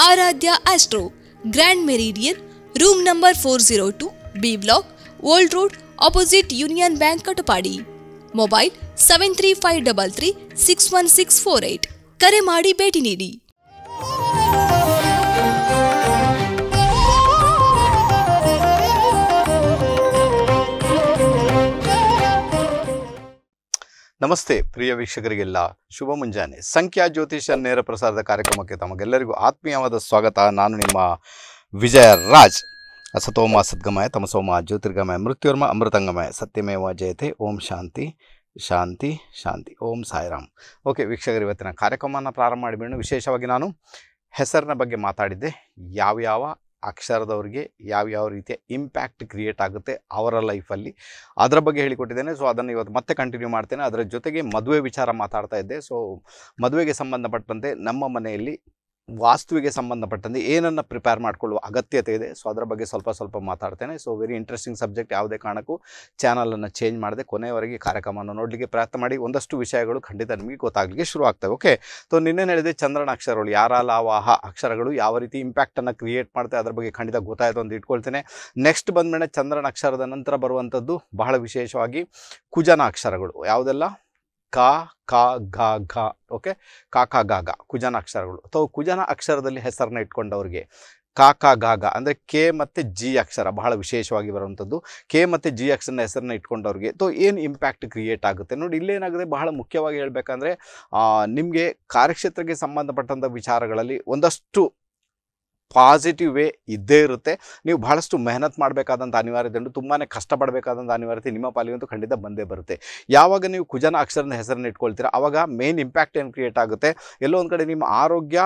Aaradhya Astro Grand Meridian room number 402 B block old road opposite Union Bank Katpadi mobile seven three five double three six one six four eight करे माड़ी बेटी needy ನಮಸ್ತೆ ಪ್ರಿಯ ವೀಕ್ಷಕರಿಗೆಲ್ಲ ಶುಭ ಮುಂಜಾನೆ ಸಂಖ್ಯಾ ಜ್ಯೋತಿಷ ನೇರ ಪ್ರಸಾರದ ಕಾರ್ಯಕ್ರಮಕ್ಕೆ ತಮಗೆಲ್ಲರಿಗೂ ಆತ್ಮೀಯವಾದ ಸ್ವಾಗತ ನಾನು ನಿಮ್ಮ ವಿಜಯ ರಾಜ್ ಅಸತೋಮ ಸದ್ಗಮಯ ತಮಸೋಮ ಜ್ಯೋತಿರ್ಗಮಯ ಮೃತ್ಯುರ್ಮ ಅಮೃತಂಗಮಯ ಸತ್ಯಮೇವ ಜಯತೆ ಓಂ ಶಾಂತಿ ಶಾಂತಿ ಶಾಂತಿ ಓಂ ಸಾಯಿರಾಮ್ ಓಕೆ ವೀಕ್ಷಕರು ಇವತ್ತಿನ ಕಾರ್ಯಕ್ರಮವನ್ನು ಪ್ರಾರಂಭ ಮಾಡಿಬಿಟ್ಟು ವಿಶೇಷವಾಗಿ ನಾನು ಹೆಸರಿನ ಬಗ್ಗೆ ಮಾತಾಡಿದ್ದೆ ಯಾವ್ಯಾವ ಅಕ್ಷರದವ್ರಿಗೆ ಯಾವ್ಯಾವ ರೀತಿಯ ಇಂಪ್ಯಾಕ್ಟ್ ಕ್ರಿಯೇಟ್ ಆಗುತ್ತೆ ಅವರ ಲೈಫಲ್ಲಿ ಅದರ ಬಗ್ಗೆ ಹೇಳಿಕೊಟ್ಟಿದ್ದೇನೆ ಸೊ ಅದನ್ನು ಇವತ್ತು ಮತ್ತೆ ಕಂಟಿನ್ಯೂ ಮಾಡ್ತೇನೆ ಅದರ ಜೊತೆಗೆ ಮದುವೆ ವಿಚಾರ ಮಾತಾಡ್ತಾ ಇದ್ದೆ ಸೊ ಮದುವೆಗೆ ಸಂಬಂಧಪಟ್ಟಂತೆ ನಮ್ಮ ಮನೆಯಲ್ಲಿ ವಾಸ್ತುವಿಗೆ ಸಂಬಂಧಪಟ್ಟಂತೆ ಏನನ್ನು ಪ್ರಿಪೇರ್ ಮಾಡಿಕೊಳ್ಳುವ ಅಗತ್ಯತೆ ಇದೆ ಸೊ ಅದರ ಬಗ್ಗೆ ಸ್ವಲ್ಪ ಸ್ವಲ್ಪ ಮಾತಾಡ್ತೇನೆ ಸೊ ವೆರಿ ಇಂಟ್ರೆಸ್ಟಿಂಗ್ ಸಬ್ಜೆಕ್ಟ್ ಯಾವುದೇ ಕಾರಣಕ್ಕೂ ಚಾನಲನ್ನು ಚೇಂಜ್ ಮಾಡದೆ ಕೊನೆಯವರೆಗೆ ಕಾರ್ಯಕ್ರಮವನ್ನು ನೋಡಲಿಕ್ಕೆ ಪ್ರಯತ್ನ ಮಾಡಿ ಒಂದಷ್ಟು ವಿಷಯಗಳು ಖಂಡಿತ ನಿಮಗೆ ಗೊತ್ತಾಗಲಿಕ್ಕೆ ಶುರು ಆಗ್ತವೆ ಓಕೆ ಸೊ ನಿನ್ನೆ ಹೇಳಿದೆ ಚಂದ್ರನ ಅಕ್ಷರಗಳು ವಾಹ ಅಕ್ಷರಗಳು ಯಾವ ರೀತಿ ಇಂಪ್ಯಾಕ್ಟನ್ನು ಕ್ರಿಯೇಟ್ ಮಾಡ್ತಾರೆ ಅದರ ಬಗ್ಗೆ ಖಂಡಿತ ಗೊತ್ತಾಯಿತು ಅಂತ ಇಟ್ಕೊಳ್ತೇನೆ ನೆಕ್ಸ್ಟ್ ಬಂದಮೇಲೆ ಚಂದ್ರನ ಅಕ್ಷರದ ನಂತರ ಬರುವಂಥದ್ದು ಬಹಳ ವಿಶೇಷವಾಗಿ ಕುಜನ ಅಕ್ಷರಗಳು ಯಾವುದೆಲ್ಲ ಕಾ ಕಾ ಗ ಘ ಓಕೆ ಕಾ ಕಾ ಗ ಘ ಕುಜನ ಅಕ್ಷರಗಳು ಅಥವಾ ಕುಜನ ಅಕ್ಷರದಲ್ಲಿ ಹೆಸರನ್ನ ಇಟ್ಕೊಂಡವ್ರಿಗೆ ಕಾ ಕಾ ಗ ಘ ಅಂದರೆ ಕೆ ಮತ್ತು ಜಿ ಅಕ್ಷರ ಬಹಳ ವಿಶೇಷವಾಗಿ ಬರುವಂಥದ್ದು ಕೆ ಮತ್ತು ಜಿ ಅಕ್ಷರನ ಹೆಸರನ್ನ ಇಟ್ಕೊಂಡವ್ರಿಗೆ ತೋ ಏನು ಇಂಪ್ಯಾಕ್ಟ್ ಕ್ರಿಯೇಟ್ ಆಗುತ್ತೆ ನೋಡಿ ಇಲ್ಲೇನಾಗುತ್ತೆ ಬಹಳ ಮುಖ್ಯವಾಗಿ ಹೇಳಬೇಕಂದ್ರೆ ನಿಮಗೆ ಕಾರ್ಯಕ್ಷೇತ್ರಕ್ಕೆ ಸಂಬಂಧಪಟ್ಟಂಥ ವಿಚಾರಗಳಲ್ಲಿ ಒಂದಷ್ಟು ಪಾಸಿಟಿವ್ ವೇ ಇದ್ದೇ ಇರುತ್ತೆ ನೀವು ಬಹಳಷ್ಟು ಮೆಹನತ್ ಮಾಡಬೇಕಾದಂಥ ಅನಿವಾರ್ಯತೆ ಉಂಟು ತುಂಬಾ ಕಷ್ಟಪಡಬೇಕಾದಂಥ ಅನಿವಾರ್ಯತೆ ನಿಮ್ಮ ಪಾಲಿಗಂತೂ ಖಂಡಿತ ಬಂದೇ ಬರುತ್ತೆ ಯಾವಾಗ ನೀವು ಕುಜನ ಅಕ್ಷರನ ಹೆಸರನ್ನು ಇಟ್ಕೊಳ್ತೀರಾ ಆವಾಗ ಮೇನ್ ಇಂಪ್ಯಾಕ್ಟ್ ಏನು ಕ್ರಿಯೇಟ್ ಆಗುತ್ತೆ ಎಲ್ಲೋ ಒಂದು ಕಡೆ ನಿಮ್ಮ ಆರೋಗ್ಯ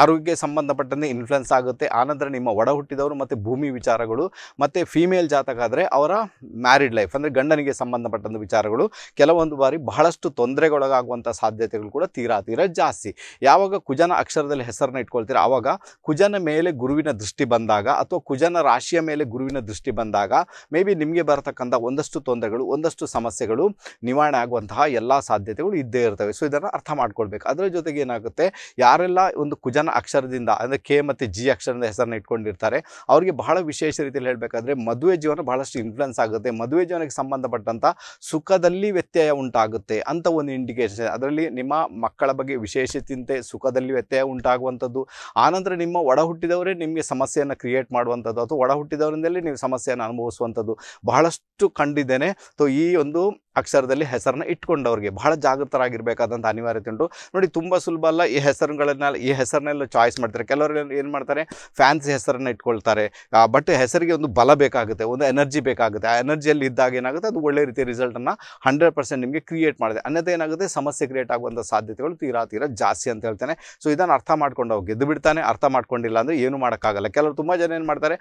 ಆರೋಗ್ಯ ಸಂಬಂಧಪಟ್ಟಂತೆ ಇನ್ಫ್ಲುಯೆನ್ಸ್ ಆಗುತ್ತೆ ಆನಂತರ ನಿಮ್ಮ ಒಡ ಹುಟ್ಟಿದವರು ಮತ್ತು ಭೂಮಿ ವಿಚಾರಗಳು ಮತ್ತು ಫೀಮೇಲ್ ಜಾತಕ ಆದರೆ ಅವರ ಮ್ಯಾರಿಡ್ ಲೈಫ್ ಅಂದರೆ ಗಂಡನಿಗೆ ಸಂಬಂಧಪಟ್ಟಂಥ ವಿಚಾರಗಳು ಕೆಲವೊಂದು ಬಾರಿ ಬಹಳಷ್ಟು ತೊಂದರೆಗೊಳಗಾಗುವಂಥ ಸಾಧ್ಯತೆಗಳು ಕೂಡ ತೀರಾ ತೀರಾ ಜಾಸ್ತಿ ಯಾವಾಗ ಕುಜನ ಅಕ್ಷರದಲ್ಲಿ ಹೆಸರನ್ನ ಇಟ್ಕೊಳ್ತೀರ ಆವಾಗ ಕುಜನ ಮೇಲೆ ಗುರುವಿನ ದೃಷ್ಟಿ ಬಂದಾಗ ಅಥವಾ ಕುಜನ ರಾಶಿಯ ಮೇಲೆ ಗುರುವಿನ ದೃಷ್ಟಿ ಬಂದಾಗ ಮೇ ಬಿ ನಿಮಗೆ ಬರತಕ್ಕಂಥ ಒಂದಷ್ಟು ತೊಂದರೆಗಳು ಒಂದಷ್ಟು ಸಮಸ್ಯೆಗಳು ನಿವಾರಣೆ ಆಗುವಂತಹ ಎಲ್ಲ ಸಾಧ್ಯತೆಗಳು ಇದ್ದೇ ಇರ್ತವೆ ಸೊ ಇದನ್ನು ಅರ್ಥ ಮಾಡ್ಕೊಳ್ಬೇಕು ಅದರ ಜೊತೆಗೆ ಏನಾಗುತ್ತೆ ಯಾರೆಲ್ಲ ಒಂದು ಕುಜ ಜನ ಅಕ್ಷರದಿಂದ ಅಂದರೆ ಕೆ ಮತ್ತು ಜಿ ಅಕ್ಷರದಿಂದ ಹೆಸರನ್ನ ಇಟ್ಕೊಂಡಿರ್ತಾರೆ ಅವರಿಗೆ ಬಹಳ ವಿಶೇಷ ರೀತಿಯಲ್ಲಿ ಹೇಳಬೇಕಾದ್ರೆ ಮದುವೆ ಜೀವನ ಬಹಳಷ್ಟು ಇನ್ಫ್ಲುಯೆನ್ಸ್ ಆಗುತ್ತೆ ಮದುವೆ ಜೀವನಕ್ಕೆ ಸಂಬಂಧಪಟ್ಟಂಥ ಸುಖದಲ್ಲಿ ವ್ಯತ್ಯಯ ಉಂಟಾಗುತ್ತೆ ಅಂತ ಒಂದು ಇಂಡಿಕೇಶನ್ ಅದರಲ್ಲಿ ನಿಮ್ಮ ಮಕ್ಕಳ ಬಗ್ಗೆ ವಿಶೇಷ ಚಿಂತೆ ಸುಖದಲ್ಲಿ ವ್ಯತ್ಯಯ ಉಂಟಾಗುವಂಥದ್ದು ಆನಂತರ ನಿಮ್ಮ ಒಡ ಹುಟ್ಟಿದವರೇ ನಿಮಗೆ ಸಮಸ್ಯೆಯನ್ನು ಕ್ರಿಯೇಟ್ ಮಾಡುವಂಥದ್ದು ಅಥವಾ ಒಡ ಹುಟ್ಟಿದವರಿಂದಲೇ ನೀವು ಸಮಸ್ಯೆಯನ್ನು ಅನುಭವಿಸುವಂಥದ್ದು ಬಹಳಷ್ಟು ಕಂಡಿದ್ದೇನೆ ಸೊ ಈ ಒಂದು ಅಕ್ಷರದಲ್ಲಿ ಹೆಸರನ್ನ ಇಟ್ಕೊಂಡವ್ರಿಗೆ ಬಹಳ ಜಾಗೃತರಾಗಿರ್ಬೇಕಾದಂಥ ಅನಿವಾರ್ಯತೆ ಉಂಟು ನೋಡಿ ತುಂಬ ಸುಲಭ ಅಲ್ಲ ಈ ಹೆಸರುಗಳನ್ನ ಈ ಹೆಸರನ್ನೆಲ್ಲ ಚಾಯ್ಸ್ ಮಾಡ್ತಾರೆ ಕೆಲವರು ಏನು ಮಾಡ್ತಾರೆ ಫ್ಯಾನ್ಸಿ ಹೆಸರನ್ನು ಇಟ್ಕೊಳ್ತಾರೆ ಬಟ್ ಹೆಸರಿಗೆ ಒಂದು ಬಲ ಬೇಕಾಗುತ್ತೆ ಒಂದು ಎನರ್ಜಿ ಬೇಕಾಗುತ್ತೆ ಆ ಎನರ್ಜಿಯಲ್ಲಿ ಇದ್ದಾಗ ಏನಾಗುತ್ತೆ ಅದು ಒಳ್ಳೆ ರೀತಿಯ ರಿಸಲ್ಟನ್ನು ಹಂಡ್ರೆಡ್ ಪರ್ಸೆಂಟ್ ನಿಮಗೆ ಕ್ರಿಯೇಟ್ ಮಾಡಿದೆ ಏನಾಗುತ್ತೆ ಸಮಸ್ಯೆ ಕ್ರಿಯೇಟ್ ಆಗುವಂಥ ಸಾಧ್ಯತೆಗಳು ತೀರಾ ತೀರಾ ಜಾಸ್ತಿ ಅಂತ ಹೇಳ್ತೇನೆ ಸೊ ಇದನ್ನು ಅರ್ಥ ಮಾಡ್ಕೊಂಡು ಹೋಗಿ ಗೆದ್ದು ಬಿಡ್ತಾನೆ ಅರ್ಥ ಮಾಡ್ಕೊಂಡಿಲ್ಲ ಅಂದರೆ ಏನು ಮಾಡೋಕ್ಕಾಗಲ್ಲ ಕೆಲವರು ತುಂಬ ಜನ ಏನು ಮಾಡ್ತಾರೆ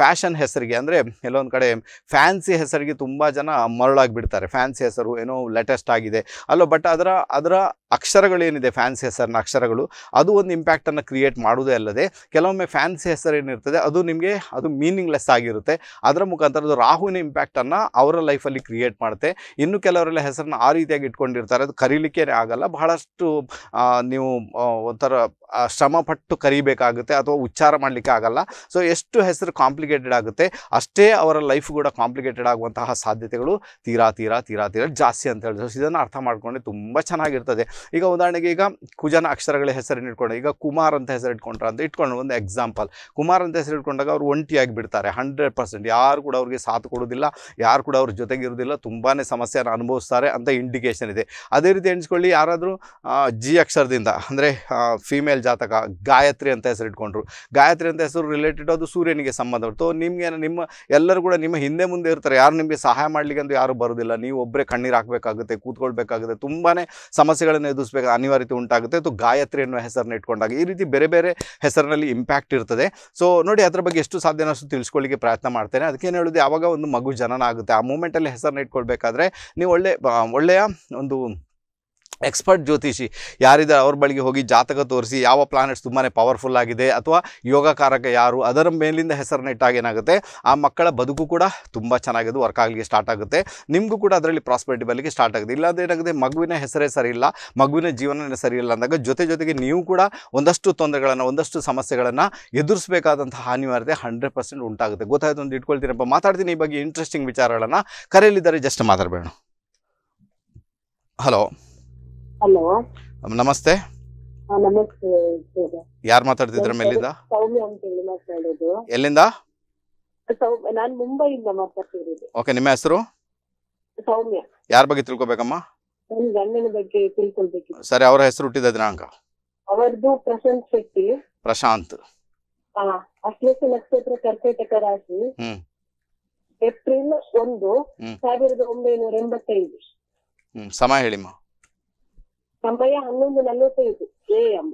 ಫ್ಯಾಷನ್ ಹೆಸರಿಗೆ ಅಂದರೆ ಎಲ್ಲೊಂದು ಕಡೆ ಫ್ಯಾನ್ಸಿ ಹೆಸರಿಗೆ ತುಂಬ ಜನ ಮರಳಾಗಿ ಬಿಡ್ತಾರೆ ಫ್ಯಾನ್ ಫ್ಯಾನ್ಸಿ ಹೆಸರು ಏನೋ ಲೇಟೆಸ್ಟ್ ಆಗಿದೆ ಅಲ್ಲೋ ಬಟ್ ಅದರ ಅದರ ಅಕ್ಷರಗಳೇನಿದೆ ಫ್ಯಾನ್ಸಿ ಹೆಸರಿನ ಅಕ್ಷರಗಳು ಅದು ಒಂದು ಇಂಪ್ಯಾಕ್ಟನ್ನು ಕ್ರಿಯೇಟ್ ಮಾಡೋದೇ ಅಲ್ಲದೆ ಕೆಲವೊಮ್ಮೆ ಫ್ಯಾನ್ಸಿ ಹೆಸರೇನಿರ್ತದೆ ಅದು ನಿಮಗೆ ಅದು ಮೀನಿಂಗ್ಲೆಸ್ ಆಗಿರುತ್ತೆ ಅದರ ಮುಖಾಂತರ ಅದು ರಾಹುವಿನ ಇಂಪ್ಯಾಕ್ಟನ್ನು ಅವರ ಲೈಫಲ್ಲಿ ಕ್ರಿಯೇಟ್ ಮಾಡುತ್ತೆ ಇನ್ನು ಕೆಲವರೆಲ್ಲ ಹೆಸರನ್ನು ಆ ರೀತಿಯಾಗಿ ಇಟ್ಕೊಂಡಿರ್ತಾರೆ ಅದು ಕರೀಲಿಕ್ಕೆ ಆಗಲ್ಲ ಬಹಳಷ್ಟು ನೀವು ಒಂಥರ ಶ್ರಮಪಟ್ಟು ಕರಿಬೇಕಾಗುತ್ತೆ ಅಥವಾ ಉಚ್ಚಾರ ಮಾಡಲಿಕ್ಕೆ ಆಗಲ್ಲ ಸೊ ಎಷ್ಟು ಹೆಸರು ಕಾಂಪ್ಲಿಕೇಟೆಡ್ ಆಗುತ್ತೆ ಅಷ್ಟೇ ಅವರ ಲೈಫ್ ಕೂಡ ಕಾಂಪ್ಲಿಕೇಟೆಡ್ ಆಗುವಂತಹ ಸಾಧ್ಯತೆಗಳು ತೀರಾ ತೀರಾ ತೀರಾ ತೀರಾ ಜಾಸ್ತಿ ಅಂತ ಹೇಳಿದ್ರು ಇದನ್ನು ಅರ್ಥ ಮಾಡಿಕೊಂಡೆ ತುಂಬ ಚೆನ್ನಾಗಿರ್ತದೆ ಈಗ ಉದಾಹರಣೆಗೆ ಈಗ ಕುಜನ ಅಕ್ಷರಗಳ ಹೆಸರನ್ನು ಇಟ್ಕೊಂಡು ಈಗ ಕುಮಾರ್ ಅಂತ ಹೆಸರು ಇಟ್ಕೊಂಡ್ರ ಅಂತ ಇಟ್ಕೊಂಡು ಒಂದು ಎಕ್ಸಾಂಪಲ್ ಕುಮಾರ್ ಅಂತ ಹೆಸರು ಇಟ್ಕೊಂಡಾಗ ಅವರು ಒಂಟಿಯಾಗಿ ಬಿಡ್ತಾರೆ ಹಂಡ್ರೆಡ್ ಪರ್ಸೆಂಟ್ ಯಾರು ಕೂಡ ಅವ್ರಿಗೆ ಸಾಥ್ ಕೊಡೋದಿಲ್ಲ ಯಾರು ಕೂಡ ಅವ್ರ ಇರೋದಿಲ್ಲ ತುಂಬಾ ಸಮಸ್ಯೆಯನ್ನು ಅನುಭವಿಸ್ತಾರೆ ಅಂತ ಇಂಡಿಕೇಶನ್ ಇದೆ ಅದೇ ರೀತಿ ಎಣಿಸ್ಕೊಳ್ಳಿ ಯಾರಾದರೂ ಜಿ ಅಕ್ಷರದಿಂದ ಅಂದರೆ ಫೀಮೇಲ್ ಜಾತಕ ಗಾಯತ್ರಿ ಅಂತ ಹೆಸರು ಇಟ್ಕೊಂಡ್ರು ಗಾಯತ್ರಿ ಅಂತ ಹೆಸರು ರಿಲೇಟೆಡ್ ಅದು ಸೂರ್ಯನಿಗೆ ಸಂಬಂಧ ನಿಮಗೆ ನಿಮ್ಮ ಎಲ್ಲರೂ ಕೂಡ ನಿಮ್ಮ ಹಿಂದೆ ಮುಂದೆ ಇರ್ತಾರೆ ಯಾರು ನಿಮಗೆ ಸಹಾಯ ಮಾಡಲಿಕ್ಕೆ ಅಂತ ಯಾರು ಬರೋದಿಲ್ಲ ನೀವು ಒಬ್ಬರೇ ಕಣ್ಣೀರು ಹಾಕಬೇಕಾಗುತ್ತೆ ಕೂತ್ಕೊಳ್ಬೇಕಾಗುತ್ತೆ ತುಂಬಾ ಸಮಸ್ಯೆಗಳನ್ನು ಎದುರಿಸಬೇಕಾದ ಅನಿವಾರ್ಯತೆ ಉಂಟಾಗುತ್ತೆ ಅಥವಾ ಗಾಯತ್ರಿ ಎನ್ನುವ ಹೆಸರನ್ನ ಇಟ್ಕೊಂಡಾಗ ಈ ರೀತಿ ಬೇರೆ ಬೇರೆ ಹೆಸರಿನಲ್ಲಿ ಇಂಪ್ಯಾಕ್ಟ್ ಇರ್ತದೆ ಸೊ ನೋಡಿ ಅದರ ಬಗ್ಗೆ ಎಷ್ಟು ಸಾಧ್ಯನಷ್ಟು ತಿಳ್ಸ್ಕೊಳ್ಳಿಕ್ಕೆ ಪ್ರಯತ್ನ ಮಾಡ್ತೇನೆ ಅದಕ್ಕೇನು ಹೇಳೋದು ಯಾವಾಗ ಒಂದು ಮಗು ಜನನ ಆಗುತ್ತೆ ಆ ಮೂಮೆಂಟಲ್ಲಿ ಹೆಸರನ್ನ ಇಟ್ಕೊಳ್ಬೇಕಾದ್ರೆ ನೀವು ಒಳ್ಳೆ ಒಳ್ಳೆಯ ಒಂದು ಎಕ್ಸ್ಪರ್ಟ್ ಜ್ಯೋತಿಷಿ ಯಾರಿದ್ದಾರೆ ಅವ್ರ ಬಳಿಗೆ ಹೋಗಿ ಜಾತಕ ತೋರಿಸಿ ಯಾವ ಪ್ಲಾನೆಟ್ಸ್ ತುಂಬಾ ಪವರ್ಫುಲ್ ಆಗಿದೆ ಅಥವಾ ಯೋಗಕಾರಕ ಯಾರು ಅದರ ಮೇಲಿಂದ ಇಟ್ಟಾಗ ಏನಾಗುತ್ತೆ ಆ ಮಕ್ಕಳ ಬದುಕು ಕೂಡ ತುಂಬ ಚೆನ್ನಾಗಿದ್ದು ವರ್ಕ್ ಆಗಲಿಕ್ಕೆ ಸ್ಟಾರ್ಟ್ ಆಗುತ್ತೆ ನಿಮಗೂ ಕೂಡ ಅದರಲ್ಲಿ ಪ್ರಾಸ್ಪರಿಟಿ ಬರಲಿಕ್ಕೆ ಸ್ಟಾರ್ಟ್ ಆಗುತ್ತೆ ಇಲ್ಲಾಂದರೆ ಏನಾಗುತ್ತೆ ಮಗುವಿನ ಹೆಸರೇ ಸರಿ ಇಲ್ಲ ಮಗುವಿನ ಜೀವನನೇ ಸರಿ ಇಲ್ಲ ಅಂದಾಗ ಜೊತೆ ಜೊತೆಗೆ ನೀವು ಕೂಡ ಒಂದಷ್ಟು ತೊಂದರೆಗಳನ್ನು ಒಂದಷ್ಟು ಸಮಸ್ಯೆಗಳನ್ನು ಎದುರಿಸಬೇಕಾದಂತಹ ಅನಿವಾರ್ಯತೆ ಹಂಡ್ರೆಡ್ ಪರ್ಸೆಂಟ್ ಉಂಟಾಗುತ್ತೆ ಗೊತ್ತಾಯ್ತು ಒಂದು ಇಟ್ಕೊಳ್ತೀನಪ್ಪ ಮಾತಾಡ್ತೀನಿ ಈ ಬಗ್ಗೆ ಇಂಟ್ರೆಸ್ಟಿಂಗ್ ವಿಚಾರಗಳನ್ನು ಕರೆಯಲಿದ್ದಾರೆ ಜಸ್ಟ್ ಮಾತಾಡಬೇಡ ಹಲೋ ಹಲೋ ನಮಸ್ತೆ ನಮಸ್ತೆ ಯಾರು ಮಾತಾಡ್ತಿದ್ರ ಮೇಲಿಂದ ಸೌಮ್ಯ ಅಂತ ಹೇಳಿ ಮಾತಾಡೋದು ಎಲ್ಲಿಂದ ಸೌಮ್ಯ ನಾನು ಮುಂಬೈಯಿಂದ ಮಾತಾಡ್ತಿರೋದು ಓಕೆ ನಿಮ್ಮ ಹೆಸರು ಸೌಮ್ಯ ಯಾರ ಬಗ್ಗೆ ತಿಳ್ಕೊಬೇಕಮ್ಮ ನನ್ನ ಗಂಡನ ಬಗ್ಗೆ ತಿಳ್ಕೊಳ್ಬೇಕಿತ್ತು ಸರಿ ಅವರ ಹೆಸರು ಹುಟ್ಟಿದ ದಿನಾಂಕ ಅವರದು ಪ್ರಶಾಂತ್ ಶೆಟ್ಟಿ ಪ್ರಶಾಂತ್ ಆ ಅಶ್ಲೇಷ ನಕ್ಷತ್ರ ಕರ್ಕಟಕ ರಾಶಿ ಏಪ್ರಿಲ್ ಒಂದು ಸಾವಿರದ ಒಂಬೈನೂರ ಎಂಬತ್ತೈದು ಹ್ಮ್ ಸಮಯ ಹೇಳಿಮ್ಮ ಸಮಯ ಹನ್ನೊಂದು ನಲವತ್ತೈದು ಎ ಎಂ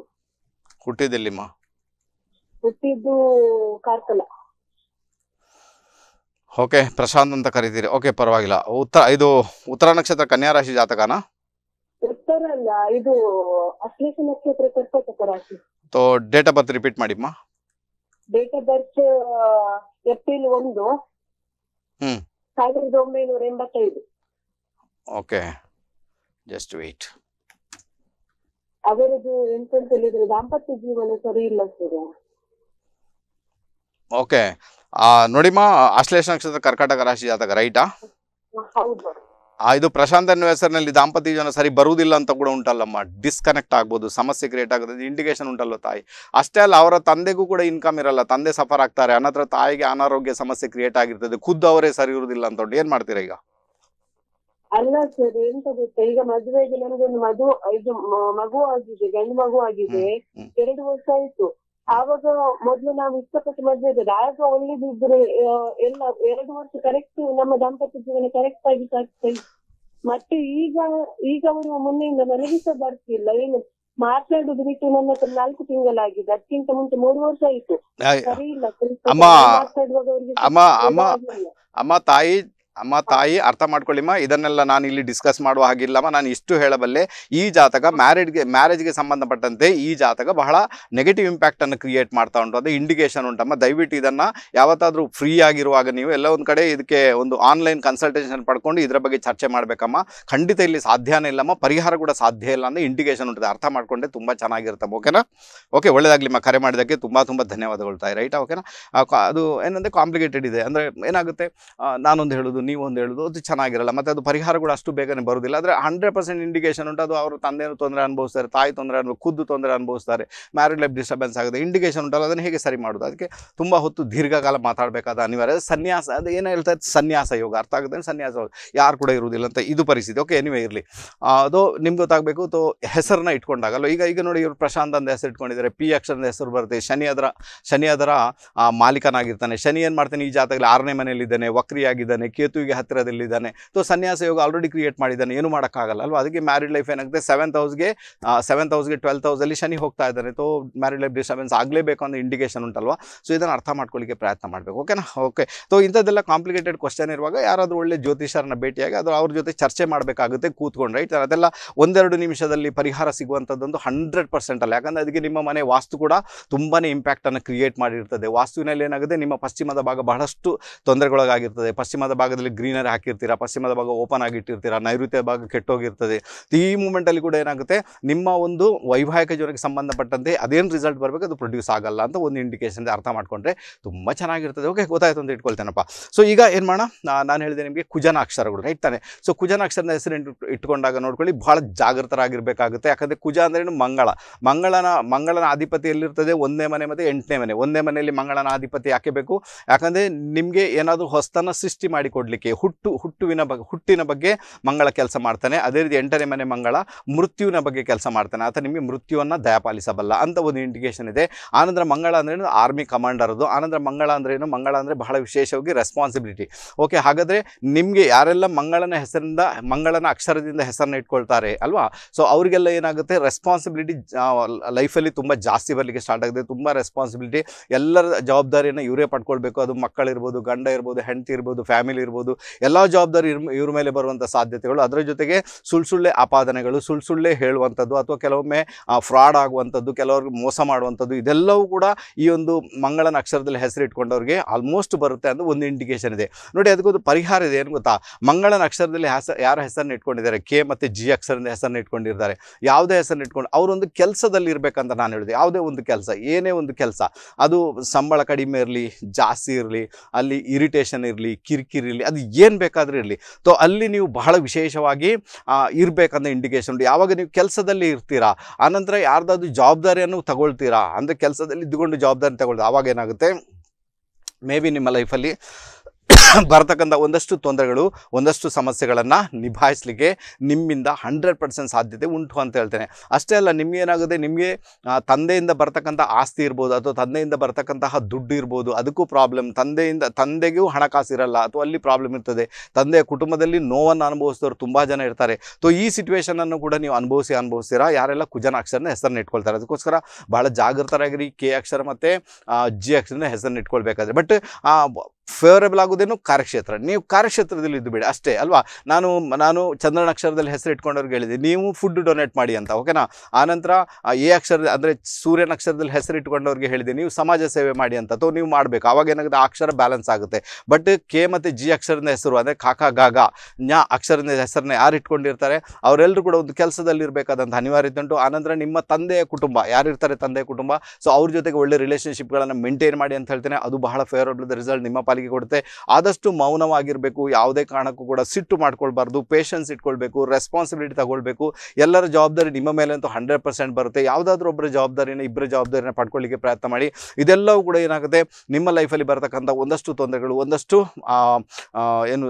ಹುಟ್ಟಿದೆಲ್ಲಿಮ್ಮ ಹುಟ್ಟಿದ್ದು ಕಾರ್ಕಲ ಓಕೆ ಪ್ರಶಾಂತ್ ಅಂತ ಕರೀತೀರಿ ಓಕೆ ಪರವಾಗಿಲ್ಲ ಉತ್ತರ ಇದು ಉತ್ತರ ನಕ್ಷತ್ರ ಕನ್ಯಾ ರಾಶಿ ಜಾತಕನ ಉತ್ತರ ಅಲ್ಲ ಇದು ಅಶ್ಲೇಷ ನಕ್ಷತ್ರ ಕರ್ಕೋಟಕ ರಾಶಿ ತೋ ಡೇಟ್ ಆಫ್ ಬರ್ತ್ ರಿಪೀಟ್ ಮಾಡಿಮ್ಮ ಡೇಟ್ ಆಫ್ ಬರ್ತ್ ಏಪ್ರಿಲ್ ಒಂದು ಹ್ಮ್ ಸಾವಿರದ ಓಕೆ ಜಸ್ಟ್ ವೇಟ್ ಅವರದ್ದು ಆ ಹೇಳಿದ್ರೆ ದಾಂಪತ್ಯ ಜೀವನ ಸರಿ ಇಲ್ಲ ಸರ್ ಓಕೆ ನೋಡಿಮ್ಮ ಆಶ್ಲೇಷ ನಕ್ಷತ್ರ ಕರ್ಕಾಟಕ ರಾಶಿ ಜಾತಕ ರೈಟಾ ಹೌದು ಇದು ಪ್ರಶಾಂತ್ ಅನ್ನುವ ಹೆಸರಿನಲ್ಲಿ ದಾಂಪತ್ಯ ಜೀವನ ಸರಿ ಬರುವುದಿಲ್ಲ ಅಂತ ಕೂಡ ಉಂಟಲ್ಲಮ್ಮ ಡಿಸ್ಕನೆಕ್ಟ್ ಆಗ್ಬೋದು ಸಮಸ್ಯೆ ಕ್ರಿಯೇಟ್ ಆಗುತ್ತೆ ಇಂಡಿಕೇಶನ್ ಉಂಟಲ್ಲ ತಾಯಿ ಅಷ್ಟೇ ಅಲ್ಲ ಅವರ ತಂದೆಗೂ ಕೂಡ ಇನ್ಕಮ್ ಇರಲ್ಲ ತಂದೆ ಸಫರ್ ಆಗ್ತಾರೆ ಅನ್ನತ್ರ ತಾಯಿಗೆ ಅನಾರೋಗ್ಯ ಸಮಸ್ಯೆ ಕ್ರಿಯೇಟ್ ಆಗಿರ್ತದೆ ಖುದ್ದು ಅವರೇ ಸರಿ ಇರುವುದಿಲ್ಲ ಅಂತ ಏನ್ ಮಾಡ್ತೀರಾ ಈಗ ಅಲ್ಲ ಸರ್ ಎಂತ ಗೊತ್ತಾ ಈಗ ಮದುವೆಗೆ ಒಂದು ಮಗು ಇದು ಮಗು ಆಗಿದೆ ಗಂಡು ಮಗು ಆಗಿದೆ ಎರಡು ವರ್ಷ ಆಯ್ತು ಆವಾಗ ಮೊದ್ಲು ನಾವು ಇಷ್ಟಪಟ್ಟು ಮದ್ವೆ ಇದ್ದದ್ದು ಆಗ ಒಳ್ಳೇದಿದ್ರೆ ಎಲ್ಲ ಎರಡು ವರ್ಷ ಕರೆಕ್ಟ್ ನಮ್ಮ ದಾಂಪತ್ಯ ಜೀವನ ಕರೆಕ್ಟ್ ಆಗಿ ಸಾಗ್ತಾ ಇತ್ತು ಮತ್ತೆ ಈಗ ಈಗ ಅವರು ಮೊನ್ನೆಯಿಂದ ಮನೆಗೆ ಬರ್ತಿಲ್ಲ ಏನು ಮಾತಾಡುದು ಬಿಟ್ಟು ನನ್ನ ಹತ್ರ ನಾಲ್ಕು ತಿಂಗಳಾಗಿದೆ ಅದಕ್ಕಿಂತ ಮುಂಚೆ ಮೂರು ವರ್ಷ ಆಯ್ತು ಸರಿ ಇಲ್ಲ ಮಾತಾಡುವಾಗ ಅವರಿಗೆ ಅಮ್ಮ ತಾಯಿ ಅಮ್ಮ ತಾಯಿ ಅರ್ಥ ಮಾಡ್ಕೊಳ್ಳಿಮ್ಮ ಇದನ್ನೆಲ್ಲ ನಾನು ಇಲ್ಲಿ ಡಿಸ್ಕಸ್ ಮಾಡುವ ಹಾಗಿಲ್ಲಮ್ಮ ನಾನು ಇಷ್ಟು ಹೇಳಬಲ್ಲೆ ಈ ಜಾತಕ ಮ್ಯಾರೇಜ್ಗೆ ಮ್ಯಾರೇಜ್ಗೆ ಸಂಬಂಧಪಟ್ಟಂತೆ ಈ ಜಾತಕ ಬಹಳ ನೆಗೆಟಿವ್ ಇಂಪ್ಯಾಕ್ಟನ್ನು ಕ್ರಿಯೇಟ್ ಮಾಡ್ತಾ ಉಂಟು ಅದು ಇಂಡಿಕೇಷನ್ ಉಂಟಮ್ಮ ದಯವಿಟ್ಟು ಇದನ್ನು ಯಾವತ್ತಾದರೂ ಫ್ರೀ ಆಗಿರುವಾಗ ನೀವು ಎಲ್ಲ ಒಂದು ಕಡೆ ಇದಕ್ಕೆ ಒಂದು ಆನ್ಲೈನ್ ಕನ್ಸಲ್ಟೇಷನ್ ಪಡ್ಕೊಂಡು ಇದರ ಬಗ್ಗೆ ಚರ್ಚೆ ಮಾಡಬೇಕಮ್ಮ ಖಂಡಿತ ಇಲ್ಲಿ ಸಾಧ್ಯನೇ ಇಲ್ಲಮ್ಮ ಪರಿಹಾರ ಕೂಡ ಸಾಧ್ಯ ಇಲ್ಲ ಅಂದರೆ ಇಂಡಿಕೇಶನ್ ಉಂಟು ಅರ್ಥ ಮಾಡಿಕೊಂಡೆ ತುಂಬ ಚೆನ್ನಾಗಿರ್ತಮ್ಮ ಓಕೆನಾ ಓಕೆ ಒಳ್ಳೇದಾಗಲಿಮ್ಮ ಕರೆ ಮಾಡಿದ್ದಕ್ಕೆ ತುಂಬ ತುಂಬ ಧನ್ಯವಾದಗಳು ತಾಯಿ ರೈಟಾ ಓಕೆನಾ ಅದು ಏನಂದರೆ ಕಾಂಪ್ಲಿಕೇಟೆಡ್ ಇದೆ ಅಂದರೆ ಏನಾಗುತ್ತೆ ನಾನೊಂದು ಹೇಳೋದು ನೀವು ಒಂದು ಹೇಳೋದು ಅದು ಚೆನ್ನಾಗಿರಲ್ಲ ಮತ್ತು ಅದು ಪರಿಹಾರ ಕೂಡ ಅಷ್ಟು ಬೇಗನೆ ಬರೋದಿಲ್ಲ ಆದರೆ ಹಂಡ್ರೆಡ್ ಪರ್ಸೆಂಟ್ ಇಂಡಿಕೇಷನ್ ಉಂಟು ಅದು ಅವರು ತಂದೆಯೂ ತೊಂದರೆ ಅನುಭವಿಸ್ತಾರೆ ತಾಯಿ ತೊಂದರೆ ಅನುಭವ ಖುದ್ದು ತೊಂದರೆ ಅನುಭವಿಸ್ತಾರೆ ಮ್ಯಾರಿಡ್ ಲೈಫ್ ಡಿಸ್ಟರ್ಬೆನ್ಸ್ ಆಗುತ್ತೆ ಇಂಡಿಕೇಷನ್ ಉಂಟಲ್ಲ ಅದನ್ನು ಹೇಗೆ ಸರಿ ಮಾಡೋದು ಅದಕ್ಕೆ ತುಂಬ ಹೊತ್ತು ದೀರ್ಘಕಾಲ ಮಾತಾಡಬೇಕಾದ ಅನಿವಾರ್ಯ ಸನ್ಯಾಸ ಅದು ಏನು ಹೇಳ್ತಾ ಸನ್ಯಾಸ ಯೋಗ ಅರ್ಥ ಆಗುತ್ತೆ ಸನ್ಯಾಸ ಯಾರು ಕೂಡ ಇರುವುದಿಲ್ಲ ಅಂತ ಇದು ಪರಿಸ್ಥಿತಿ ಓಕೆ ಎನಿವೇ ಇರಲಿ ಅದು ನಿಮ್ಗೆ ಗೊತ್ತಾಗಬೇಕು ತೋ ಹೆಸರನ್ನ ಇಟ್ಕೊಂಡಾಗಲ್ಲ ಈಗ ಈಗ ನೋಡಿ ಇವರು ಪ್ರಶಾಂತ್ ಅಂತ ಹೆಸರು ಇಟ್ಕೊಂಡಿದ್ದಾರೆ ಪಿ ಅಕ್ಷರದ ಹೆಸರು ಬರುತ್ತೆ ಶನಿ ಅದರ ಶನಿ ಅದರ ಮಾಲೀಕನಾಗಿರ್ತಾನೆ ಶನಿ ಏನು ಮಾಡ್ತಾನೆ ಈ ಜಾತಕದಲ್ಲಿ ಆರನೇ ಮನೆಯಲ್ಲಿದ್ದಾನೆ ವಕ್ರಿಯಾಗಿದ್ದಾನೆ ಕೇತು ಕೇತುವಿಗೆ ಹತ್ತಿರದಲ್ಲಿದ್ದಾನೆ ಸೊ ಸನ್ಯಾಸ ಯೋಗ ಆಲ್ರೆಡಿ ಕ್ರಿಯೇಟ್ ಮಾಡಿದ್ದಾನೆ ಏನು ಮಾಡೋಕ್ಕಾಗಲ್ಲ ಅಲ್ವಾ ಅದಕ್ಕೆ ಮ್ಯಾರಿಡ್ ಲೈಫ್ ಏನಾಗುತ್ತೆ ಸೆವೆಂತ್ ಹೌಸ್ಗೆ ಸೆವೆಂತ್ ಹೌಸ್ಗೆ ಟ್ವೆಲ್ತ್ ಹೌಸಲ್ಲಿ ಶನಿ ಹೋಗ್ತಾ ಇದ್ದಾನೆ ತೋ ಮ್ಯಾರಿಡ್ ಲೈಫ್ ಡಿಸ್ಟರ್ಬೆನ್ಸ್ ಆಗಲೇಬೇಕು ಅಂತ ಇಂಡಿಕೇಶನ್ ಉಂಟಲ್ವಾ ಸೊ ಇದನ್ನು ಅರ್ಥ ಮಾಡ್ಕೊಳ್ಳಿಕ್ಕೆ ಪ್ರಯತ್ನ ಮಾಡಬೇಕು ಓಕೆನಾ ಓಕೆ ಸೊ ಇಂಥದ್ದೆಲ್ಲ ಕಾಂಪ್ಲಿಕೇಟೆಡ್ ಕ್ವಶನ್ ಇರುವಾಗ ಯಾರಾದರೂ ಒಳ್ಳೆ ಜ್ಯೋತಿಷರನ್ನ ಭೇಟಿಯಾಗಿ ಅದು ಅವ್ರ ಜೊತೆ ಚರ್ಚೆ ಮಾಡಬೇಕಾಗುತ್ತೆ ಕೂತ್ಕೊಂಡು ರೈಟ್ ಅದೆಲ್ಲ ಒಂದೆರಡು ನಿಮಿಷದಲ್ಲಿ ಪರಿಹಾರ ಸಿಗುವಂಥದ್ದೊಂದು ಹಂಡ್ರೆಡ್ ಪರ್ಸೆಂಟ್ ಅಲ್ಲ ಯಾಕಂದರೆ ಅದಕ್ಕೆ ನಿಮ್ಮ ಮನೆ ವಾಸ್ತು ಕೂಡ ತುಂಬಾ ಇಂಪ್ಯಾಕ್ಟನ್ನು ಕ್ರಿಯೇಟ್ ಮಾಡಿರ್ತದೆ ವಾಸ್ತುವಿನಲ್ಲಿ ಏನಾಗುತ್ತೆ ನಿಮ್ಮ ಪಶ್ಚಿಮದ ಭಾಗ ಬಹಳಷ್ಟು ತೊಂದರೆಗೊಳಗಾಗಿರ್ತದೆ ಪಶ್ಚಿಮದ ಭಾಗದಲ್ಲಿ ಭಾಗದಲ್ಲಿ ಗ್ರೀನರಿ ಹಾಕಿರ್ತೀರ ಪಶ್ಚಿಮದ ಭಾಗ ಓಪನ್ ಆಗಿಟ್ಟಿರ್ತೀರ ನೈಋತ್ಯ ಭಾಗ ಕೆಟ್ಟೋಗಿರ್ತದೆ ಈ ಮೂಮೆಂಟಲ್ಲಿ ಕೂಡ ಏನಾಗುತ್ತೆ ನಿಮ್ಮ ಒಂದು ವೈವಾಹಿಕ ಜೀವನಕ್ಕೆ ಸಂಬಂಧಪಟ್ಟಂತೆ ಅದೇನು ರಿಸಲ್ಟ್ ಬರಬೇಕು ಅದು ಪ್ರೊಡ್ಯೂಸ್ ಆಗಲ್ಲ ಅಂತ ಒಂದು ಇಂಡಿಕೇಶನ್ ಅರ್ಥ ಮಾಡಿಕೊಂಡ್ರೆ ತುಂಬ ಚೆನ್ನಾಗಿರ್ತದೆ ಓಕೆ ಗೊತ್ತಾಯ್ತು ಅಂತ ಇಟ್ಕೊಳ್ತೇನಪ್ಪ ಸೊ ಈಗ ಏನು ಮಾಡೋಣ ನಾನು ಹೇಳಿದೆ ನಿಮಗೆ ಅಕ್ಷರಗಳು ರೈಟ್ ತಾನೆ ಸೊ ಅಕ್ಷರದ ಹೆಸರು ಇಟ್ಕೊಂಡಾಗ ನೋಡ್ಕೊಳ್ಳಿ ಭಾಳ ಜಾಗೃತರಾಗಿರಬೇಕಾಗುತ್ತೆ ಯಾಕಂದರೆ ಕುಜ ಅಂದ್ರೇನು ಮಂಗಳ ಮಂಗಳನ ಮಂಗಳನ ಅಧಿಪತಿ ಎಲ್ಲಿರ್ತದೆ ಒಂದನೇ ಮನೆ ಮತ್ತು ಎಂಟನೇ ಮನೆ ಒಂದೇ ಮನೆಯಲ್ಲಿ ಮಂಗಳನ ಅಧಿಪತಿ ಯಾಕೆ ಬೇಕು ಯಾಕಂದರೆ ನಿಮಗೆ ಏನಾದರೂ ಹೊಸ್ತನ ಸೃಷ್ಟಿ ಮಾಡಿಕೊಡಿ ಕೊಡಲಿಕ್ಕೆ ಹುಟ್ಟು ಹುಟ್ಟುವಿನ ಬಗ್ಗೆ ಹುಟ್ಟಿನ ಬಗ್ಗೆ ಮಂಗಳ ಕೆಲಸ ಮಾಡ್ತಾನೆ ಅದೇ ರೀತಿ ಎಂಟನೇ ಮನೆ ಮಂಗಳ ಮೃತ್ಯುವಿನ ಬಗ್ಗೆ ಕೆಲಸ ಮಾಡ್ತಾನೆ ಆತ ನಿಮಗೆ ಮೃತ್ಯುವನ್ನು ದಯಪಾಲಿಸಬಲ್ಲ ಅಂತ ಒಂದು ಇಂಡಿಕೇಶನ್ ಇದೆ ಆನಂತರ ಮಂಗಳ ಏನು ಆರ್ಮಿ ಕಮಾಂಡರ್ ಅದು ಆನಂತರ ಮಂಗಳ ಅಂದ್ರೇನು ಮಂಗಳ ಅಂದರೆ ಬಹಳ ವಿಶೇಷವಾಗಿ ರೆಸ್ಪಾನ್ಸಿಬಿಲಿಟಿ ಓಕೆ ಹಾಗಾದರೆ ನಿಮಗೆ ಯಾರೆಲ್ಲ ಮಂಗಳನ ಹೆಸರಿಂದ ಮಂಗಳನ ಅಕ್ಷರದಿಂದ ಹೆಸರನ್ನ ಇಟ್ಕೊಳ್ತಾರೆ ಅಲ್ವಾ ಸೊ ಅವರಿಗೆಲ್ಲ ಏನಾಗುತ್ತೆ ರೆಸ್ಪಾನ್ಸಿಬಿಲಿಟಿ ಲೈಫಲ್ಲಿ ತುಂಬ ಜಾಸ್ತಿ ಬರಲಿಕ್ಕೆ ಸ್ಟಾರ್ಟ್ ಆಗಿದೆ ತುಂಬ ರೆಸ್ಪಾನ್ಸಿಬಿಲಿಟಿ ಎಲ್ಲರ ಜವಾಬ್ದಾರಿಯನ್ನು ಇವರೇ ಪಡ್ಕೊಳ್ಬೇಕು ಅದು ಮಕ್ಕಳಿರ್ಬೋದು ಗಂಡ ಇರ್ಬೋದು ಹೆಂಡತಿ ಇರ್ಬೋದು ಫ್ಯಾಮಿಲಿ ಇರ್ಬೋದು ಆಗಿರ್ಬೋದು ಎಲ್ಲ ಜವಾಬ್ದಾರಿ ಇವ್ರ ಮೇಲೆ ಬರುವಂಥ ಸಾಧ್ಯತೆಗಳು ಅದರ ಜೊತೆಗೆ ಸುಳ್ಳು ಸುಳ್ಳೆ ಆಪಾದನೆಗಳು ಸುಳ್ಳು ಸುಳ್ಳೆ ಹೇಳುವಂಥದ್ದು ಅಥವಾ ಕೆಲವೊಮ್ಮೆ ಫ್ರಾಡ್ ಆಗುವಂಥದ್ದು ಕೆಲವ್ರಿಗೆ ಮೋಸ ಮಾಡುವಂಥದ್ದು ಇದೆಲ್ಲವೂ ಕೂಡ ಈ ಒಂದು ಮಂಗಳ ನಕ್ಷತ್ರದಲ್ಲಿ ಹೆಸರಿಟ್ಕೊಂಡವ್ರಿಗೆ ಆಲ್ಮೋಸ್ಟ್ ಬರುತ್ತೆ ಅಂತ ಒಂದು ಇಂಡಿಕೇಶನ್ ಇದೆ ನೋಡಿ ಅದಕ್ಕೊಂದು ಪರಿಹಾರ ಇದೆ ಏನು ಗೊತ್ತಾ ಮಂಗಳ ನಕ್ಷತ್ರದಲ್ಲಿ ಹೆಸರು ಯಾರ ಹೆಸರನ್ನ ಇಟ್ಕೊಂಡಿದ್ದಾರೆ ಕೆ ಮತ್ತು ಜಿ ಅಕ್ಷರದ ಹೆಸರನ್ನ ಇಟ್ಕೊಂಡಿರ್ತಾರೆ ಯಾವುದೇ ಹೆಸರನ್ನು ಇಟ್ಕೊಂಡು ಅವರೊಂದು ಕೆಲಸದಲ್ಲಿ ಇರಬೇಕಂತ ನಾನು ಹೇಳಿದೆ ಯಾವುದೇ ಒಂದು ಕೆಲಸ ಏನೇ ಒಂದು ಕೆಲಸ ಅದು ಸಂಬಳ ಕಡಿಮೆ ಇರಲಿ ಜಾಸ್ತಿ ಇರಲಿ ಅಲ್ಲಿ ಇರಿಟೇಷನ್ ಇರಲಿ ಕಿರಿಕಿರಿ ಇರಲಿ ಅದು ಏನು ಬೇಕಾದರೂ ಇರಲಿ ಸೊ ಅಲ್ಲಿ ನೀವು ಬಹಳ ವಿಶೇಷವಾಗಿ ಇರಬೇಕಂದ್ರೆ ಇಂಡಿಕೇಶನ್ ಯಾವಾಗ ನೀವು ಕೆಲಸದಲ್ಲಿ ಇರ್ತೀರಾ ಆನಂತರ ಯಾರ್ದಾದ್ರು ಜವಾಬ್ದಾರಿಯನ್ನು ತಗೊಳ್ತೀರಾ ಅಂದರೆ ಕೆಲಸದಲ್ಲಿ ಇದ್ದುಕೊಂಡು ಜವಾಬ್ದಾರಿ ತಗೊಳ್ತೀರಾ ಆವಾಗ ಏನಾಗುತ್ತೆ ಮೇ ಬಿ ನಿಮ್ಮ ಲೈಫಲ್ಲಿ ಬರತಕ್ಕಂಥ ಒಂದಷ್ಟು ತೊಂದರೆಗಳು ಒಂದಷ್ಟು ಸಮಸ್ಯೆಗಳನ್ನು ನಿಭಾಯಿಸಲಿಕ್ಕೆ ನಿಮ್ಮಿಂದ ಹಂಡ್ರೆಡ್ ಪರ್ಸೆಂಟ್ ಸಾಧ್ಯತೆ ಉಂಟು ಅಂತ ಹೇಳ್ತೇನೆ ಅಷ್ಟೇ ಅಲ್ಲ ನಿಮಗೇನಾಗುತ್ತೆ ನಿಮಗೆ ತಂದೆಯಿಂದ ಬರ್ತಕ್ಕಂಥ ಆಸ್ತಿ ಇರ್ಬೋದು ಅಥವಾ ತಂದೆಯಿಂದ ಬರ್ತಕ್ಕಂತಹ ದುಡ್ಡು ಇರ್ಬೋದು ಅದಕ್ಕೂ ಪ್ರಾಬ್ಲಮ್ ತಂದೆಯಿಂದ ತಂದೆಗೂ ಹಣಕಾಸು ಇರಲ್ಲ ಅಥವಾ ಅಲ್ಲಿ ಪ್ರಾಬ್ಲಮ್ ಇರ್ತದೆ ತಂದೆಯ ಕುಟುಂಬದಲ್ಲಿ ನೋವನ್ನು ಅನುಭವಿಸಿದವರು ತುಂಬ ಜನ ಇರ್ತಾರೆ ಸೊ ಈ ಸಿಚುವೇಶನನ್ನು ಕೂಡ ನೀವು ಅನುಭವಿಸಿ ಅನುಭವಿಸ್ತೀರಾ ಯಾರೆಲ್ಲ ಕುಜನ ಅಕ್ಷರನ ಹೆಸರನ್ನ ಇಟ್ಕೊಳ್ತಾರೆ ಅದಕ್ಕೋಸ್ಕರ ಭಾಳ ಜಾಗೃತರಾಗಿರಿ ಕೆ ಅಕ್ಷರ ಮತ್ತು ಜಿ ಅಕ್ಷರನ ಹೆಸರನ್ನ ಇಟ್ಕೊಳ್ಬೇಕಾದ್ರೆ ಬಟ್ ಫೇವರೇಬಲ್ ಆಗೋದೇನು ಕಾರ್ಯಕ್ಷೇತ್ರ ನೀವು ಕಾರ್ಯಕ್ಷೇತ್ರದಲ್ಲಿ ಇದ್ದು ಬಿಡಿ ಅಷ್ಟೇ ಅಲ್ವಾ ನಾನು ನಾನು ಚಂದ್ರನ ಅಕ್ಷರದಲ್ಲಿ ಹೆಸರು ಇಟ್ಕೊಂಡವ್ರಿಗೆ ಹೇಳಿದೆ ನೀವು ಫುಡ್ ಡೊನೇಟ್ ಮಾಡಿ ಅಂತ ಓಕೆನಾ ಆನಂತರ ಎ ಅಕ್ಷರ ಅಂದರೆ ಸೂರ್ಯನ ಅಕ್ಷರದಲ್ಲಿ ಹೆಸರು ಇಟ್ಕೊಂಡವ್ರಿಗೆ ಹೇಳಿದೆ ನೀವು ಸಮಾಜ ಸೇವೆ ಮಾಡಿ ಅಂತ ಅಥವಾ ನೀವು ಮಾಡಬೇಕು ಆವಾಗ ಏನಾಗುತ್ತೆ ಆ ಅಕ್ಷರ ಬ್ಯಾಲೆನ್ಸ್ ಆಗುತ್ತೆ ಬಟ್ ಕೆ ಮತ್ತು ಜಿ ಅಕ್ಷರದ ಹೆಸರು ಅಂದರೆ ಕಾಕ ಗಾಗ ನ್ಯಾ ಅಕ್ಷರದ ಹೆಸರನ್ನ ಯಾರು ಇಟ್ಕೊಂಡಿರ್ತಾರೆ ಅವರೆಲ್ಲರೂ ಕೂಡ ಒಂದು ಕೆಲಸದಲ್ಲಿರಬೇಕಾದಂಥ ಅನಿವಾರ್ಯತೆ ಉಂಟು ಆನಂತರ ನಿಮ್ಮ ತಂದೆಯ ಕುಟುಂಬ ಯಾರಿರ್ತಾರೆ ತಂದೆಯ ಕುಟುಂಬ ಸೊ ಅವ್ರ ಜೊತೆಗೆ ಒಳ್ಳೆ ರಿಲೇಷನ್ಶಿಪ್ಗಳನ್ನು ಮೇಂಟೈನ್ ಮಾಡಿ ಅಂತ ಹೇಳ್ತೇನೆ ಅದು ಬಹಳ ಫೇವರಬಲ್ ರಿಸಲ್ಟ್ ನಿಮ್ಮ ಕೊಡುತ್ತೆ ಆದಷ್ಟು ಮೌನವಾಗಿರಬೇಕು ಯಾವುದೇ ಕಾರಣಕ್ಕೂ ಕೂಡ ಸಿಟ್ಟು ಮಾಡ್ಕೊಳ್ಬಾರ್ದು ಪೇಷನ್ಸ್ ಇಟ್ಕೊಳ್ಬೇಕು ರೆಸ್ಪಾನ್ಸಿಬಿಲಿಟಿ ತಗೊಳ್ಬೇಕು ಎಲ್ಲರ ಜವಾಬ್ದಾರಿ ನಿಮ್ಮ ಮೇಲೆ ಅಂತೂ ಹಂಡ್ರೆಡ್ ಪರ್ಸೆಂಟ್ ಬರುತ್ತೆ ಯಾವುದಾದ್ರೂ ಒಬ್ಬರ ಜವಾಬ್ದಾರಿನ ಇಬ್ಬರ ಜವಾಬ್ದಾರಿನ ಪಡ್ಕೊಳ್ಳಿಕ್ಕೆ ಪ್ರಯತ್ನ ಮಾಡಿ ಇದೆಲ್ಲವೂ ಕೂಡ ಏನಾಗುತ್ತೆ ನಿಮ್ಮ ಲೈಫಲ್ಲಿ ಬರತಕ್ಕಂಥ ಒಂದಷ್ಟು ತೊಂದರೆಗಳು ಒಂದಷ್ಟು ಏನು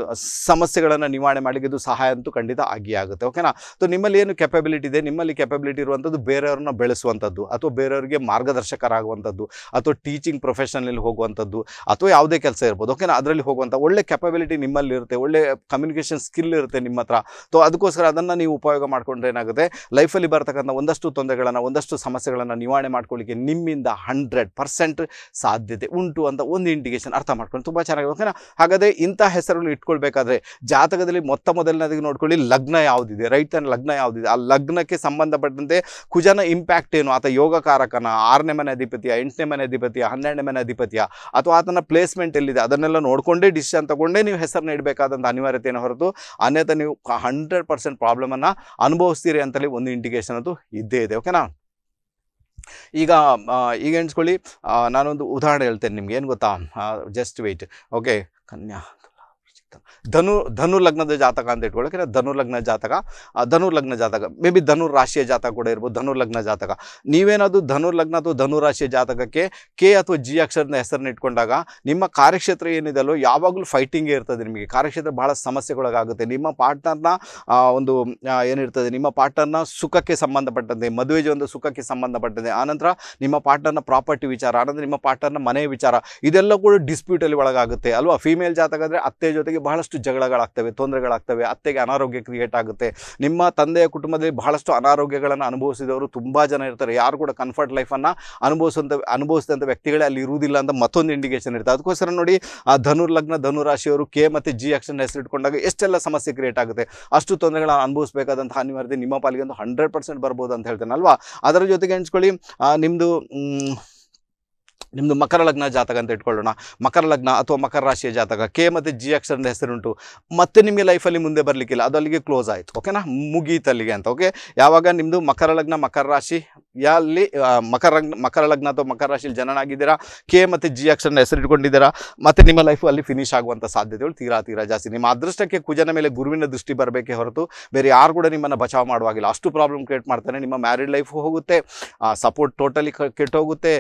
ಸಮಸ್ಯೆಗಳನ್ನು ನಿವಾರಣೆ ಮಾಡಲಿಕ್ಕೆ ಇದು ಸಹಾಯ ಅಂತೂ ಖಂಡಿತ ಆಗಿ ಆಗುತ್ತೆ ಓಕೆನಾ ಸೊ ನಿಮ್ಮಲ್ಲಿ ಏನು ಕೆಪಬಿಲಿಟಿ ಇದೆ ನಿಮ್ಮಲ್ಲಿ ಕೆಪಬಿಲಿಟಿ ಇರುವಂಥದ್ದು ಬೇರೆಯವ್ರನ್ನ ಬೆಳೆಸುವಂಥದ್ದು ಅಥವಾ ಬೇರೆಯವರಿಗೆ ಮಾರ್ಗದರ್ಶಕರಾಗುವಂಥದ್ದು ಅಥವಾ ಟೀಚಿಂಗ್ ಪ್ರೊಫೆಷನಲ್ಲಿ ಹೋಗುವಂಥದ್ದು ಅಥವಾ ಯಾವುದೇ ಕೆಲಸ ಇರ್ಬೋದು ಓಕೆನಾ ಅದರಲ್ಲಿ ಹೋಗುವಂಥ ಒಳ್ಳೆ ಕೆಪಬಿಲಿಟಿ ನಿಮ್ಮಲ್ಲಿ ಇರುತ್ತೆ ಒಳ್ಳೆ ಕಮ್ಯುನಿಕೇಷನ್ ಸ್ಕಿಲ್ ಇರುತ್ತೆ ನಿಮ್ಮ ಹತ್ರ ಸೊ ಅದಕ್ಕೋಸ್ಕರ ಅದನ್ನು ನೀವು ಉಪಯೋಗ ಮಾಡಿಕೊಂಡ್ರೆ ಏನಾಗುತ್ತೆ ಲೈಫಲ್ಲಿ ಬರ್ತಕ್ಕಂಥ ಒಂದಷ್ಟು ತೊಂದರೆಗಳನ್ನು ಒಂದಷ್ಟು ಸಮಸ್ಯೆಗಳನ್ನು ನಿವಾರಣೆ ಮಾಡ್ಕೊಳ್ಳಿಕ್ಕೆ ನಿಮ್ಮಿಂದ ಹಂಡ್ರೆಡ್ ಪರ್ಸೆಂಟ್ ಸಾಧ್ಯತೆ ಉಂಟು ಅಂತ ಒಂದು ಇಂಡಿಕೇಶನ್ ಅರ್ಥ ಮಾಡ್ಕೊಂಡು ತುಂಬ ಚೆನ್ನಾಗಿದೆ ಓಕೆನಾ ಹಾಗಾದರೆ ಇಂಥ ಹೆಸರುಗಳು ಇಟ್ಕೊಳ್ಬೇಕಾದ್ರೆ ಜಾತಕದಲ್ಲಿ ಮೊತ್ತ ಮೊದಲನೇದಾಗಿ ನೋಡ್ಕೊಳ್ಳಿ ಲಗ್ನ ಯಾವುದಿದೆ ರೈಟ್ ಲಗ್ನ ಯಾವುದಿದೆ ಆ ಲಗ್ನಕ್ಕೆ ಸಂಬಂಧಪಟ್ಟಂತೆ ಕುಜನ ಇಂಪ್ಯಾಕ್ಟ್ ಏನು ಆತ ಯೋಗಕಾರಕನ ಆರನೇ ಮನೆ ಅಧಿಪತಿಯ ಎಂಟನೇ ಮನೆ ಅಧಿಪತಿಯ ಹನ್ನೆರಡನೇ ಮನೆ ಅಧಿಪತಿಯ ಅಥವಾ ಆತನ ಪ್ಲೇಸ್ಮೆಂಟ್ ಎಲ್ಲಿದೆ ಅದನ್ನೆಲ್ಲ ನೋಡಿಕೊಂಡೇ ಡಿಸಿಷನ್ ತಗೊಂಡೇ ನೀವು ಹೆಸರನ್ನ ಇಡಬೇಕಾದಂಥ ಅನಿವಾರ್ಯತೆಯನ್ನು ಹೊರತು ಅನ್ಯತೆ ನೀವು ಹಂಡ್ರೆಡ್ ಪರ್ಸೆಂಟ್ ಪ್ರಾಬ್ಲಮನ್ನು ಅನುಭವಿಸ್ತೀರಿ ಅಂತೇಳಿ ಒಂದು ಇಂಡಿಕೇಶನ್ ಅದು ಇದ್ದೇ ಇದೆ ಓಕೆನಾ ಈಗ ಈಗ ಎಣಿಸ್ಕೊಳ್ಳಿ ನಾನೊಂದು ಉದಾಹರಣೆ ಹೇಳ್ತೇನೆ ನಿಮ್ಗೆ ಏನು ಗೊತ್ತಾ ಜಸ್ಟ್ ವೆಯ್ಟ್ ಓಕೆ ಕನ್ಯಾ ಧನು ಧನು ಲಗ್ನದ ಜಾತಕ ಅಂತ ಇಟ್ಕೊಳ್ಳೋಕೆ ಧನು ಲಗ್ನ ಜಾತಕ ಧನು ಲಗ್ನ ಜಾತಕ ಮೇ ಬಿ ಧನು ರಾಶಿಯ ಜಾತಕ ಕೂಡ ಇರ್ಬೋದು ಧನು ಲಗ್ನ ಜಾತಕ ನೀವೇನಾದರೂ ಧನು ಲಗ್ನ ಅಥವಾ ಧನು ರಾಶಿಯ ಜಾತಕಕ್ಕೆ ಕೆ ಅಥವಾ ಜಿ ಅಕ್ಷರದ ಹೆಸರನ್ನ ಇಟ್ಕೊಂಡಾಗ ನಿಮ್ಮ ಕಾರ್ಯಕ್ಷೇತ್ರ ಏನಿದೆ ಅಲ್ಲೋ ಯಾವಾಗಲೂ ಫೈಟಿಂಗೇ ಇರ್ತದೆ ನಿಮಗೆ ಕಾರ್ಯಕ್ಷೇತ್ರ ಬಹಳ ಸಮಸ್ಯೆಗೊಳಗಾಗುತ್ತೆ ನಿಮ್ಮ ಪಾರ್ಟ್ನರ್ನ ಒಂದು ಏನಿರ್ತದೆ ನಿಮ್ಮ ಪಾರ್ಟ್ನರ್ನ ಸುಖಕ್ಕೆ ಸಂಬಂಧಪಟ್ಟಂತೆ ಮದುವೆ ಒಂದು ಸುಖಕ್ಕೆ ಸಂಬಂಧಪಟ್ಟಂತೆ ಆನಂತರ ನಿಮ್ಮ ಪಾರ್ಟ್ನರ್ನ ಪ್ರಾಪರ್ಟಿ ವಿಚಾರ ಆನಂತರ ನಿಮ್ಮ ಪಾರ್ಟ್ನರ್ನ ಮನೆ ವಿಚಾರ ಇದೆಲ್ಲ ಕೂಡ ಡಿಸ್ಪ್ಯೂಟಲ್ಲಿ ಒಳಗಾಗುತ್ತೆ ಅಲ್ವಾ ಫೀಮೇಲ್ ಜಾತಕ ಅಂದರೆ ಅತ್ತೆ ಜೊತೆಗೆ ಬಹಳಷ್ಟು ಜಗಳಗಳಾಗ್ತವೆ ತೊಂದರೆಗಳಾಗ್ತವೆ ಅತ್ತೆಗೆ ಅನಾರೋಗ್ಯ ಕ್ರಿಯೇಟ್ ಆಗುತ್ತೆ ನಿಮ್ಮ ತಂದೆಯ ಕುಟುಂಬದಲ್ಲಿ ಬಹಳಷ್ಟು ಅನಾರೋಗ್ಯಗಳನ್ನು ಅನುಭವಿಸಿದವರು ತುಂಬ ಜನ ಇರ್ತಾರೆ ಯಾರು ಕೂಡ ಕನ್ಫರ್ಟ್ ಲೈಫನ್ನು ಅನುಭವಿಸುವಂಥ ಅನುಭವಿಸಿದಂಥ ವ್ಯಕ್ತಿಗಳೇ ಅಲ್ಲಿ ಇರುವುದಿಲ್ಲ ಅಂತ ಮತ್ತೊಂದು ಇಂಡಿಕೇಶನ್ ಇರುತ್ತೆ ಅದಕ್ಕೋಸ್ಕರ ನೋಡಿ ಆ ಧನುರ್ ಲಗ್ನ ಧನುರಾಶಿಯವರು ಕೆ ಮತ್ತು ಜಿ ಆಕ್ಷನ್ ಹೆಸರಿಟ್ಕೊಂಡಾಗ ಎಷ್ಟೆಲ್ಲ ಸಮಸ್ಯೆ ಕ್ರಿಯೇಟ್ ಆಗುತ್ತೆ ಅಷ್ಟು ತೊಂದರೆಗಳನ್ನು ಅನುಭವಿಸಬೇಕಾದಂಥ ಅನಿವಾರ್ಯತೆ ನಿಮ್ಮ ಪಾಲಿಗೆ ಒಂದು ಹಂಡ್ರೆಡ್ ಪರ್ಸೆಂಟ್ ಬರ್ಬೋದು ಅಂತ ಹೇಳ್ತೇನೆ ಅಲ್ವಾ ಅದರ ಜೊತೆಗೆ ಹಂಚ್ಕೊಳ್ಳಿ ನಿಮ್ಮದು ನಿಮ್ಮದು ಮಕರ ಲಗ್ನ ಜಾತಕ ಅಂತ ಇಟ್ಕೊಳ್ಳೋಣ ಮಕರ ಲಗ್ನ ಅಥವಾ ಮಕರ ರಾಶಿಯ ಜಾತಕ ಕೆ ಮತ್ತು ಜಿ ಅಕ್ಷರದ ಹೆಸರುಂಟು ಮತ್ತೆ ನಿಮಗೆ ಲೈಫಲ್ಲಿ ಮುಂದೆ ಬರಲಿಕ್ಕಿಲ್ಲ ಅದು ಅಲ್ಲಿಗೆ ಕ್ಲೋಸ್ ಆಯಿತು ಓಕೆನಾ ಮುಗೀತಲ್ಲಿಗೆ ಅಂತ ಓಕೆ ಯಾವಾಗ ನಿಮ್ಮದು ಮಕರ ಲಗ್ನ ಮಕರ ರಾಶಿ ಯಲ್ಲಿ ಮಕರ ಮಕರ ಲಗ್ನ ಅಥವಾ ಮಕರ ರಾಶಿಯಲ್ಲಿ ಜನನಾಗಿದ್ದೀರಾ ಕೆ ಮತ್ತು ಜಿ ಅಕ್ಷರನ ಹೆಸರಿಟ್ಕೊಂಡಿದ್ದೀರಾ ಮತ್ತು ನಿಮ್ಮ ಲೈಫು ಅಲ್ಲಿ ಫಿನಿಶ್ ಆಗುವಂಥ ಸಾಧ್ಯತೆಗಳು ತೀರಾ ತೀರಾ ಜಾಸ್ತಿ ನಿಮ್ಮ ಅದೃಷ್ಟಕ್ಕೆ ಕುಜನ ಮೇಲೆ ಗುರುವಿನ ದೃಷ್ಟಿ ಬರಬೇಕೆ ಹೊರತು ಬೇರೆ ಯಾರು ಕೂಡ ನಿಮ್ಮನ್ನು ಬಚಾವ್ ಮಾಡುವಾಗಿಲ್ಲ ಅಷ್ಟು ಪ್ರಾಬ್ಲಮ್ ಕ್ರಿಯೇಟ್ ಮಾಡ್ತಾನೆ ನಿಮ್ಮ ಮ್ಯಾರಿಡ್ ಲೈಫು ಹೋಗುತ್ತೆ ಸಪೋರ್ಟ್ ಟೋಟಲಿ ಕೆಟ್ಟೋಗುತ್ತೆ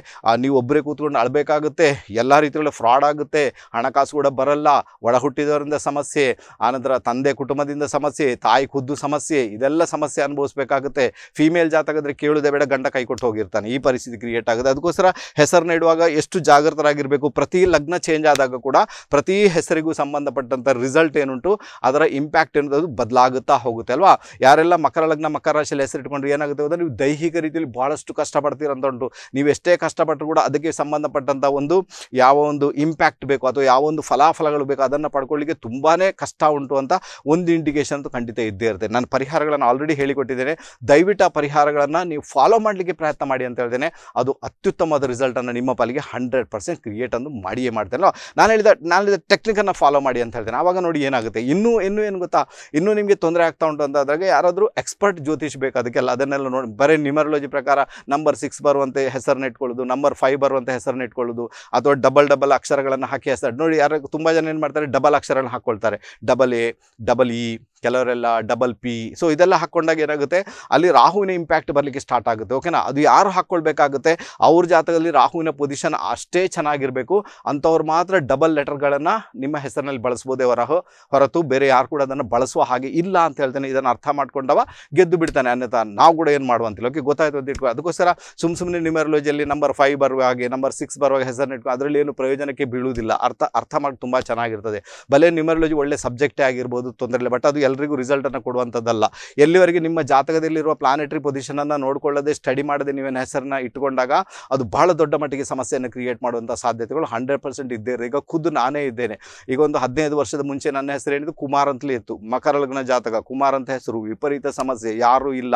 ನೀವು ಒಬ್ಬರೇ ಕೂತ್ಕೊಂಡು ಅಳಬೇಕಾಗುತ್ತೆ ಎಲ್ಲ ರೀತಿಗಳ ಫ್ರಾಡ್ ಆಗುತ್ತೆ ಹಣಕಾಸು ಕೂಡ ಬರಲ್ಲ ಒಳ ಹುಟ್ಟಿದವರಿಂದ ಸಮಸ್ಯೆ ಆನಂತರ ತಂದೆ ಕುಟುಂಬದಿಂದ ಸಮಸ್ಯೆ ತಾಯಿ ಖುದ್ದು ಸಮಸ್ಯೆ ಇದೆಲ್ಲ ಸಮಸ್ಯೆ ಅನುಭವಿಸ್ಬೇಕಾಗುತ್ತೆ ಫೀಮೇಲ್ ಜಾತಕದ್ರೆ ಕೇಳುವುದೇ ಬೇಡ ಗಂಡ ಗಂಡ ಕೈ ಕೊಟ್ಟು ಹೋಗಿರ್ತಾನೆ ಈ ಪರಿಸ್ಥಿತಿ ಕ್ರಿಯೇಟ್ ಆಗುತ್ತೆ ಅದಕ್ಕೋಸ್ಕರ ಹೆಸರನ್ನ ಇಡುವಾಗ ಎಷ್ಟು ಜಾಗೃತರಾಗಿರಬೇಕು ಪ್ರತಿ ಲಗ್ನ ಚೇಂಜ್ ಆದಾಗ ಕೂಡ ಪ್ರತಿ ಹೆಸರಿಗೂ ಸಂಬಂಧಪಟ್ಟಂಥ ರಿಸಲ್ಟ್ ಏನುಂಟು ಅದರ ಇಂಪ್ಯಾಕ್ಟ್ ಏನದು ಅದು ಬದಲಾಗುತ್ತಾ ಹೋಗುತ್ತೆ ಅಲ್ವಾ ಯಾರೆಲ್ಲ ಮಕರ ಲಗ್ನ ಮಕರ ರಾಶಿಯಲ್ಲಿ ಹೆಸರಿಟ್ಕೊಂಡ್ರೆ ಏನಾಗುತ್ತೆ ಅಂದರೆ ನೀವು ದೈಹಿಕ ರೀತಿಯಲ್ಲಿ ಭಾಳಷ್ಟು ಕಷ್ಟಪಡ್ತೀರ ಉಂಟು ನೀವು ಎಷ್ಟೇ ಕಷ್ಟಪಟ್ಟರು ಕೂಡ ಅದಕ್ಕೆ ಸಂಬಂಧಪಟ್ಟಂಥ ಒಂದು ಯಾವ ಒಂದು ಇಂಪ್ಯಾಕ್ಟ್ ಬೇಕು ಅಥವಾ ಯಾವ ಒಂದು ಫಲಾಫಲಗಳು ಬೇಕು ಅದನ್ನು ಪಡ್ಕೊಳ್ಳಿಕ್ಕೆ ತುಂಬಾ ಕಷ್ಟ ಉಂಟು ಅಂತ ಒಂದು ಇಂಡಿಕೇಶನ್ ಅಂತೂ ಖಂಡಿತ ಇದ್ದೇ ಇರುತ್ತೆ ನಾನು ಪರಿಹಾರಗಳನ್ನು ಆಲ್ರೆಡಿ ಹೇಳಿಕೊಟ್ಟಿದ್ದೇನೆ ದಯವಿಟ್ಟು ಆ ಪರಿಹಾರಗಳನ್ನು ನೀವು ಫಾಲೋ ಮಾಡಿ ಮಾಡಲಿಕ್ಕೆ ಪ್ರಯತ್ನ ಮಾಡಿ ಅಂತ ಹೇಳ್ತೇನೆ ಅದು ಅತ್ಯುತ್ತಮವಾದ ರಿಸಲ್ಟನ್ನು ನಿಮ್ಮ ಪಾಲಿಗೆ ಹಂಡ್ರೆಡ್ ಪರ್ಸೆಂಟ್ ಕ್ರಿಯೇಟ್ ಅಂದು ಮಾಡಿಯೇ ಮಾಡ್ತೇನೋ ನಾನು ಹೇಳಿದ ನಾನು ಹೇಳಿದ ಟೆಕ್ನಿಕನ್ನು ಫಾಲೋ ಮಾಡಿ ಅಂತ ಹೇಳ್ತೇನೆ ಆವಾಗ ನೋಡಿ ಏನಾಗುತ್ತೆ ಇನ್ನೂ ಇನ್ನೂ ಏನು ಗೊತ್ತಾ ಇನ್ನೂ ನಿಮಗೆ ತೊಂದರೆ ಆಗ್ತಾ ಉಂಟು ಅಂತಂದಾಗ ಯಾರಾದರೂ ಎಕ್ಸ್ಪರ್ಟ್ ಜ್ಯೋತಿಷ್ ಬೇಕು ಅದಕ್ಕೆಲ್ಲ ಅದನ್ನೆಲ್ಲ ನೋಡಿ ಬರೀ ನ್ಯೂಮರಾಲಜಿ ಪ್ರಕಾರ ನಂಬರ್ ಸಿಕ್ಸ್ ಬರುವಂತೆ ಹೆಸರನ್ನ ಇಟ್ಕೊಳ್ಳೋದು ನಂಬರ್ ಫೈವ್ ಬರುವಂತೆ ಹೆಸರನ್ನ ಇಟ್ಕೊಳ್ಳೋದು ಅಥವಾ ಡಬಲ್ ಡಬಲ್ ಅಕ್ಷರಗಳನ್ನು ಹಾಕಿ ಹೆಸರು ನೋಡಿ ಯಾರು ತುಂಬ ಜನ ಏನು ಮಾಡ್ತಾರೆ ಡಬಲ್ ಅಕ್ಷರಗಳನ್ನ ಹಾಕ್ಕೊಳ್ತಾರೆ double A double E e, ಕೆಲವರೆಲ್ಲ ಡಬಲ್ ಪಿ ಸೊ ಇದೆಲ್ಲ ಹಾಕ್ಕೊಂಡಾಗ ಏನಾಗುತ್ತೆ ಅಲ್ಲಿ ರಾಹುವಿನ ಇಂಪ್ಯಾಕ್ಟ್ ಬರಲಿಕ್ಕೆ ಸ್ಟಾರ್ಟ್ ಆಗುತ್ತೆ ಓಕೆನಾ ಅದು ಯಾರು ಹಾಕ್ಕೊಳ್ಬೇಕಾಗುತ್ತೆ ಅವ್ರ ಜಾತಕದಲ್ಲಿ ರಾಹುವಿನ ಪೊಸಿಷನ್ ಅಷ್ಟೇ ಚೆನ್ನಾಗಿರಬೇಕು ಅಂಥವ್ರು ಮಾತ್ರ ಡಬಲ್ ಲೆಟರ್ಗಳನ್ನು ನಿಮ್ಮ ಹೆಸರಿನಲ್ಲಿ ಬಳಸ್ಬೋದೇ ಹೊರಹು ಹೊರತು ಬೇರೆ ಯಾರು ಕೂಡ ಅದನ್ನು ಬಳಸುವ ಹಾಗೆ ಇಲ್ಲ ಅಂತ ಹೇಳ್ತೇನೆ ಇದನ್ನು ಅರ್ಥ ಮಾಡ್ಕೊಂಡವ ಗೆದ್ದು ಬಿಡ್ತಾನೆ ಅನ್ಯಥ ನಾವು ಕೂಡ ಏನು ಮಾಡುವಂತಿಲ್ಲ ಓಕೆ ಗೊತ್ತಾಯ್ತು ಅಂತ ಇಟ್ಕೋ ಅದಕ್ಕೋಸ್ಕರ ಸುಮ್ ಸುಮ್ಮನೆ ನ್ಯೂಮರಲಜಿಯಲ್ಲಿ ನಂಬರ್ ಫೈವ್ ಬರುವ ಹಾಗೆ ನಂಬರ್ ಸಿಕ್ಸ್ ಬರುವಾಗ ಹೆಸರನ್ನ ಇಟ್ಕೊ ಅದರಲ್ಲಿ ಏನು ಪ್ರಯೋಜನಕ್ಕೆ ಬೀಳುವುದಿಲ್ಲ ಅರ್ಥ ಅರ್ಥ ಮಾಡಿ ತುಂಬ ಚೆನ್ನಾಗಿರ್ತದೆ ಬಲೆ ನ್ಯೂಮರಾಲಜಿ ಒಳ್ಳೆ ಸಬ್ಜೆಕ್ಟೇ ಆಗಿರ್ಬೋದು ತೊಂದರೆ ಇಲ್ಲ ಬಟ್ ಅದು ಎಲ್ರಿಗೂ ರಿಸಲ್ಟನ್ನು ಕೊಡುವಂಥದ್ದಲ್ಲ ಎಲ್ಲಿವರೆಗೆ ನಿಮ್ಮ ಜಾತಕದಲ್ಲಿರುವ ಪ್ಲಾನೆಟರಿ ಪೊಸಿಷನನ್ನು ನೋಡಿಕೊಳ್ಳದೆ ಸ್ಟಡಿ ಮಾಡದೆ ನೀವೇನು ಹೆಸರನ್ನ ಇಟ್ಟುಕೊಂಡಾಗ ಅದು ಬಹಳ ದೊಡ್ಡ ಮಟ್ಟಿಗೆ ಸಮಸ್ಯೆಯನ್ನು ಕ್ರಿಯೇಟ್ ಮಾಡುವಂಥ ಸಾಧ್ಯತೆಗಳು ಹಂಡ್ರೆಡ್ ಪರ್ಸೆಂಟ್ ಇದ್ದೇ ಈಗ ಖುದ್ದು ನಾನೇ ಇದ್ದೇನೆ ಈಗ ಒಂದು ಹದಿನೈದು ವರ್ಷದ ಮುಂಚೆ ನನ್ನ ಹೆಸರು ಏನಿದ್ದು ಕುಮಾರ್ ಅಂತಲೇ ಇತ್ತು ಮಕರ ಲಗ್ನ ಜಾತಕ ಕುಮಾರ್ ಅಂತ ಹೆಸರು ವಿಪರೀತ ಸಮಸ್ಯೆ ಯಾರೂ ಇಲ್ಲ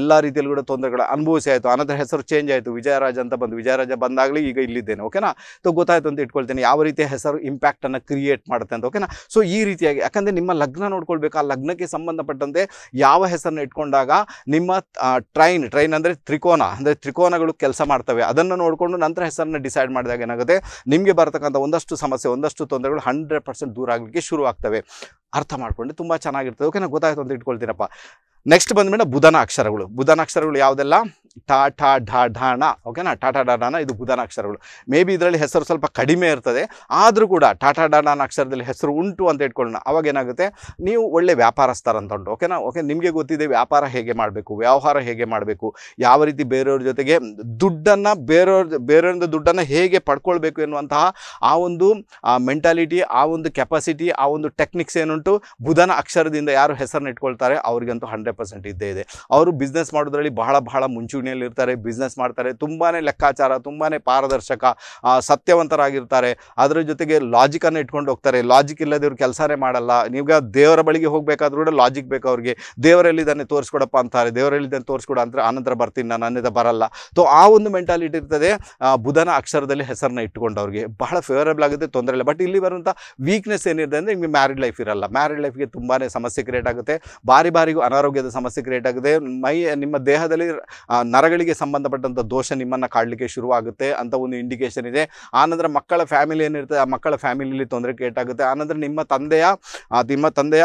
ಎಲ್ಲ ರೀತಿಯಲ್ಲಿ ಕೂಡ ತೊಂದರೆಗಳು ಅನುಭವಿಸಿ ಆಯಿತು ಅನಂತರ ಹೆಸರು ಚೇಂಜ್ ಆಯಿತು ವಿಜಯರಾಜ ಅಂತ ಬಂದು ವಿಜಯರಾಜ ಬಂದಾಗಲಿ ಈಗ ಇಲ್ಲಿದ್ದೇನೆ ಓಕೆನಾ ಸೊ ಗೊತ್ತಾಯ್ತು ಅಂತ ಇಟ್ಕೊಳ್ತೇನೆ ಯಾವ ರೀತಿಯ ಹೆಸರು ಅನ್ನು ಕ್ರಿಯೇಟ್ ಮಾಡುತ್ತೆ ಅಂತ ಓಕೆನಾ ಸೊ ಈ ರೀತಿಯಾಗಿ ಯಾಕಂದರೆ ನಿಮ್ಮ ಲಗ್ನ ನೋಡ್ಕೊಳ್ಬೇಕು ಲಗ್ನಕ್ಕೆ ಸಂಬಂಧಪಟ್ಟಂತೆ ಯಾವ ಹೆಸರನ್ನು ಇಟ್ಕೊಂಡಾಗ ನಿಮ್ಮ ಟ್ರೈನ್ ಟ್ರೈನ್ ಅಂದರೆ ತ್ರಿಕೋನ ಅಂದರೆ ತ್ರಿಕೋನಗಳು ಕೆಲಸ ಮಾಡ್ತವೆ ಅದನ್ನು ನೋಡಿಕೊಂಡು ನಂತರ ಹೆಸರನ್ನು ಡಿಸೈಡ್ ಮಾಡಿದಾಗ ಏನಾಗುತ್ತೆ ನಿಮಗೆ ಬರತಕ್ಕಂಥ ಒಂದಷ್ಟು ಸಮಸ್ಯೆ ಒಂದಷ್ಟು ತೊಂದರೆಗಳು ಹಂಡ್ರೆಡ್ ಪರ್ಸೆಂಟ್ ದೂರ ಆಗಲಿಕ್ಕೆ ಶುರು ಆಗ್ತವೆ ಅರ್ಥ ಮಾಡ್ಕೊಂಡು ತುಂಬ ಚೆನ್ನಾಗಿರ್ತದೆ ಓಕೆನಾ ಗೊತ್ತಾಯ್ತು ಅಂತ ಇಟ್ಕೊಳ್ತೀರಪ್ಪ ನೆಕ್ಸ್ಟ್ ಬಂದ್ಮೇಲೆ ಬುಧನ ಅಕ್ಷರಗಳು ಬುಧನ ಅಕ್ಷರಗಳು ಯಾವುದೆಲ್ಲ ಟಾ ಟಾ ಢಾ ಢಾಣ ಓಕೆನಾ ಟಾಟಾ ಡಾಡಾನ ಇದು ಬುಧನ ಅಕ್ಷರಗಳು ಮೇ ಬಿ ಇದರಲ್ಲಿ ಹೆಸರು ಸ್ವಲ್ಪ ಕಡಿಮೆ ಇರ್ತದೆ ಆದರೂ ಕೂಡ ಟಾಟಾ ಡಾಡಾನ ಅಕ್ಷರದಲ್ಲಿ ಹೆಸರು ಉಂಟು ಅಂತ ಇಟ್ಕೊಳ್ಳೋಣ ಅವಾಗ ಏನಾಗುತ್ತೆ ನೀವು ಒಳ್ಳೆ ವ್ಯಾಪಾರಸ್ಥರ ಅಂತ ಉಂಟು ಓಕೆನಾ ಓಕೆ ನಿಮಗೆ ಗೊತ್ತಿದೆ ವ್ಯಾಪಾರ ಹೇಗೆ ಮಾಡಬೇಕು ವ್ಯವಹಾರ ಹೇಗೆ ಮಾಡಬೇಕು ಯಾವ ರೀತಿ ಬೇರೆಯವ್ರ ಜೊತೆಗೆ ದುಡ್ಡನ್ನು ಬೇರೆಯವ್ರ ಬೇರೆಯವರಿಂದ ದುಡ್ಡನ್ನು ಹೇಗೆ ಪಡ್ಕೊಳ್ಬೇಕು ಎನ್ನುವಂತಹ ಆ ಒಂದು ಮೆಂಟಾಲಿಟಿ ಆ ಒಂದು ಕೆಪಾಸಿಟಿ ಆ ಒಂದು ಟೆಕ್ನಿಕ್ಸ್ ಏನುಂಟು ಬುಧನ ಅಕ್ಷರದಿಂದ ಯಾರು ಹೆಸರನ್ನ ಇಟ್ಕೊಳ್ತಾರೆ ಅವ್ರಿಗಂತೂ ಹಂಡ್ರೆಡ್ ಪರ್ಸೆಂಟ್ ಇದ್ದೇ ಇದೆ ಅವರು ಬಿಸ್ನೆಸ್ ಮಾಡೋದ್ರಲ್ಲಿ ಬಹಳ ಬಹಳ ಇರ್ತಾರೆ ಬಿಸ್ನೆಸ್ ಮಾಡ್ತಾರೆ ತುಂಬಾ ಲೆಕ್ಕಾಚಾರ ತುಂಬಾ ಪಾರದರ್ಶಕ ಸತ್ಯವಂತರಾಗಿರ್ತಾರೆ ಅದರ ಜೊತೆಗೆ ಲಾಜಿಕನ್ನು ಇಟ್ಕೊಂಡು ಹೋಗ್ತಾರೆ ಲಾಜಿಕ್ ಇಲ್ಲದೆ ಇವ್ರು ಕೆಲಸನೇ ಮಾಡಲ್ಲ ನೀವು ದೇವರ ಬಳಿಗೆ ಹೋಗಬೇಕಾದ್ರೂ ಕೂಡ ಲಾಜಿಕ್ ಬೇಕು ಅವ್ರಿಗೆ ದೇವರಲ್ಲಿ ಇದನ್ನೇ ತೋರಿಸ್ಕೊಡಪ್ಪ ಅಂತಾರೆ ದೇವರಲ್ಲಿ ಇದನ್ನು ತೋರಿಸ್ಕೊಡ ಅಂತ ಆನಂತರ ಬರ್ತೀನಿ ನಾನು ಅನ್ನದ ಬರಲ್ಲ ಸೊ ಆ ಒಂದು ಮೆಂಟಾಲಿಟಿ ಇರ್ತದೆ ಬುಧನ ಅಕ್ಷರದಲ್ಲಿ ಹೆಸರನ್ನ ಇಟ್ಕೊಂಡು ಅವ್ರಿಗೆ ಬಹಳ ಫೇವರೇಬಲ್ ಆಗುತ್ತೆ ತೊಂದರೆ ಇಲ್ಲ ಬಟ್ ಇಲ್ಲಿ ಬರುವಂಥ ವೀಕ್ನೆಸ್ ಏನಿದೆ ಅಂದರೆ ನಿಮಗೆ ಮ್ಯಾರಿಡ್ ಲೈಫ್ ಇರಲ್ಲ ಮ್ಯಾರಿಡ್ ಲೈಫ್ಗೆ ತುಂಬಾ ಸಮಸ್ಯೆ ಕ್ರಿಯೇಟ್ ಆಗುತ್ತೆ ಬಾರಿ ಬಾರಿಗೂ ಅನಾರೋಗ್ಯ ಆರೋಗ್ಯದ ಸಮಸ್ಯೆ ಕ್ರಿಯೇಟ್ ಆಗುತ್ತೆ ಮೈ ನಿಮ್ಮ ದೇಹದಲ್ಲಿ ನರಗಳಿಗೆ ಸಂಬಂಧಪಟ್ಟಂಥ ದೋಷ ನಿಮ್ಮನ್ನು ಕಾಡಲಿಕ್ಕೆ ಶುರುವಾಗುತ್ತೆ ಅಂತ ಒಂದು ಇಂಡಿಕೇಷನ್ ಇದೆ ಆನಂತರ ಮಕ್ಕಳ ಫ್ಯಾಮಿಲಿ ಏನಿರುತ್ತೆ ಆ ಮಕ್ಕಳ ಫ್ಯಾಮಿಲಿಲಿ ತೊಂದರೆ ಕ್ರಿಯೇಟ್ ಆಗುತ್ತೆ ಆನಂತರ ನಿಮ್ಮ ತಂದೆಯ ನಿಮ್ಮ ತಂದೆಯ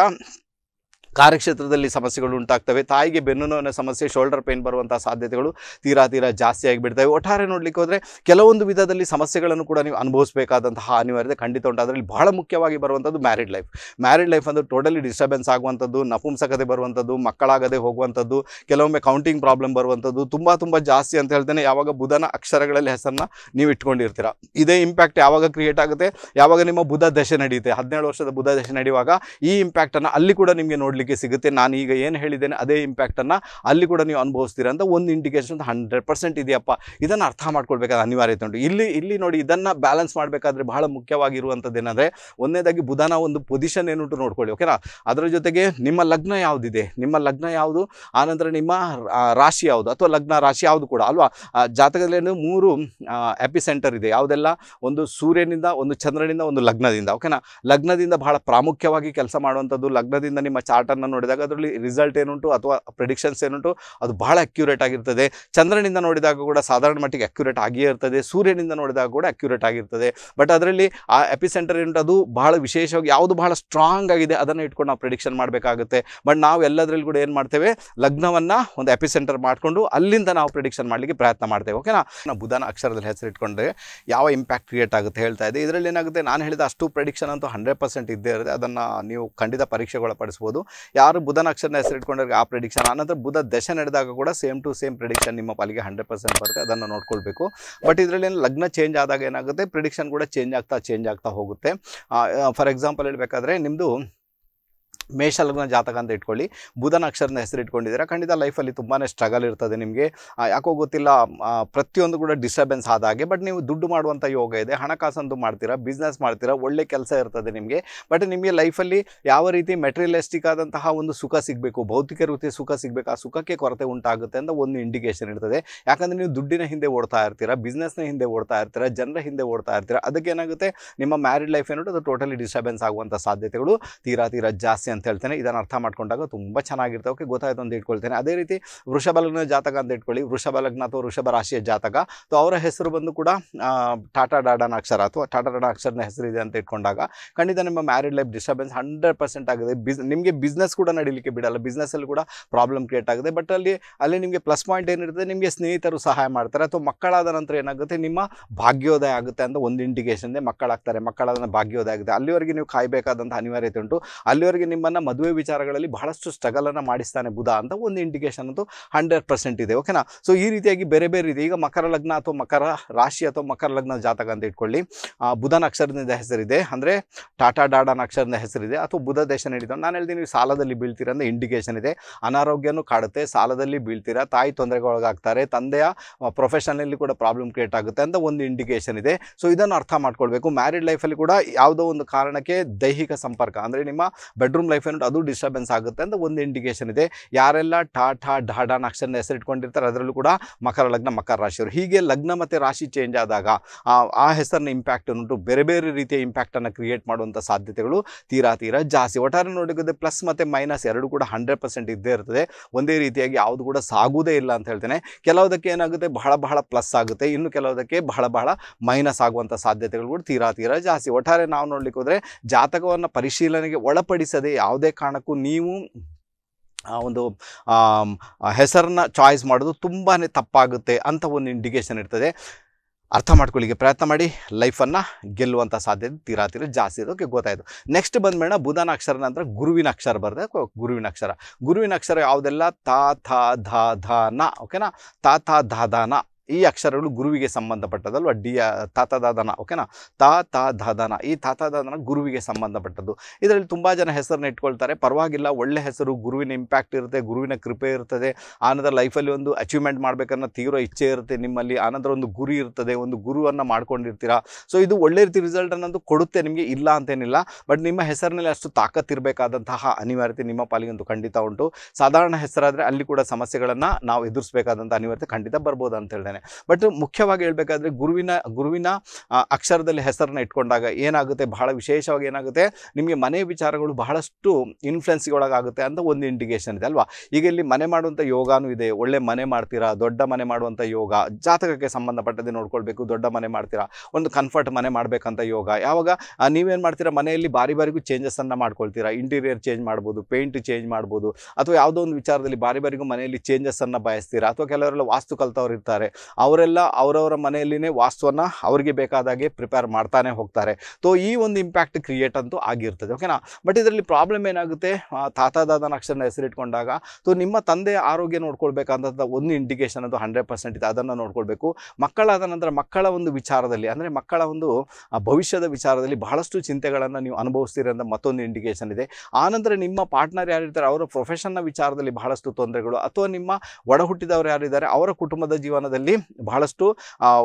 ಕಾರ್ಯಕ್ಷೇತ್ರದಲ್ಲಿ ಸಮಸ್ಯೆಗಳು ಉಂಟಾಗ್ತವೆ ತಾಯಿಗೆ ಬೆನ್ನು ನೋವಿನ ಸಮಸ್ಯೆ ಶೋಲ್ಡರ್ ಪೇನ್ ಬರುವಂತಹ ಸಾಧ್ಯತೆಗಳು ತೀರಾ ತೀರಾ ಜಾಸ್ತಿ ಆಗಿಬಿಡ್ತವೆ ಒಟ್ಟಾರೆ ನೋಡ್ಲಿಕ್ಕೆ ಹೋದ್ರೆ ಕೆಲವೊಂದು ವಿಧದಲ್ಲಿ ಸಮಸ್ಯೆಗಳನ್ನು ಕೂಡ ನೀವು ಅನುಭವಿಸಬೇಕಾದಂತಹ ಅನಿವಾರ್ಯತೆ ಖಂಡಿತ ಉಂಟು ಅದರಲ್ಲಿ ಬಹಳ ಮುಖ್ಯವಾಗಿ ಬರುವಂಥದ್ದು ಮ್ಯಾರಿಡ್ ಲೈಫ್ ಮ್ಯಾರಿಡ್ ಲೈಫ್ ಅಂದ್ರೆ ಟೋಟಲಿ ಡಿಸ್ಟರ್ಬೆನ್ಸ್ ಆಗುವಂಥದ್ದು ನಪುಂಸಕತೆ ಬರುವಂಥದ್ದು ಮಕ್ಕಳಾಗದೆ ಹೋಗುವಂಥದ್ದು ಕೆಲವೊಮ್ಮೆ ಕೌಂಟಿಂಗ್ ಪ್ರಾಬ್ಲಮ್ ಬರುವಂಥದ್ದು ತುಂಬ ತುಂಬ ಜಾಸ್ತಿ ಅಂತ ಹೇಳ್ತೇನೆ ಯಾವಾಗ ಬುಧನ ಅಕ್ಷರಗಳಲ್ಲಿ ಹೆಸರನ್ನ ನೀವು ಇಟ್ಕೊಂಡಿರ್ತೀರ ಇದೇ ಇಂಪ್ಯಾಕ್ಟ್ ಯಾವಾಗ ಕ್ರಿಯೇಟ್ ಆಗುತ್ತೆ ಯಾವಾಗ ನಿಮ್ಮ ಬುಧ ದಶೆ ನಡೆಯುತ್ತೆ ಹದಿನೇಳು ವರ್ಷದ ಬುಧ ದಶೆ ನಡೆಯುವಾಗ ಈ ಇಂಪ್ಯಾಕ್ಟನ್ನು ಅಲ್ಲಿ ಕೂಡ ನಿಮಗೆ ನೋಡಲಿಕ್ಕೆ ಸಿಗುತ್ತೆ ನಾನು ಈಗ ಏನು ಹೇಳಿದ್ದೇನೆ ಅದೇ ಇಂಪ್ಯಾಕ್ಟನ್ನು ಅಲ್ಲಿ ಕೂಡ ನೀವು ಅನುಭವಿಸ್ತೀರ ಅಂತ ಒಂದು ಇಂಡಿಕೇಶನ್ ಹಂಡ್ರೆಡ್ ಪರ್ಸೆಂಟ್ ಇದೆಯಪ್ಪ ಇದನ್ನು ಅರ್ಥ ಮಾಡ್ಕೊಳ್ಬೇಕಾದ ಅನಿವಾರ್ಯತೆ ಉಂಟು ಇಲ್ಲಿ ಇಲ್ಲಿ ನೋಡಿ ಇದನ್ನು ಬ್ಯಾಲೆನ್ಸ್ ಮಾಡಬೇಕಾದ್ರೆ ಬಹಳ ಮುಖ್ಯವಾಗಿರುವಂಥದ್ದು ಏನಂದರೆ ಒಂದೇದಾಗಿ ಬುಧನ ಒಂದು ಪೊಸಿಷನ್ ಏನುಂಟು ನೋಡ್ಕೊಳ್ಳಿ ಓಕೆನಾ ಅದರ ಜೊತೆಗೆ ನಿಮ್ಮ ಲಗ್ನ ಯಾವುದಿದೆ ನಿಮ್ಮ ಲಗ್ನ ಯಾವುದು ಆನಂತರ ನಿಮ್ಮ ರಾಶಿ ಯಾವುದು ಅಥವಾ ಲಗ್ನ ರಾಶಿ ಯಾವುದು ಕೂಡ ಅಲ್ವಾ ಜಾತಕದಲ್ಲಿ ಮೂರು ಎಪಿಸೆಂಟರ್ ಇದೆ ಯಾವುದೆಲ್ಲ ಒಂದು ಸೂರ್ಯನಿಂದ ಒಂದು ಚಂದ್ರನಿಂದ ಒಂದು ಲಗ್ನದಿಂದ ಓಕೆನಾ ಲಗ್ನದಿಂದ ಬಹಳ ಪ್ರಾಮುಖ್ಯವಾಗಿ ಕೆಲಸ ಮಾಡುವಂಥದ್ದು ಲಗ್ನದಿಂದ ನಿಮ್ಮ ಚಾರ್ಟ್ ಚಾರ್ಟನ್ನು ನೋಡಿದಾಗ ಅದರಲ್ಲಿ ರಿಸಲ್ಟ್ ಏನುಂಟು ಅಥವಾ ಪ್ರಿಡಿಕ್ಷನ್ಸ್ ಏನುಂಟು ಅದು ಬಹಳ ಅಕ್ಯುರೇಟ್ ಆಗಿರ್ತದೆ ಚಂದ್ರನಿಂದ ನೋಡಿದಾಗ ಕೂಡ ಸಾಧಾರಣ ಮಟ್ಟಿಗೆ ಅಕ್ಯುರೇಟ್ ಆಗಿಯೇ ಇರ್ತದೆ ಸೂರ್ಯನಿಂದ ನೋಡಿದಾಗ ಕೂಡ ಅಕ್ಯುರೇಟ್ ಆಗಿರ್ತದೆ ಬಟ್ ಅದರಲ್ಲಿ ಆ ಎಪಿ ಸೆಂಟರ್ ಏನುಂಟು ಅದು ಬಹಳ ವಿಶೇಷವಾಗಿ ಯಾವುದು ಬಹಳ ಸ್ಟ್ರಾಂಗ್ ಆಗಿದೆ ಅದನ್ನು ಇಟ್ಕೊಂಡು ನಾವು ಪ್ರಿಡಿಕ್ಷನ್ ಮಾಡಬೇಕಾಗುತ್ತೆ ಬಟ್ ನಾವು ಎಲ್ಲದರಲ್ಲಿ ಕೂಡ ಏನು ಮಾಡ್ತೇವೆ ಲಗ್ನವನ್ನು ಒಂದು ಎಪಿ ಸೆಂಟರ್ ಮಾಡಿಕೊಂಡು ಅಲ್ಲಿಂದ ನಾವು ಪ್ರಿಡಿಕ್ಷನ್ ಮಾಡಲಿಕ್ಕೆ ಪ್ರಯತ್ನ ಮಾಡ್ತೇವೆ ಓಕೆನಾ ನಾವು ಬುಧನ ಅಕ್ಷರದಲ್ಲಿ ಹೆಸರಿಟ್ಕೊಂಡ್ರೆ ಯಾವ ಇಂಪ್ಯಾಕ್ಟ್ ಕ್ರಿಯೇಟ್ ಆಗುತ್ತೆ ಹೇಳ್ತಾ ಇದೆ ಇದರಲ್ಲಿ ಏನಾಗುತ್ತೆ ನಾನು ಹೇಳಿದ ಅಷ್ಟು ಪ್ರಿಡಿಕ್ಷನ್ ಅಂತೂ ಹಂಡ್ರೆಡ್ ಪರ್ಸೆಂಟ್ ಇದ್ದೇ ಇರುತ್ತೆ ಅದನ್ನು ನೀವು ಖಂಡಿತ ಪರೀಕ್ಷೆಗೊಳಪಡಿಸ್ಬೋದು ಯಾರು ನಕ್ಷತ್ರ ಹೆಸರು ಇಟ್ಕೊಂಡಿರೋ ಆ ಪ್ರಿಡಿಕ್ಷನ್ ಆನಂತರ ಬುಧ ದಶ ನಡೆದಾಗ ಕೂಡ ಸೇಮ್ ಟು ಸೇಮ್ ಪ್ರಿಡಿಕ್ಷನ್ ನಿಮ್ಮ ಪಾಲಿಗೆ ಹಂಡ್ರೆಡ್ ಪರ್ಸೆಂಟ್ ಬರುತ್ತೆ ಅದನ್ನು ನೋಡ್ಕೊಳ್ಬೇಕು ಬಟ್ ಇದರಲ್ಲಿ ಏನು ಲಗ್ನ ಚೇಂಜ್ ಆದಾಗ ಏನಾಗುತ್ತೆ ಪ್ರಿಡಿಕ್ಷನ್ ಕೂಡ ಚೇಂಜ್ ಆಗ್ತಾ ಚೇಂಜ್ ಆಗ್ತಾ ಹೋಗುತ್ತೆ ಫಾರ್ ಎಕ್ಸಾಂಪಲ್ ಹೇಳಬೇಕಾದ್ರೆ ನಿಮ್ಮದು ಮೇಷಲಗ್ನ ಜಾತಕ ಅಂತ ಇಟ್ಕೊಳ್ಳಿ ಬುಧನ ಅಕ್ಷರನ ಹೆಸರು ಇಟ್ಕೊಂಡಿದ್ದೀರಾ ಖಂಡಿತ ಲೈಫಲ್ಲಿ ತುಂಬಾ ಸ್ಟ್ರಗಲ್ ಇರ್ತದೆ ನಿಮಗೆ ಯಾಕೋ ಗೊತ್ತಿಲ್ಲ ಪ್ರತಿಯೊಂದು ಕೂಡ ಡಿಸ್ಟರ್ಬೆನ್ಸ್ ಆದ ಹಾಗೆ ಬಟ್ ನೀವು ದುಡ್ಡು ಮಾಡುವಂಥ ಯೋಗ ಇದೆ ಹಣಕಾಸಂದು ಮಾಡ್ತೀರಾ ಬಿಸ್ನೆಸ್ ಮಾಡ್ತೀರಾ ಒಳ್ಳೆ ಕೆಲಸ ಇರ್ತದೆ ನಿಮಗೆ ಬಟ್ ನಿಮಗೆ ಲೈಫಲ್ಲಿ ಯಾವ ರೀತಿ ಮೆಟೀರಿಯಲಿಸ್ಟಿಕ್ ಆದಂತಹ ಒಂದು ಸುಖ ಸಿಗಬೇಕು ಭೌತಿಕ ರೀತಿಯ ಸುಖ ಸಿಗಬೇಕು ಆ ಸುಖಕ್ಕೆ ಕೊರತೆ ಉಂಟಾಗುತ್ತೆ ಅಂತ ಒಂದು ಇಂಡಿಕೇಶನ್ ಇರ್ತದೆ ಯಾಕಂದರೆ ನೀವು ದುಡ್ಡಿನ ಹಿಂದೆ ಓಡ್ತಾ ಇರ್ತೀರಾ ಬಿಸ್ನೆಸ್ನ ಹಿಂದೆ ಓಡ್ತಾ ಇರ್ತೀರಾ ಜನರ ಹಿಂದೆ ಓಡ್ತಾ ಇರ್ತೀರಾ ಅದಕ್ಕೆ ಏನಾಗುತ್ತೆ ನಿಮ್ಮ ಮ್ಯಾರಿಡ್ ಲೈಫ್ ನೋಡಿ ಅದು ಟೋಟಲಿ ಡಿಸ್ಟರ್ಬೆನ್ಸ್ ಆಗುವಂಥ ಸಾಧ್ಯತೆಗಳು ತೀರಾ ತೀರಾ ಜಾಸ್ತಿ ಅಂತ ಹೇಳ್ತೇನೆ ಇದನ್ನು ಅರ್ಥ ಮಾಡ್ಕೊಂಡಾಗ ತುಂಬ ಚೆನ್ನಾಗಿರ್ತವೆ ಓಕೆ ಗೊತ್ತಾಯಿತು ಅಂತ ಇಟ್ಕೊಳ್ತೇನೆ ಅದೇ ರೀತಿ ವೃಷಭ ಜಾತಕ ಅಂತ ಇಟ್ಕೊಳ್ಳಿ ವೃಷಭಲಗ್ನ ಅಥವಾ ವೃಷಭ ರಾಶಿಯ ಜಾತಕ ಸೊ ಅವರ ಹೆಸರು ಬಂದು ಕೂಡ ಟಾಟಾ ಡಾಡಾ ಅಕ್ಷರ ಅಥವಾ ಟಾಟಾ ಡಾಡಾ ಅಕ್ಷರನ ಹೆಸರು ಇದೆ ಅಂತ ಇಟ್ಕೊಂಡಾಗ ಖಂಡಿತ ನಿಮ್ಮ married life disturbance hundred percent ಆಗಿದೆ ಬಿಸ್ ನಿಮಗೆ ಬಿಸ್ನೆಸ್ ಕೂಡ ನಡೀಲಿಕ್ಕೆ ಬಿಡಲ್ಲ ಬಿಸ್ನೆಸ್ಸಲ್ಲಿ ಕೂಡ ಪ್ರಾಬ್ಲಮ್ ಕ್ರಿಯೇಟ್ ಆಗಿದೆ ಬಟ್ ಅಲ್ಲಿ ಅಲ್ಲಿ ನಿಮಗೆ ಪ್ಲಸ್ ಪಾಯಿಂಟ್ ಏನಿರುತ್ತೆ ನಿಮಗೆ ಸ್ನೇಹಿತರು ಸಹಾಯ ಮಾಡ್ತಾರೆ ಅಥವಾ ಮಕ್ಕಳಾದ ನಂತರ ಏನಾಗುತ್ತೆ ನಿಮ್ಮ ಭಾಗ್ಯೋದಯ ಆಗುತ್ತೆ ಅಂತ ಒಂದು ಇಂಡಿಕೇಶನ್ ಮಕ್ಕಳಾಗ್ತಾರೆ ಮಕ್ಕಳಾದ ಭಾಗ್ಯೋದಯ ಆಗುತ್ತೆ ಅಲ್ಲಿವರೆಗೆ ನೀವು ಕಾಯಬೇಕಾದಂಥ ಅನಿವಾರ್ಯತೆ ಉಂಟು ಅಲ್ಲಿವರೆಗೆ ನಿಮ್ಮ ನಿಮ್ಮನ್ನು ಮದುವೆ ವಿಚಾರಗಳಲ್ಲಿ ಬಹಳಷ್ಟು ಸ್ಟ್ರಗಲನ್ನು ಮಾಡಿಸ್ತಾನೆ ಬುಧ ಅಂತ ಒಂದು ಇಂಡಿಕೇಶನ್ ಅಂತೂ ಹಂಡ್ರೆಡ್ ಪರ್ಸೆಂಟ್ ಇದೆ ಓಕೆನಾ ಸೊ ಈ ರೀತಿಯಾಗಿ ಬೇರೆ ಬೇರೆ ಇದೆ ಈಗ ಮಕರ ಲಗ್ನ ಅಥವಾ ಮಕರ ರಾಶಿ ಅಥವಾ ಮಕರ ಲಗ್ನ ಜಾತಕ ಅಂತ ಇಟ್ಕೊಳ್ಳಿ ಬುಧನ ಅಕ್ಷರದಿಂದ ಹೆಸರಿದೆ ಅಂದರೆ ಟಾಟಾ ಡಾಡಾ ಅಕ್ಷರದಿಂದ ಹೆಸರಿದೆ ಅಥವಾ ಬುಧ ದೇಶ ನಡೀತಾವೆ ನಾನು ಹೇಳ್ತೀನಿ ನೀವು ಸಾಲದಲ್ಲಿ ಬೀಳ್ತೀರ ಅಂತ ಇಂಡಿಕೇಶನ್ ಇದೆ ಅನಾರೋಗ್ಯನೂ ಕಾಡುತ್ತೆ ಸಾಲದಲ್ಲಿ ಬೀಳ್ತೀರಾ ತಾಯಿ ತೊಂದರೆಗೆ ಒಳಗಾಗ್ತಾರೆ ತಂದೆಯ ಪ್ರೊಫೆಷನಲ್ಲಿ ಕೂಡ ಪ್ರಾಬ್ಲಮ್ ಕ್ರಿಯೇಟ್ ಆಗುತ್ತೆ ಅಂತ ಒಂದು ಇಂಡಿಕೇಶನ್ ಇದೆ ಸೊ ಇದನ್ನು ಅರ್ಥ ಮಾಡ್ಕೊಳ್ಬೇಕು ಮ್ಯಾರಿಡ್ ಲೈಫಲ್ಲಿ ಕೂಡ ಯಾವುದೋ ಒಂದು ಕಾರಣಕ್ಕೆ ದೈಹಿಕ ಸಂಪರ್ಕ ಅಂದರೆ ನಿಮ್ಮ ಬೆಡ್ರೂಮ್ ಲೈಫ್ ಅದು ಡಿಸ್ಟರ್ಬೆನ್ಸ್ ಆಗುತ್ತೆ ಅಂತ ಒಂದು ಇಂಡಿಕೇಶನ್ ಇದೆ ಯಾರೆಲ್ಲ ಠಾ ಠಾ ಢಾಢಾ ನಕ್ಷನ್ ಹೆಸರಿಟ್ಕೊಂಡಿರ್ತಾರೆ ಅದರಲ್ಲೂ ಕೂಡ ಮಕರ ಲಗ್ನ ಮಕರ ರಾಶಿಯವರು ಹೀಗೆ ಲಗ್ನ ಮತ್ತು ರಾಶಿ ಚೇಂಜ್ ಆದಾಗ ಆ ಹೆಸರಿನ ಇಂಪ್ಯಾಕ್ಟ್ ಉಂಟು ಬೇರೆ ಬೇರೆ ರೀತಿಯ ಇಂಪ್ಯಾಕ್ಟನ್ನು ಕ್ರಿಯೇಟ್ ಮಾಡುವಂಥ ಸಾಧ್ಯತೆಗಳು ತೀರಾ ತೀರಾ ಜಾಸ್ತಿ ಒಟ್ಟಾರೆ ನೋಡಿದ್ರೆ ಪ್ಲಸ್ ಮತ್ತು ಮೈನಸ್ ಎರಡು ಕೂಡ ಹಂಡ್ರೆಡ್ ಪರ್ಸೆಂಟ್ ಇದ್ದೇ ಇರ್ತದೆ ಒಂದೇ ರೀತಿಯಾಗಿ ಯಾವುದು ಕೂಡ ಸಾಗುವುದೇ ಇಲ್ಲ ಅಂತ ಹೇಳ್ತೇನೆ ಕೆಲವುದಕ್ಕೆ ಏನಾಗುತ್ತೆ ಬಹಳ ಬಹಳ ಪ್ಲಸ್ ಆಗುತ್ತೆ ಇನ್ನು ಕೆಲವುದಕ್ಕೆ ಬಹಳ ಬಹಳ ಮೈನಸ್ ಆಗುವಂಥ ಸಾಧ್ಯತೆಗಳು ಕೂಡ ತೀರಾ ತೀರಾ ಜಾಸ್ತಿ ಒಟ್ಟಾರೆ ನಾವು ನೋಡ್ಲಿಕ್ಕೆ ಹೋದರೆ ಜಾತಕವನ್ನು ಪರಿಶೀಲನೆಗೆ ಒಳಪಡಿಸದೆ ಯಾವುದೇ ಕಾರಣಕ್ಕೂ ನೀವು ಆ ಒಂದು ಹೆಸರನ್ನ ಚಾಯ್ಸ್ ಮಾಡೋದು ತುಂಬಾ ತಪ್ಪಾಗುತ್ತೆ ಅಂತ ಒಂದು ಇಂಡಿಕೇಶನ್ ಇರ್ತದೆ ಅರ್ಥ ಮಾಡ್ಕೊಳ್ಳಿಕ್ಕೆ ಪ್ರಯತ್ನ ಮಾಡಿ ಲೈಫನ್ನು ಗೆಲ್ಲುವಂಥ ಸಾಧ್ಯತೆ ತೀರಾ ತೀರ ಜಾಸ್ತಿ ಇರೋದಕ್ಕೆ ಗೊತ್ತಾಯಿತು ನೆಕ್ಸ್ಟ್ ಬಂದಮೇಣ ಬುಧನ ಅಕ್ಷರ ನಂತರ ಗುರುವಿನ ಅಕ್ಷರ ಬರ್ತದೆ ಗುರುವಿನ ಅಕ್ಷರ ಗುರುವಿನ ಅಕ್ಷರ ಯಾವುದೆಲ್ಲ ತಾ ಥ ಧ ಧ ನ ಓಕೆನಾ ತಾ ಥ ಧ ಧ ನ ಈ ಅಕ್ಷರಗಳು ಗುರುವಿಗೆ ಸಂಬಂಧಪಟ್ಟದಲ್ವ ಡಿ ದಾದನ ಓಕೆನಾ ತಾ ತಾ ದಾದನ ಈ ದಾದನ ಗುರುವಿಗೆ ಸಂಬಂಧಪಟ್ಟದ್ದು ಇದರಲ್ಲಿ ತುಂಬ ಜನ ಹೆಸರನ್ನ ಇಟ್ಕೊಳ್ತಾರೆ ಪರವಾಗಿಲ್ಲ ಒಳ್ಳೆ ಹೆಸರು ಗುರುವಿನ ಇಂಪ್ಯಾಕ್ಟ್ ಇರುತ್ತೆ ಗುರುವಿನ ಕೃಪೆ ಇರ್ತದೆ ಆನಂತರ ಲೈಫಲ್ಲಿ ಒಂದು ಅಚೀವ್ಮೆಂಟ್ ಮಾಡಬೇಕನ್ನೋ ತೀವ್ರ ಇಚ್ಛೆ ಇರುತ್ತೆ ನಿಮ್ಮಲ್ಲಿ ಆನಂತರ ಒಂದು ಗುರಿ ಇರ್ತದೆ ಒಂದು ಗುರುವನ್ನು ಮಾಡ್ಕೊಂಡಿರ್ತೀರಾ ಸೊ ಇದು ಒಳ್ಳೆ ರೀತಿ ರಿಸಲ್ಟ್ ಅನ್ನೋದು ಕೊಡುತ್ತೆ ನಿಮಗೆ ಇಲ್ಲ ಅಂತೇನಿಲ್ಲ ಬಟ್ ನಿಮ್ಮ ಹೆಸರಿನಲ್ಲಿ ಅಷ್ಟು ಇರಬೇಕಾದಂತಹ ಅನಿವಾರ್ಯತೆ ನಿಮ್ಮ ಪಾಲಿಗಂತೂ ಖಂಡಿತ ಉಂಟು ಸಾಧಾರಣ ಹೆಸರಾದರೆ ಅಲ್ಲಿ ಕೂಡ ಸಮಸ್ಯೆಗಳನ್ನು ನಾವು ಎದುರಿಸಬೇಕಾದಂಥ ಅನಿವಾರ್ಯತೆ ಖಂಡಿತ ಬರ್ಬೋದು ಅಂತ ಹೇಳಿದೆ ಬಟ್ ಮುಖ್ಯವಾಗಿ ಹೇಳಬೇಕಾದ್ರೆ ಗುರುವಿನ ಗುರುವಿನ ಅಕ್ಷರದಲ್ಲಿ ಹೆಸರನ್ನ ಇಟ್ಕೊಂಡಾಗ ಏನಾಗುತ್ತೆ ಬಹಳ ವಿಶೇಷವಾಗಿ ಏನಾಗುತ್ತೆ ನಿಮಗೆ ಮನೆ ವಿಚಾರಗಳು ಬಹಳಷ್ಟು ಇನ್ಫ್ಲುಯೆನ್ಸ್ಗೆ ಒಳಗಾಗುತ್ತೆ ಅಂತ ಒಂದು ಇಂಡಿಕೇಶನ್ ಇದೆ ಅಲ್ವಾ ಈಗ ಇಲ್ಲಿ ಮನೆ ಮಾಡುವಂಥ ಯೋಗಾನೂ ಇದೆ ಒಳ್ಳೆ ಮನೆ ಮಾಡ್ತೀರಾ ದೊಡ್ಡ ಮನೆ ಮಾಡುವಂಥ ಯೋಗ ಜಾತಕಕ್ಕೆ ಸಂಬಂಧಪಟ್ಟದೇ ನೋಡ್ಕೊಳ್ಬೇಕು ದೊಡ್ಡ ಮನೆ ಮಾಡ್ತೀರಾ ಒಂದು ಕನ್ಫರ್ಟ್ ಮನೆ ಮಾಡಬೇಕಂತ ಯೋಗ ಯಾವಾಗ ನೀವೇನು ಮಾಡ್ತೀರಾ ಮನೆಯಲ್ಲಿ ಬಾರಿ ಬಾರಿಗೂ ಚೇಂಜಸ್ಸನ್ನು ಮಾಡ್ಕೊಳ್ತೀರಾ ಇಂಟೀರಿಯರ್ ಚೇಂಜ್ ಮಾಡ್ಬೋದು ಪೇಂಟ್ ಚೇಂಜ್ ಮಾಡ್ಬೋದು ಅಥವಾ ಯಾವುದೋ ಒಂದು ವಿಚಾರದಲ್ಲಿ ಬಾರಿ ಬಾರಿಗೂ ಮನೆಯಲ್ಲಿ ಚೇಂಜಸ್ಸನ್ನು ಬಯಸ್ತೀರಾ ಅಥವಾ ಕೆಲವರೆಲ್ಲ ವಾಸ್ತು ಕಲ್ತವ್ರು ಇರ್ತಾರೆ ಅವರೆಲ್ಲ ಅವರವರ ಮನೆಯಲ್ಲಿನೇ ವಾಸ್ತುವನ್ನು ಅವರಿಗೆ ಬೇಕಾದಾಗೆ ಪ್ರಿಪೇರ್ ಮಾಡ್ತಾನೆ ಹೋಗ್ತಾರೆ ಸೊ ಈ ಒಂದು ಇಂಪ್ಯಾಕ್ಟ್ ಕ್ರಿಯೇಟ್ ಅಂತೂ ಆಗಿರ್ತದೆ ಓಕೆನಾ ಬಟ್ ಇದರಲ್ಲಿ ಪ್ರಾಬ್ಲಮ್ ಏನಾಗುತ್ತೆ ತಾತ ದಾದನ ಅಕ್ಷರನ ಹೆಸರಿಟ್ಕೊಂಡಾಗ ಸೊ ನಿಮ್ಮ ತಂದೆ ಆರೋಗ್ಯ ನೋಡ್ಕೊಳ್ಬೇಕಂತ ಒಂದು ಇಂಡಿಕೇಶನ್ ಅದು ಹಂಡ್ರೆಡ್ ಪರ್ಸೆಂಟ್ ಇದೆ ಅದನ್ನು ನೋಡ್ಕೊಳ್ಬೇಕು ಮಕ್ಕಳಾದ ನಂತರ ಮಕ್ಕಳ ಒಂದು ವಿಚಾರದಲ್ಲಿ ಅಂದರೆ ಮಕ್ಕಳ ಒಂದು ಭವಿಷ್ಯದ ವಿಚಾರದಲ್ಲಿ ಬಹಳಷ್ಟು ಚಿಂತೆಗಳನ್ನು ನೀವು ಅನುಭವಿಸ್ತೀರಿ ಅಂತ ಮತ್ತೊಂದು ಇಂಡಿಕೇಶನ್ ಇದೆ ಆನಂತರ ನಿಮ್ಮ ಪಾರ್ಟ್ನರ್ ಯಾರಿರ್ತಾರೆ ಅವರ ಪ್ರೊಫೆಷನ್ನ ವಿಚಾರದಲ್ಲಿ ಬಹಳಷ್ಟು ತೊಂದರೆಗಳು ಅಥವಾ ನಿಮ್ಮ ಒಡ ಯಾರಿದ್ದಾರೆ ಅವರ ಕುಟುಂಬದ ಜೀವನದಲ್ಲಿ ಇದರಲ್ಲಿ ಬಹಳಷ್ಟು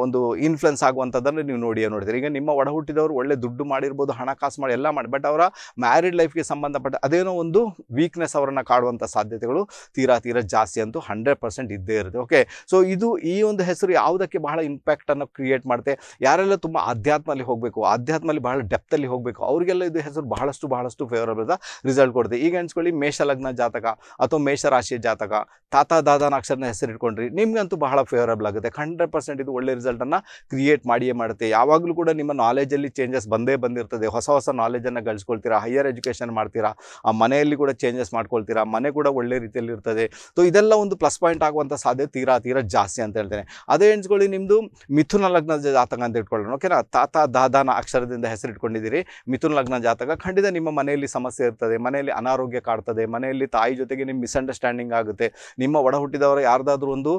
ಒಂದು ಇನ್ಫ್ಲುಯೆನ್ಸ್ ಆಗುವಂಥದ್ದನ್ನು ನೀವು ನೋಡಿ ನೋಡ್ತೀರಿ ಈಗ ನಿಮ್ಮ ಒಡ ಹುಟ್ಟಿದವರು ಒಳ್ಳೆ ದುಡ್ಡು ಮಾಡಿರ್ಬೋದು ಹಣಕಾಸು ಮಾಡಿ ಎಲ್ಲ ಮಾಡಿ ಬಟ್ ಅವರ ಮ್ಯಾರಿಡ್ ಲೈಫ್ಗೆ ಸಂಬಂಧಪಟ್ಟ ಅದೇನೋ ಒಂದು ವೀಕ್ನೆಸ್ ಅವರನ್ನು ಕಾಡುವಂಥ ಸಾಧ್ಯತೆಗಳು ತೀರಾ ತೀರಾ ಜಾಸ್ತಿ ಅಂತೂ ಹಂಡ್ರೆಡ್ ಪರ್ಸೆಂಟ್ ಇದ್ದೇ ಇರುತ್ತೆ ಓಕೆ ಸೊ ಇದು ಈ ಒಂದು ಹೆಸರು ಯಾವುದಕ್ಕೆ ಬಹಳ ಇಂಪ್ಯಾಕ್ಟ್ ಅನ್ನು ಕ್ರಿಯೇಟ್ ಮಾಡುತ್ತೆ ಯಾರೆಲ್ಲ ತುಂಬ ಅಧ್ಯಾತ್ಮಲ್ಲಿ ಹೋಗಬೇಕು ಅಧ್ಯಾತ್ಮಲ್ಲಿ ಬಹಳ ಡೆಪ್ತಲ್ಲಿ ಹೋಗಬೇಕು ಅವರಿಗೆಲ್ಲ ಇದು ಹೆಸರು ಬಹಳಷ್ಟು ಬಹಳಷ್ಟು ಫೇವರಬಲ್ ರಿಸಲ್ಟ್ ಕೊಡುತ್ತೆ ಈಗ ಅನ್ಸ್ಕೊಳ್ಳಿ ಮೇಷಲಗ್ನ ಜಾತಕ ಅಥವಾ ಮೇಷರಾಶಿಯ ಜಾತಕ ತಾತ ದಾದಾನ ಅಕ್ಷರನ ಹೆಸರು ಇಟ್ಕೊಂಡ್ರಿ ನಿಮ್ಗಂತೂ ಬಹಳ ಫೇವರಬಲ್ ಆಗುತ್ತೆ ಆಗುತ್ತೆ ಹಂಡ್ರೆಡ್ ಪರ್ಸೆಂಟ್ ಇದು ಒಳ್ಳೆ ರಿಸಲ್ಟನ್ನು ಕ್ರಿಯೇಟ್ ಮಾಡಿಯೇ ಮಾಡುತ್ತೆ ಯಾವಾಗಲೂ ಕೂಡ ನಿಮ್ಮ ಅಲ್ಲಿ ಚೇಂಜಸ್ ಬಂದೇ ಬಂದಿರ್ತದೆ ಹೊಸ ಹೊಸ ನಾಲೆಜನ್ನು ಗಳಿಸ್ಕೊಳ್ತೀರಾ ಹೈಯರ್ ಎಜುಕೇಶನ್ ಮಾಡ್ತೀರಾ ಆ ಮನೆಯಲ್ಲಿ ಕೂಡ ಚೇಂಜಸ್ ಮಾಡ್ಕೊಳ್ತೀರಾ ಮನೆ ಕೂಡ ಒಳ್ಳೆ ರೀತಿಯಲ್ಲಿ ಇರ್ತದೆ ಸೊ ಇದೆಲ್ಲ ಒಂದು ಪ್ಲಸ್ ಪಾಯಿಂಟ್ ಆಗುವಂತ ಸಾಧ್ಯ ತೀರಾ ತೀರಾ ಜಾಸ್ತಿ ಅಂತ ಹೇಳ್ತೇನೆ ಅದೇ ಎಣ್ಸ್ಕೊಳ್ಳಿ ನಿಮ್ಮದು ಮಿಥುನ ಲಗ್ನ ಜಾತಕ ಅಂತ ಇಟ್ಕೊಳ್ಳೋಣ ಓಕೆನಾ ತಾತ ದಾದಾನ ಅಕ್ಷರದಿಂದ ಹೆಸರಿಟ್ಕೊಂಡಿದ್ದೀರಿ ಮಿಥುನ ಲಗ್ನ ಜಾತಕ ಖಂಡಿತ ನಿಮ್ಮ ಮನೆಯಲ್ಲಿ ಸಮಸ್ಯೆ ಇರ್ತದೆ ಮನೆಯಲ್ಲಿ ಅನಾರೋಗ್ಯ ಕಾಡ್ತದೆ ಮನೆಯಲ್ಲಿ ತಾಯಿ ಜೊತೆಗೆ ನಿಮ್ಮ ಮಿಸ್ಅಂಡರ್ಸ್ಟ್ಯಾಂಡಿಂಗ್ ಆಗುತ್ತೆ ನಿಮ್ಮ ಒಡ ಹುಟ್ಟಿದವರು ಯಾರ್ದಾದ್ರೂ ಒಂದು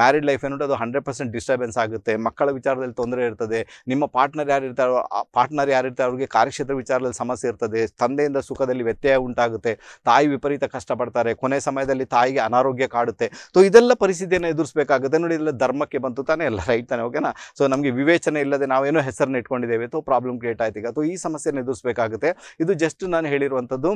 ಮ್ಯಾರಿಡ್ ಲೈಫ್ ಅದು ಹಂಡ್ರೆಡ್ ಪರ್ಸೆಂಟ್ ಡಿಸ್ಟರ್ಬೆನ್ಸ್ ಆಗುತ್ತೆ ಮಕ್ಕಳ ವಿಚಾರದಲ್ಲಿ ತೊಂದರೆ ಇರ್ತದೆ ನಿಮ್ಮ ಪಾರ್ಟ್ನರ್ ಯಾರು ಇರ್ತಾರೋ ಪಾರ್ಟ್ನರ್ ಯಾರು ಯಾರಿರ್ತಾರೆ ಅವ್ರಿಗೆ ಕಾರ್ಯಕ್ಷೇತ್ರ ವಿಚಾರದಲ್ಲಿ ಸಮಸ್ಯೆ ಇರ್ತದೆ ತಂದೆಯಿಂದ ಸುಖದಲ್ಲಿ ವ್ಯತ್ಯಯ ಉಂಟಾಗುತ್ತೆ ತಾಯಿ ವಿಪರೀತ ಕಷ್ಟಪಡ್ತಾರೆ ಕೊನೆ ಸಮಯದಲ್ಲಿ ತಾಯಿಗೆ ಅನಾರೋಗ್ಯ ಕಾಡುತ್ತೆ ಸೊ ಇದೆಲ್ಲ ಪರಿಸ್ಥಿತಿಯನ್ನು ಎದುರಿಸಬೇಕಾಗುತ್ತೆ ನೋಡಿ ಇದೆಲ್ಲ ಧರ್ಮಕ್ಕೆ ಬಂತು ತಾನೆ ಎಲ್ಲ ರೈಟ್ ತಾನೆ ಓಕೆನಾ ಸೊ ನಮಗೆ ವಿವೇಚನೆ ಇಲ್ಲದೆ ನಾವೇನೋ ಹೆಸರನ್ನ ಇಟ್ಕೊಂಡಿದ್ದೇವೆ ಅಥವಾ ಪ್ರಾಬ್ಲಮ್ ಕ್ರಿಯೇಟ್ ಆಯ್ತೀಗ ಈಗ ಈ ಸಮಸ್ಯೆಯನ್ನು ಎದುರಿಸಬೇಕಾಗುತ್ತೆ ಇದು ಜಸ್ಟ್ ನಾನು ಹೇಳಿರುವಂಥದ್ದು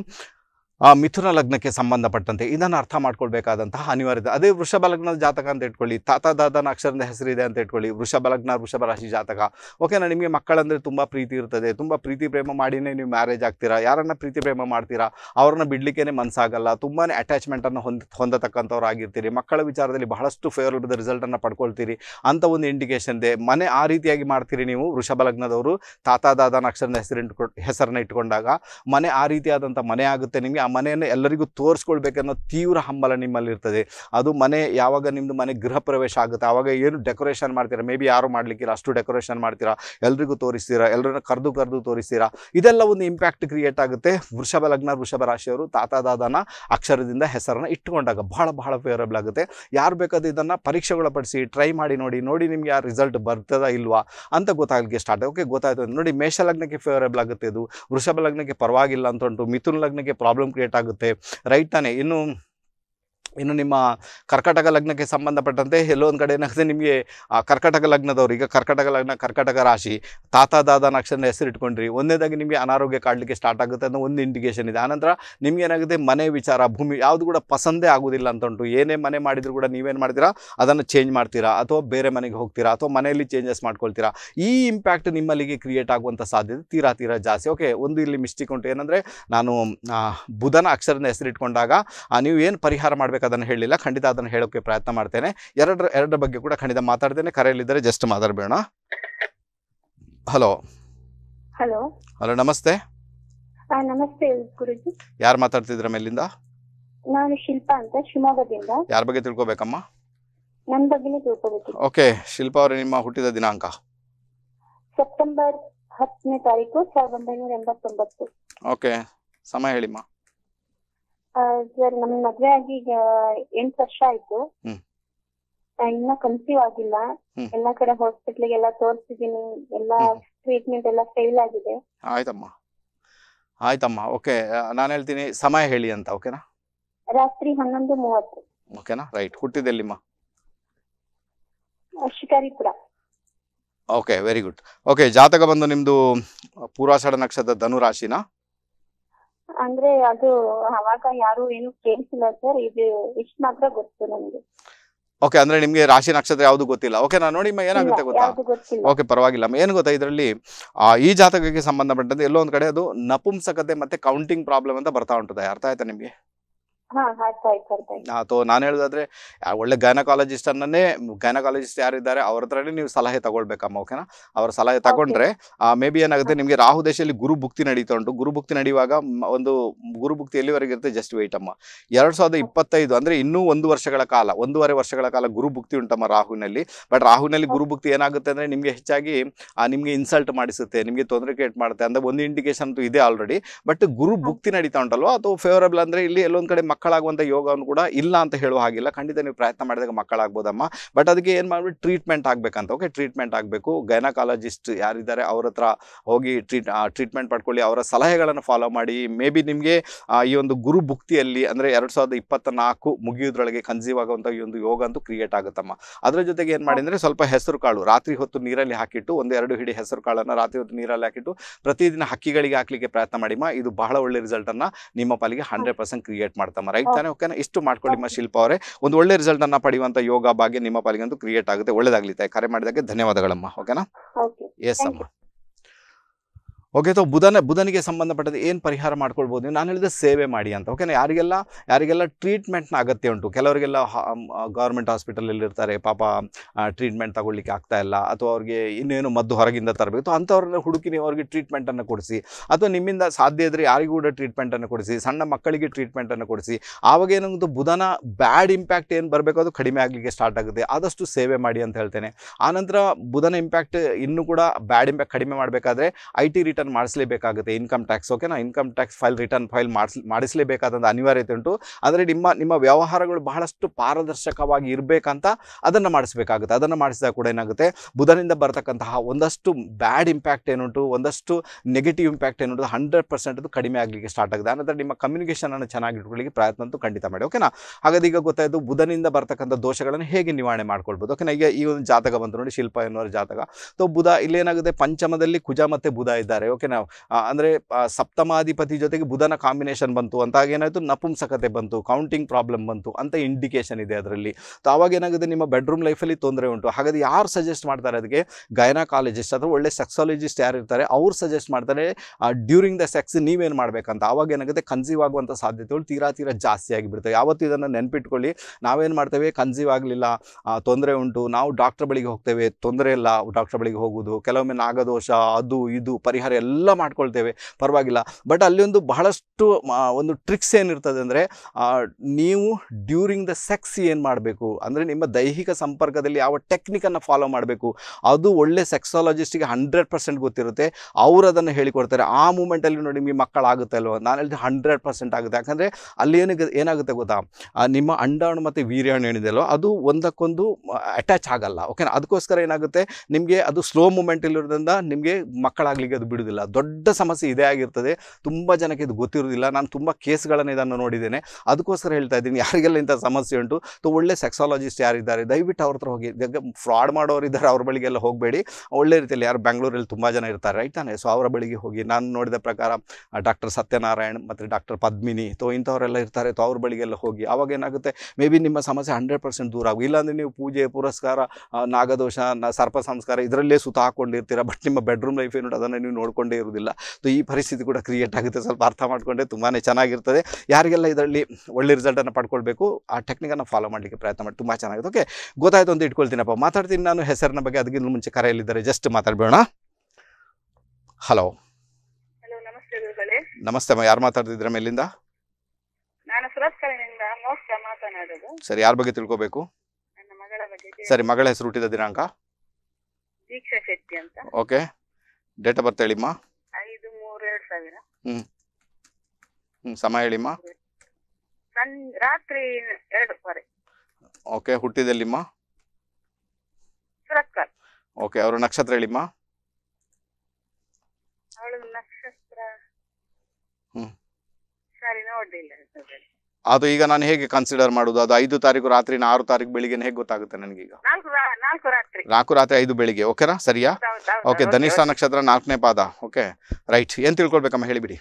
ಮಿಥುನ ಲಗ್ನಕ್ಕೆ ಸಂಬಂಧಪಟ್ಟಂತೆ ಇದನ್ನು ಅರ್ಥ ಮಾಡ್ಕೊಳ್ಬೇಕಾದಂತಹ ಅನಿವಾರ್ಯತೆ ಅದೇ ವೃಷಭ ಲಗ್ನದ ಜಾತಕ ಅಂತ ಇಟ್ಕೊಳ್ಳಿ ತಾತ ದಾದನ ಅಕ್ಷರದ ಹೆಸರಿದೆ ಅಂತ ಇಟ್ಕೊಳ್ಳಿ ವೃಷಭ ಲಗ್ನ ವೃಷಭ ರಾಶಿ ಜಾತಕ ಓಕೆನಾ ನಿಮಗೆ ಮಕ್ಕಳಂದರೆ ತುಂಬ ಪ್ರೀತಿ ಇರ್ತದೆ ತುಂಬ ಪ್ರೀತಿ ಪ್ರೇಮ ಮಾಡಿನೇ ನೀವು ಮ್ಯಾರೇಜ್ ಆಗ್ತೀರಾ ಯಾರನ್ನ ಪ್ರೀತಿ ಪ್ರೇಮ ಮಾಡ್ತೀರಾ ಅವ್ರನ್ನ ಬಿಡ್ಲಿಕ್ಕೇ ಮನಸ್ಸಾಗಲ್ಲ ತುಂಬಾ ಅಟ್ಯಾಚ್ಮೆಂಟನ್ನು ಹೊಂದ್ ಹೊಂದತಕ್ಕಂಥವ್ರು ಆಗಿರ್ತೀರಿ ಮಕ್ಕಳ ವಿಚಾರದಲ್ಲಿ ಬಹಳಷ್ಟು ಫೇವರಬಲ್ ರಿಸಲ್ಟನ್ನು ಪಡ್ಕೊಳ್ತೀರಿ ಅಂತ ಒಂದು ಇಂಡಿಕೇಶನ್ ಇದೆ ಮನೆ ಆ ರೀತಿಯಾಗಿ ಮಾಡ್ತೀರಿ ನೀವು ವೃಷಭ ಲಗ್ನದವರು ತಾತ ದಾದನ ಅಕ್ಷರದ ಹೆಸರಿಟ್ಕೊ ಹೆಸರನ್ನ ಇಟ್ಕೊಂಡಾಗ ಮನೆ ಆ ರೀತಿಯಾದಂಥ ಮನೆ ಆಗುತ್ತೆ ನಿಮಗೆ ಮನೆಯನ್ನು ಎಲ್ಲರಿಗೂ ತೋರಿಸ್ಕೊಳ್ಬೇಕನ್ನೋ ತೀವ್ರ ಹಂಬಲ ನಿಮ್ಮಲ್ಲಿರ್ತದೆ ಅದು ಮನೆ ಯಾವಾಗ ನಿಮ್ಮದು ಮನೆ ಗೃಹ ಪ್ರವೇಶ ಆಗುತ್ತೆ ಆವಾಗ ಏನು ಡೆಕೋರೇಷನ್ ಮಾಡ್ತೀರಾ ಮೇ ಬಿ ಯಾರು ಮಾಡಲಿಕ್ಕಿಲ್ಲ ಅಷ್ಟು ಡೆಕೋರೇಷನ್ ಮಾಡ್ತೀರಾ ಎಲ್ರಿಗೂ ತೋರಿಸ್ತೀರಾ ಎಲ್ಲರನ್ನ ಕರೆದು ಕರೆದು ತೋರಿಸ್ತೀರಾ ಇದೆಲ್ಲ ಒಂದು ಇಂಪ್ಯಾಕ್ಟ್ ಕ್ರಿಯೇಟ್ ಆಗುತ್ತೆ ವೃಷಭ ಲಗ್ನ ವೃಷಭ ರಾಶಿಯವರು ತಾತ ದಾದನ ಅಕ್ಷರದಿಂದ ಹೆಸರನ್ನು ಇಟ್ಟುಕೊಂಡಾಗ ಬಹಳ ಬಹಳ ಫೇವರಬಲ್ ಆಗುತ್ತೆ ಯಾರು ಬೇಕಾದ ಇದನ್ನು ಪರೀಕ್ಷೆಗೊಳಪಡಿಸಿ ಟ್ರೈ ಮಾಡಿ ನೋಡಿ ನೋಡಿ ನಿಮ್ಗೆ ಆ ರಿಸಲ್ಟ್ ಬರ್ತದ ಇಲ್ವಾ ಅಂತ ಗೊತ್ತಾಗಲಿಕ್ಕೆ ಸ್ಟಾರ್ಟ್ ಓಕೆ ಗೊತ್ತಾಯ್ತು ನೋಡಿ ಮೇಷ ಲಗ್ನಕ್ಕೆ ಫೇವರಬಲ್ ಆಗುತ್ತೆ ಇದು ವೃಷಭ ಲಗ್ನಕ್ಕೆ ಪರವಾಗಿಲ್ಲ ಅಂತ ಉಂಟು ಮಿಥುನ್ ಲಗ್ನಕ್ಕೆ ಪ್ರಾಬ್ಲಮ್ ಕ್ರಿಯೇಟ್ ಆಗುತ್ತೆ ರೈಟ್ ತಾನೆ ಇನ್ನು ಇನ್ನು ನಿಮ್ಮ ಕರ್ಕಟಕ ಲಗ್ನಕ್ಕೆ ಸಂಬಂಧಪಟ್ಟಂತೆ ಎಲ್ಲೊಂದು ಕಡೆ ಏನಾಗುತ್ತೆ ನಿಮಗೆ ಕರ್ಕಟಕ ಲಗ್ನದವ್ರು ಈಗ ಕರ್ಕಟಕ ಲಗ್ನ ಕರ್ಕಟಕ ರಾಶಿ ತಾತ ದಾದ ನಕ್ಷತ್ರ ಹೆಸರು ಇಟ್ಕೊಂಡ್ರಿ ಒಂದನೇದಾಗಿ ನಿಮಗೆ ಅನಾರೋಗ್ಯ ಕಾಡಲಿಕ್ಕೆ ಸ್ಟಾರ್ಟ್ ಆಗುತ್ತೆ ಅನ್ನೋ ಒಂದು ಇಂಡಿಕೇಷನ್ ಇದೆ ಆನಂತರ ನಿಮ್ಗೆ ಏನಾಗುತ್ತೆ ಮನೆ ವಿಚಾರ ಭೂಮಿ ಯಾವುದು ಕೂಡ ಪಸಂದೇ ಆಗೋದಿಲ್ಲ ಅಂತ ಉಂಟು ಏನೇ ಮನೆ ಮಾಡಿದರೂ ಕೂಡ ನೀವೇನು ಮಾಡ್ತೀರಾ ಅದನ್ನು ಚೇಂಜ್ ಮಾಡ್ತೀರಾ ಅಥವಾ ಬೇರೆ ಮನೆಗೆ ಹೋಗ್ತೀರಾ ಅಥವಾ ಮನೆಯಲ್ಲಿ ಚೇಂಜಸ್ ಮಾಡ್ಕೊಳ್ತೀರಾ ಈ ಇಂಪ್ಯಾಕ್ಟ್ ನಿಮ್ಮಲ್ಲಿಗೆ ಕ್ರಿಯೇಟ್ ಆಗುವಂಥ ಸಾಧ್ಯತೆ ತೀರಾ ತೀರಾ ಜಾಸ್ತಿ ಓಕೆ ಒಂದು ಇಲ್ಲಿ ಮಿಸ್ಟೇಕ್ ಉಂಟು ಏನಂದರೆ ನಾನು ಬುಧನ ಅಕ್ಷರದ ಹೆಸರಿಟ್ಕೊಂಡಾಗ ನೀವು ಏನು ಪರಿಹಾರ ಮಾಡಬೇಕು ಮಾಡಬೇಕು ಅದನ್ನು ಹೇಳಿಲ್ಲ ಖಂಡಿತ ಅದನ್ನು ಹೇಳೋಕೆ ಪ್ರಯತ್ನ ಮಾಡ್ತೇನೆ ಎರಡರ ಎರಡರ ಬಗ್ಗೆ ಕೂಡ ಖಂಡಿತ ಮಾತಾಡ್ತೇನೆ ಕರೆಯಲ್ಲಿದ್ದರೆ ಜಸ್ಟ್ ಮಾತಾಡಬೇಡ ಹಲೋ ಹಲೋ ಹಲೋ ನಮಸ್ತೆ ನಮಸ್ತೆ ಗುರುಜಿ ಯಾರು ಮಾತಾಡ್ತಿದ್ರ ಮೇಲಿಂದ ನಾನು ಶಿಲ್ಪಾ ಅಂತ ಶಿವಮೊಗ್ಗದಿಂದ ಯಾರ ಬಗ್ಗೆ ತಿಳ್ಕೊಬೇಕಮ್ಮ ನನ್ನ ಬಗ್ಗೆನೇ ತಿಳ್ಕೊಬೇಕು ಓಕೆ ಶಿಲ್ಪಾ ಅವರು ನಿಮ್ಮ ಹುಟ್ಟಿದ ದಿನಾಂಕ ಸೆಪ್ಟೆಂಬರ್ ಹತ್ತನೇ ತಾರೀಕು ಸಾವಿರದ ಒಂಬೈನೂರ ಎಂಬತ್ತೊಂಬತ್ತು ಓಕೆ ಸಮಯ ಹೇಳಿಮ್ಮ ಸರ್ ನಮ್ ಮದ್ವೆ ಆಗಿ ಈಗ ಎಂಟ್ ವರ್ಷ ಆಯ್ತು ಹ್ಮ್. ಆ, ಇನ್ನ ಕನ್ಸೀವ್ ಆಗಿಲ್ಲ ಎಲ್ಲಾ ಕಡೆ ಹಾಸ್ಪಿಟಲ್ ಎಲ್ಲ ತೋರಿಸಿದೀನಿ ಎಲ್ಲಾ ಟ್ರೀಟ್ಮೆಂಟ್ ಎಲ್ಲ ಫೇಲ್ ಆಗಿದೆ ಆಯ್ತಮ್ಮ ಆಯ್ತಮ್ಮ ಓಕೆ ನಾನು ಹೇಳ್ತೀನಿ ಸಮಯ ಹೇಳಿ ಅಂತ ಓಕೆನಾ ರಾತ್ರಿ ಹನ್ನೊಂದು ಮೂವತ್ತು ಓಕೆನಾ ರೈಟ್ ಹುಟ್ಟಿದೆಲ್ಲಿಮ್ಮ Shikaripura okay very good okay ಜಾತಕ ಬಂದು ನಿಮ್ಮದು ಪೂರ್ವಾಷಾಢ ನಕ್ಷತ್ರ ಧನುರಾಶಿನಾ ಅಂದ್ರೆ ಅದು ಅವಾಗ ಯಾರು ಏನು ಕೇಳಿಸಿಲ್ಲ ಸರ್ ಇದು ಇಷ್ಟ ಮಾತ್ರ ಗೊತ್ತು ನಮ್ಗೆ ಓಕೆ ಅಂದ್ರೆ ನಿಮ್ಗೆ ರಾಶಿ ನಕ್ಷತ್ರ ಯಾವುದು ಗೊತ್ತಿಲ್ಲ ಓಕೆ ನಾನು ನೋಡಿ ಏನಾಗುತ್ತೆ ಗೊತ್ತಾ ಓಕೆ ಪರವಾಗಿಲ್ಲ ಏನು ಗೊತ್ತಾ ಇದರಲ್ಲಿ ಈ ಜಾತಕಕ್ಕೆ ಸಂಬಂಧಪಟ್ಟಂತೆ ಎಲ್ಲೋ ಒಂದ್ ಕಡೆ ಅದು ನಪುಂಸಕತೆ ಮತ್ತೆ ಕೌಂಟಿಂಗ್ ಪ್ರಾಬ್ಲಮ್ ಅಂತ ಬರ್ತಾ ಉಂಟು ಅರ್ಥ ಆಯ್ತಾ ನಿಮ್ಗೆ ಅಥವಾ ನಾನು ಹೇಳೋದಾದ್ರೆ ಒಳ್ಳೆ ಗೈನಕಾಲಜಿಸ್ಟ್ ಅನ್ನೇ ಗೈನಕಾಲಜಿಸ್ಟ್ ಯಾರಿದ್ದಾರೆ ಅವ್ರ ನೀವು ಸಲಹೆ ತಗೊಳ್ಬೇಕಮ್ಮ ಓಕೆನಾ ಅವ್ರ ಸಲಹೆ ತಗೊಂಡ್ರೆ ಮೇ ಬಿ ಏನಾಗುತ್ತೆ ನಿಮಗೆ ರಾಹು ದೇಶದಲ್ಲಿ ಗುರು ಭುಕ್ತಿ ನಡೀತಾ ಉಂಟು ಗುರು ಭುಕ್ತಿ ನಡೆಯುವಾಗ ಒಂದು ಗುರು ಭುಕ್ತಿ ಎಲ್ಲಿವರೆಗೆ ಇರುತ್ತೆ ಜಸ್ಟ್ ವೈಟ್ ಅಮ್ಮ ಎರಡ್ ಸಾವಿರದ ಇಪ್ಪತ್ತೈದು ಅಂದ್ರೆ ಇನ್ನೂ ಒಂದು ವರ್ಷಗಳ ಕಾಲ ಒಂದೂವರೆ ವರ್ಷಗಳ ಕಾಲ ಗುರು ಭುಕ್ತಿ ಉಂಟಮ್ಮ ರಾಹುನಲ್ಲಿ ಬಟ್ ರಾಹುನಲ್ಲಿ ಗುರು ಭುಕ್ತಿ ಏನಾಗುತ್ತೆ ಅಂದ್ರೆ ನಿಮಗೆ ಹೆಚ್ಚಾಗಿ ನಿಮಗೆ ಇನ್ಸಲ್ಟ್ ಮಾಡಿಸುತ್ತೆ ನಿಮಗೆ ತೊಂದರೆ ಕ್ರಿಯೇಟ್ ಮಾಡುತ್ತೆ ಅಂದ್ರೆ ಒಂದು ಇಂಡಿಕೇಶನ್ ಅಂತೂ ಇದೆ ಆಲ್ರೆಡಿ ಬಟ್ ಗುರು ಭುಕ್ತಿ ನಡೀತಾ ಉಂಟಲ್ವಾ ಅಥವಾ ಫೇವರಬಲ್ ಅಂದ್ರೆ ಇಲ್ಲಿ ಎಲ್ಲೊಂದ್ ಕಡೆ ಮಕ್ಕಳಾಗುವಂಥ ಯೋಗವನ್ನು ಕೂಡ ಇಲ್ಲ ಅಂತ ಹೇಳುವ ಹಾಗಿಲ್ಲ ಖಂಡಿತ ನೀವು ಪ್ರಯತ್ನ ಮಾಡಿದಾಗ ಮಕ್ಕಳಾಗ್ಬೋದಮ್ಮ ಬಟ್ ಅದಕ್ಕೆ ಏನು ಮಾಡಿಬಿಟ್ಟು ಟ್ರೀಟ್ಮೆಂಟ್ ಆಗಬೇಕಂತ ಓಕೆ ಟ್ರೀಟ್ಮೆಂಟ್ ಆಗಬೇಕು ಗೈನಕಾಲಜಿಸ್ಟ್ ಯಾರಿದ್ದಾರೆ ಅವ್ರ ಹತ್ರ ಹೋಗಿ ಟ್ರೀಟ್ ಟ್ರೀಟ್ಮೆಂಟ್ ಪಡ್ಕೊಳ್ಳಿ ಅವರ ಸಲಹೆಗಳನ್ನು ಫಾಲೋ ಮಾಡಿ ಮೇ ಬಿ ನಿಮಗೆ ಈ ಒಂದು ಗುರು ಭುಕ್ತಿಯಲ್ಲಿ ಅಂದರೆ ಎರಡು ಸಾವಿರದ ಇಪ್ಪತ್ತ ನಾಲ್ಕು ಮುಗಿಯೋದ್ರೊಳಗೆ ಕನ್ಸೀವ್ ಆಗುವಂಥ ಈ ಒಂದು ಯೋಗ ಅಂತೂ ಕ್ರಿಯೇಟ್ ಆಗುತ್ತಮ್ಮ ಅದರ ಜೊತೆಗೆ ಏನು ಮಾಡಿ ಸ್ವಲ್ಪ ಹೆಸರು ಕಾಳು ರಾತ್ರಿ ಹೊತ್ತು ನೀರಲ್ಲಿ ಹಾಕಿಟ್ಟು ಒಂದೆರಡು ಹಿಡಿ ಹೆಸರು ಕಾಳನ್ನು ರಾತ್ರಿ ಹೊತ್ತು ನೀರಲ್ಲಿ ಹಾಕಿಟ್ಟು ಪ್ರತಿದಿನ ಹಕ್ಕಿಗಳಿಗೆ ಹಾಕಲಿಕ್ಕೆ ಪ್ರಯತ್ನ ಮಾಡಿಮ್ಮ ಇದು ಬಹಳ ಒಳ್ಳೆ ರಿಸಲ್ಟನ್ನು ನಿಮ್ಮ ಪಾಲಿಗೆ ಹಂಡ್ರೆಡ್ ಪರ್ಸೆಂಟ್ ಕ್ರಿಯೇಟ್ ಮಾಡ್ತಮ್ಮ ರೈಟ್ ತಾನೆ ಓಕೆನಾ ಇಷ್ಟು ಮಾಡ್ಕೊಳ್ಳಿ ಶಿಲ್ಪ ಅವರೇ ಒಂದು ಒಳ್ಳೆ ರಿಸಲ್ಟ್ ಅನ್ನ ಪಡೆಯುವಂತ ಯೋಗ ಭಾಗ್ಯ ನಿಮ್ಮ ಅಂತೂ ಕ್ರಿಯೇಟ್ ಆಗುತ್ತೆ ತಾಯಿ ಕರೆ ಮಾಡಿದಾಗ ಧನ್ಯವಾದಗಳಮ್ಮ ಓಕೆನಾ ಎಸ್ ಅಮ್ಮ ಓಕೆ ಸೊ ಬುಧನ ಬುಧನಿಗೆ ಸಂಬಂಧಪಟ್ಟದ್ದು ಏನು ಪರಿಹಾರ ಮಾಡ್ಕೊಳ್ಬೋದು ನೀವು ನಾನು ಹೇಳಿದೆ ಸೇವೆ ಮಾಡಿ ಅಂತ ಓಕೆನಾ ಯಾರಿಗೆಲ್ಲ ಯಾರಿಗೆಲ್ಲ ಟ್ರೀಟ್ಮೆಂಟ್ನ ಅಗತ್ಯ ಉಂಟು ಕೆಲವರಿಗೆಲ್ಲ ಗೌರ್ಮೆಂಟ್ ಇರ್ತಾರೆ ಪಾಪ ಟ್ರೀಟ್ಮೆಂಟ್ ತಗೊಳ್ಳಿಕ್ಕೆ ಆಗ್ತಾ ಇಲ್ಲ ಅಥವಾ ಅವ್ರಿಗೆ ಇನ್ನೇನು ಮದ್ದು ಹೊರಗಿಂದ ತರಬೇಕು ಅಂಥವ್ರನ್ನ ಹುಡುಕಿನಿ ಅವ್ರಿಗೆ ಟ್ರೀಟ್ಮೆಂಟನ್ನು ಕೊಡಿಸಿ ಅಥವಾ ನಿಮ್ಮಿಂದ ಸಾಧ್ಯ ಇದ್ದರೆ ಯಾರಿಗೂ ಕೂಡ ಟ್ರೀಟ್ಮೆಂಟನ್ನು ಕೊಡಿಸಿ ಸಣ್ಣ ಮಕ್ಕಳಿಗೆ ಟ್ರೀಟ್ಮೆಂಟನ್ನು ಕೊಡಿಸಿ ಆವಾಗ ಏನಂತು ಬುಧನ ಬ್ಯಾಡ್ ಇಂಪ್ಯಾಕ್ಟ್ ಏನು ಬರಬೇಕು ಅದು ಕಡಿಮೆ ಆಗಲಿಕ್ಕೆ ಸ್ಟಾರ್ಟ್ ಆಗುತ್ತೆ ಆದಷ್ಟು ಸೇವೆ ಮಾಡಿ ಅಂತ ಹೇಳ್ತೇನೆ ಆನಂತರ ಬುಧನ ಇಂಪ್ಯಾಕ್ಟ್ ಇನ್ನೂ ಕೂಡ ಬ್ಯಾಡ್ ಇಂಪ್ಯಾಕ್ಟ್ ಕಡಿಮೆ ಮಾಡಬೇಕಾದ್ರೆ ಐ ಟಿ ರಿಟರ್ನ್ ಮಾಡಿಸಲೇಬೇಕಾಗುತ್ತೆ ಇನ್ಕಮ್ ಟ್ಯಾಕ್ಸ್ ಓಕೆನಾ income tax file return file ಮಾಡಿಸ್ ಮಾಡಿಸಲೇಬೇಕಾದಂಥ ಅನಿವಾರ್ಯತೆ ಉಂಟು ಆದರೆ ನಿಮ್ಮ ನಿಮ್ಮ ವ್ಯವಹಾರಗಳು ಬಹಳಷ್ಟು ಪಾರದರ್ಶಕವಾಗಿ ಇರಬೇಕಂತ ಅದನ್ನು ಮಾಡಿಸಬೇಕಾಗುತ್ತೆ ಅದನ್ನು ಮಾಡಿಸಿದಾಗ ಕೂಡ ಏನಾಗುತ್ತೆ ಬುಧನಿಂದ ಬರತಕ್ಕಂತಹ ಒಂದಷ್ಟು ಬ್ಯಾಡ್ ಇಂಪ್ಯಾಕ್ಟ್ ಏನುಂಟು ಒಂದಷ್ಟು ನೆಗೆಟಿವ್ ಇಂಪ್ಯಾಕ್ಟ್ ಏನುಂಟು ಹಂಡ್ರೆಡ್ ಪರ್ಸೆಂಟ್ ಅದು ಕಡಿಮೆ ಆಗಲಿಕ್ಕೆ ಸ್ಟಾರ್ಟ್ ಆಗಿದೆ ಅಂದರೆ ನಿಮ್ಮ ಕಮ್ಯುನಿಕೇಷನನ್ನು ಚೆನ್ನಾಗಿ ಚೆನ್ನಾಗಿಟ್ಕೊಳ್ಳಿಕ್ಕೆ ಪ್ರಯತ್ನ ಅಂತೂ ಖಂಡಿತ ಮಾಡಿ ಓಕೆನಾ ಹಾಗಾದ್ರೆ ಈಗ ಗೊತ್ತಾಯಿತು ಬುಧನಿಂದ ಬರ್ತಕ್ಕಂಥ ದೋಷಗಳನ್ನು ಹೇಗೆ ನಿವಾರಣೆ ಮಾಡ್ಕೊಳ್ಬೋದು ಓಕೆನಾ ಈಗ ಈ ಒಂದು ಜಾತಕ ಬಂತು ನೋಡಿ ಶಿಲ್ಪ ಎನ್ನುವ ಜಾತಕ ಸೊ ಬುಧ ಇಲ್ಲೇನಾಗುತ್ತೆ ಪಂಚಮದಲ್ಲಿ ಕುಜ ಮತ್ತು ಬುಧ ಇದ್ದಾರೆ ನಾವು ಅಂದರೆ ಸಪ್ತಮಾಧಿಪತಿ ಜೊತೆಗೆ ಬುಧನ ಕಾಂಬಿನೇಷನ್ ಬಂತು ಅಂತ ಏನಾಯಿತು ನಪುಂಸಕತೆ ಬಂತು ಕೌಂಟಿಂಗ್ ಪ್ರಾಬ್ಲಮ್ ಬಂತು ಅಂತ ಇಂಡಿಕೇಶನ್ ಇದೆ ಅದರಲ್ಲಿ ಆವಾಗ ಏನಾಗುತ್ತೆ ನಿಮ್ಮ ಬೆಡ್ರೂಮ್ ಲೈಫಲ್ಲಿ ತೊಂದರೆ ಉಂಟು ಹಾಗಾದ್ರೆ ಯಾರು ಸಜೆಸ್ಟ್ ಮಾಡ್ತಾರೆ ಅದಕ್ಕೆ ಗೈನಕಾಲಜಿಸ್ಟ್ ಅಥವಾ ಒಳ್ಳೆ ಸೆಕ್ಸಾಲಜಿಸ್ಟ್ ಯಾರು ಇರ್ತಾರೆ ಅವ್ರು ಸಜೆಸ್ಟ್ ಮಾಡ್ತಾರೆ ಡ್ಯೂರಿಂಗ್ ದ ಸೆಕ್ಸ್ ನೀವೇನು ಮಾಡಬೇಕಂತ ಆವಾಗ ಏನಾಗುತ್ತೆ ಕನ್ಸೀವ್ ಆಗುವಂಥ ಸಾಧ್ಯತೆಗಳು ತೀರಾ ತೀರಾ ಜಾಸ್ತಿ ಆಗಿಬಿಡ್ತವೆ ಯಾವತ್ತು ಇದನ್ನು ನೆನಪಿಟ್ಕೊಳ್ಳಿ ನಾವೇನು ಮಾಡ್ತೇವೆ ಕನ್ಸೀವ್ ಆಗಲಿಲ್ಲ ತೊಂದರೆ ಉಂಟು ನಾವು ಡಾಕ್ಟರ್ ಬಳಿಗೆ ಹೋಗ್ತೇವೆ ತೊಂದರೆ ಇಲ್ಲ ಡಾಕ್ಟರ್ ಬಳಿಗೆ ಹೋಗೋದು ಕೆಲವೊಮ್ಮೆ ನಾಗದೋಷ ಅದು ಇದು ಪರಿಹಾರ ಎಲ್ಲ ಮಾಡ್ಕೊಳ್ತೇವೆ ಪರವಾಗಿಲ್ಲ ಬಟ್ ಅಲ್ಲಿ ಒಂದು ಬಹಳಷ್ಟು ಒಂದು ಟ್ರಿಕ್ಸ್ ಏನಿರ್ತದೆ ಅಂದರೆ ನೀವು ಡ್ಯೂರಿಂಗ್ ದ ಸೆಕ್ಸ್ ಏನು ಮಾಡಬೇಕು ಅಂದರೆ ನಿಮ್ಮ ದೈಹಿಕ ಸಂಪರ್ಕದಲ್ಲಿ ಯಾವ ಟೆಕ್ನಿಕನ್ನು ಫಾಲೋ ಮಾಡಬೇಕು ಅದು ಒಳ್ಳೆ ಸೆಕ್ಸಾಲಜಿಸ್ಟಿಗೆ ಹಂಡ್ರೆಡ್ ಪರ್ಸೆಂಟ್ ಗೊತ್ತಿರುತ್ತೆ ಅವರು ಅದನ್ನು ಹೇಳಿಕೊಡ್ತಾರೆ ಆ ಮೂಮೆಂಟಲ್ಲಿ ನೋಡಿ ನಿಮಗೆ ಮಕ್ಕಳಾಗುತ್ತೆ ಅಲ್ವ ನಾನು ಹೇಳಿದ ಹಂಡ್ರೆಡ್ ಪರ್ಸೆಂಟ್ ಆಗುತ್ತೆ ಯಾಕಂದರೆ ಅಲ್ಲಿ ಏನು ಏನಾಗುತ್ತೆ ಗೊತ್ತಾ ನಿಮ್ಮ ಅಂಡಾಣು ಮತ್ತು ವೀರ್ಯಾಣು ಏನಿದೆಯಲ್ಲೋ ಅದು ಒಂದಕ್ಕೊಂದು ಅಟ್ಯಾಚ್ ಆಗಲ್ಲ ಓಕೆನಾ ಅದಕ್ಕೋಸ್ಕರ ಏನಾಗುತ್ತೆ ನಿಮಗೆ ಅದು ಸ್ಲೋ ಮೂಮೆಂಟಲ್ಲಿರೋದ್ರಿಂದ ನಿಮಗೆ ಮಕ್ಕಳಾಗಲಿಕ್ಕೆ ಅದು ಬಿಡುದಿಲ್ಲ ಆಗಿರೋದಿಲ್ಲ ದೊಡ್ಡ ಸಮಸ್ಯೆ ಇದೇ ಆಗಿರ್ತದೆ ತುಂಬ ಜನಕ್ಕೆ ಇದು ಗೊತ್ತಿರೋದಿಲ್ಲ ನಾನು ತುಂಬ ಕೇಸ್ಗಳನ್ನು ಇದನ್ನು ನೋಡಿದ್ದೇನೆ ಅದಕ್ಕೋಸ್ಕರ ಹೇಳ್ತಾ ಇದ್ದೀನಿ ಯಾರಿಗೆಲ್ಲ ಇಂಥ ಸಮಸ್ಯೆ ಉಂಟು ತು ಒಳ್ಳೆ ಸೆಕ್ಸಾಲಜಿಸ್ಟ್ ಯಾರಿದ್ದಾರೆ ದಯವಿಟ್ಟು ಅವ್ರ ಹತ್ರ ಹೋಗಿ ಫ್ರಾಡ್ ಮಾಡೋರು ಇದ್ದಾರೆ ಅವ್ರ ಬಳಿಗೆಲ್ಲ ಹೋಗಬೇಡಿ ಒಳ್ಳೆ ರೀತಿಯಲ್ಲಿ ಯಾರು ಬೆಂಗಳೂರಲ್ಲಿ ತುಂಬ ಜನ ಇರ್ತಾರೆ ರೈಟ್ ತಾನೆ ಸೊ ಅವರ ಬಳಿಗೆ ಹೋಗಿ ನಾನು ನೋಡಿದ ಪ್ರಕಾರ ಡಾಕ್ಟರ್ ಸತ್ಯನಾರಾಯಣ್ ಮತ್ತು ಡಾಕ್ಟರ್ ಪದ್ಮಿನಿ ತೊ ಇಂಥವರೆಲ್ಲ ಇರ್ತಾರೆ ತೊ ಅವ್ರ ಬಳಿಗೆಲ್ಲ ಹೋಗಿ ಅವಾಗ ಏನಾಗುತ್ತೆ ಮೇ ಬಿ ನಿಮ್ಮ ಸಮಸ್ಯೆ ಹಂಡ್ರೆಡ್ ಪರ್ಸೆಂಟ್ ದೂರ ಆಗು ಇಲ್ಲಾಂದರೆ ನೀವು ಪೂಜೆ ಪುರಸ್ಕಾರ ನಾಗದೋಷ ಸರ್ಪ ಸಂಸ್ಕಾರ ಇದರಲ್ಲೇ ಸುತ್ತ ಹಾಕೊಂಡಿರ್ತೀರ ಬಟ್ ನಿಮ್ಮ ಬೆಡ್ರೂಮ್ ಲೈಫ್ ಏನು ಅದನ್ನು ನೀವು ನೋಡ್ಕೊಂಡು ಮಾಡಿಕೊಂಡೇ ಇರುವುದಿಲ್ಲ ಈ ಪರಿಸ್ಥಿತಿ ಕೂಡ ಕ್ರಿಯೇಟ್ ಆಗುತ್ತೆ ಸ್ವಲ್ಪ ಅರ್ಥ ಮಾಡಿಕೊಂಡೆ ತುಂಬಾ ಚೆನ್ನಾಗಿರ್ತದೆ ಯಾರಿಗೆಲ್ಲ ಇದರಲ್ಲಿ ಒಳ್ಳೆ ರಿಸಲ್ಟನ್ನು ಪಡ್ಕೊಳ್ಬೇಕು ಆ ಟೆಕ್ನಿಕನ್ನು ಫಾಲೋ ಮಾಡಲಿಕ್ಕೆ ಪ್ರಯತ್ನ ಮಾಡಿ ತುಂಬ ಚೆನ್ನಾಗಿದೆ ಓಕೆ ಗೊತ್ತಾಯ್ತು ಅಂತ ಇಟ್ಕೊಳ್ತೀನಪ್ಪ ಮಾತಾಡ್ತೀನಿ ನಾನು ಹೆಸರಿನ ಬಗ್ಗೆ ಅದಕ್ಕಿಂತ ಮುಂಚೆ ಕರೆಯಲ್ಲಿದ್ದಾರೆ ಜಸ್ಟ್ ಮಾತಾಡಬೇಡ ಹಲೋ ನಮಸ್ತೆ ಅಮ್ಮ ಯಾರು ಮಾತಾಡ್ತಿದ್ರ ಮೇಲಿಂದ ಸರಿ ಯಾರ ಬಗ್ಗೆ ತಿಳ್ಕೋಬೇಕು ಸರಿ ಮಗಳ ಹೆಸರು ಹುಟ್ಟಿದ ದಿನಾಂಕ ಓಕೆ ಡೇಟ್ ಆಫ್ ಹೇಳಿಮ್ಮ ಐದು ಮೂರು ಎರಡು ಸಾವಿರ ಹ್ಮ್ ಹ್ಮ್ ಸಮಯ ಹೇಳಿಮ್ಮ ಸಂ ರಾತ್ರಿ ಎರಡೂವರೆ ಓಕೆ ಹುಟ್ಟಿದೆಲ್ಲಿಮ್ಮ ಸುರತ್ಕಲ್ ಓಕೆ ಅವ್ರ ನಕ್ಷತ್ರ ಹೇಳಿಮ್ಮ ಅವಳು ನಕ್ಷತ್ರ ಹ್ಮ್ ಸರಿ ನೋಡ್ಲಿಲ್ಲ ಅದು ಈಗ ನಾನು ಹೇಗೆ ಕನ್ಸಿಡರ್ ಮಾಡುದು ಅದು ಐದು ತಾರೀಕು ರಾತ್ರಿ ಆರು ತಾರೀಕು ಬೆಳಿಗ್ಗೆ ಹೇಗೆ ಗೊತ್ತಾಗುತ್ತೆ ಈಗ ನಾಲ್ಕು ರಾತ್ರಿ ಐದು ಬೆಳಿಗ್ಗೆ ಓಕೆನಾ ಸರಿಯಾ ಓಕೆ ಧನಿಷ್ಠ ನಕ್ಷತ್ರ ನಾಲ್ಕನೇ ಪಾದ ಓಕೆ ರೈಟ್ ಏನ್ ತಿಳ್ಕೊಳ್ಬೇಕಮ್ಮ ಹೇಳಿಬಿಡಿ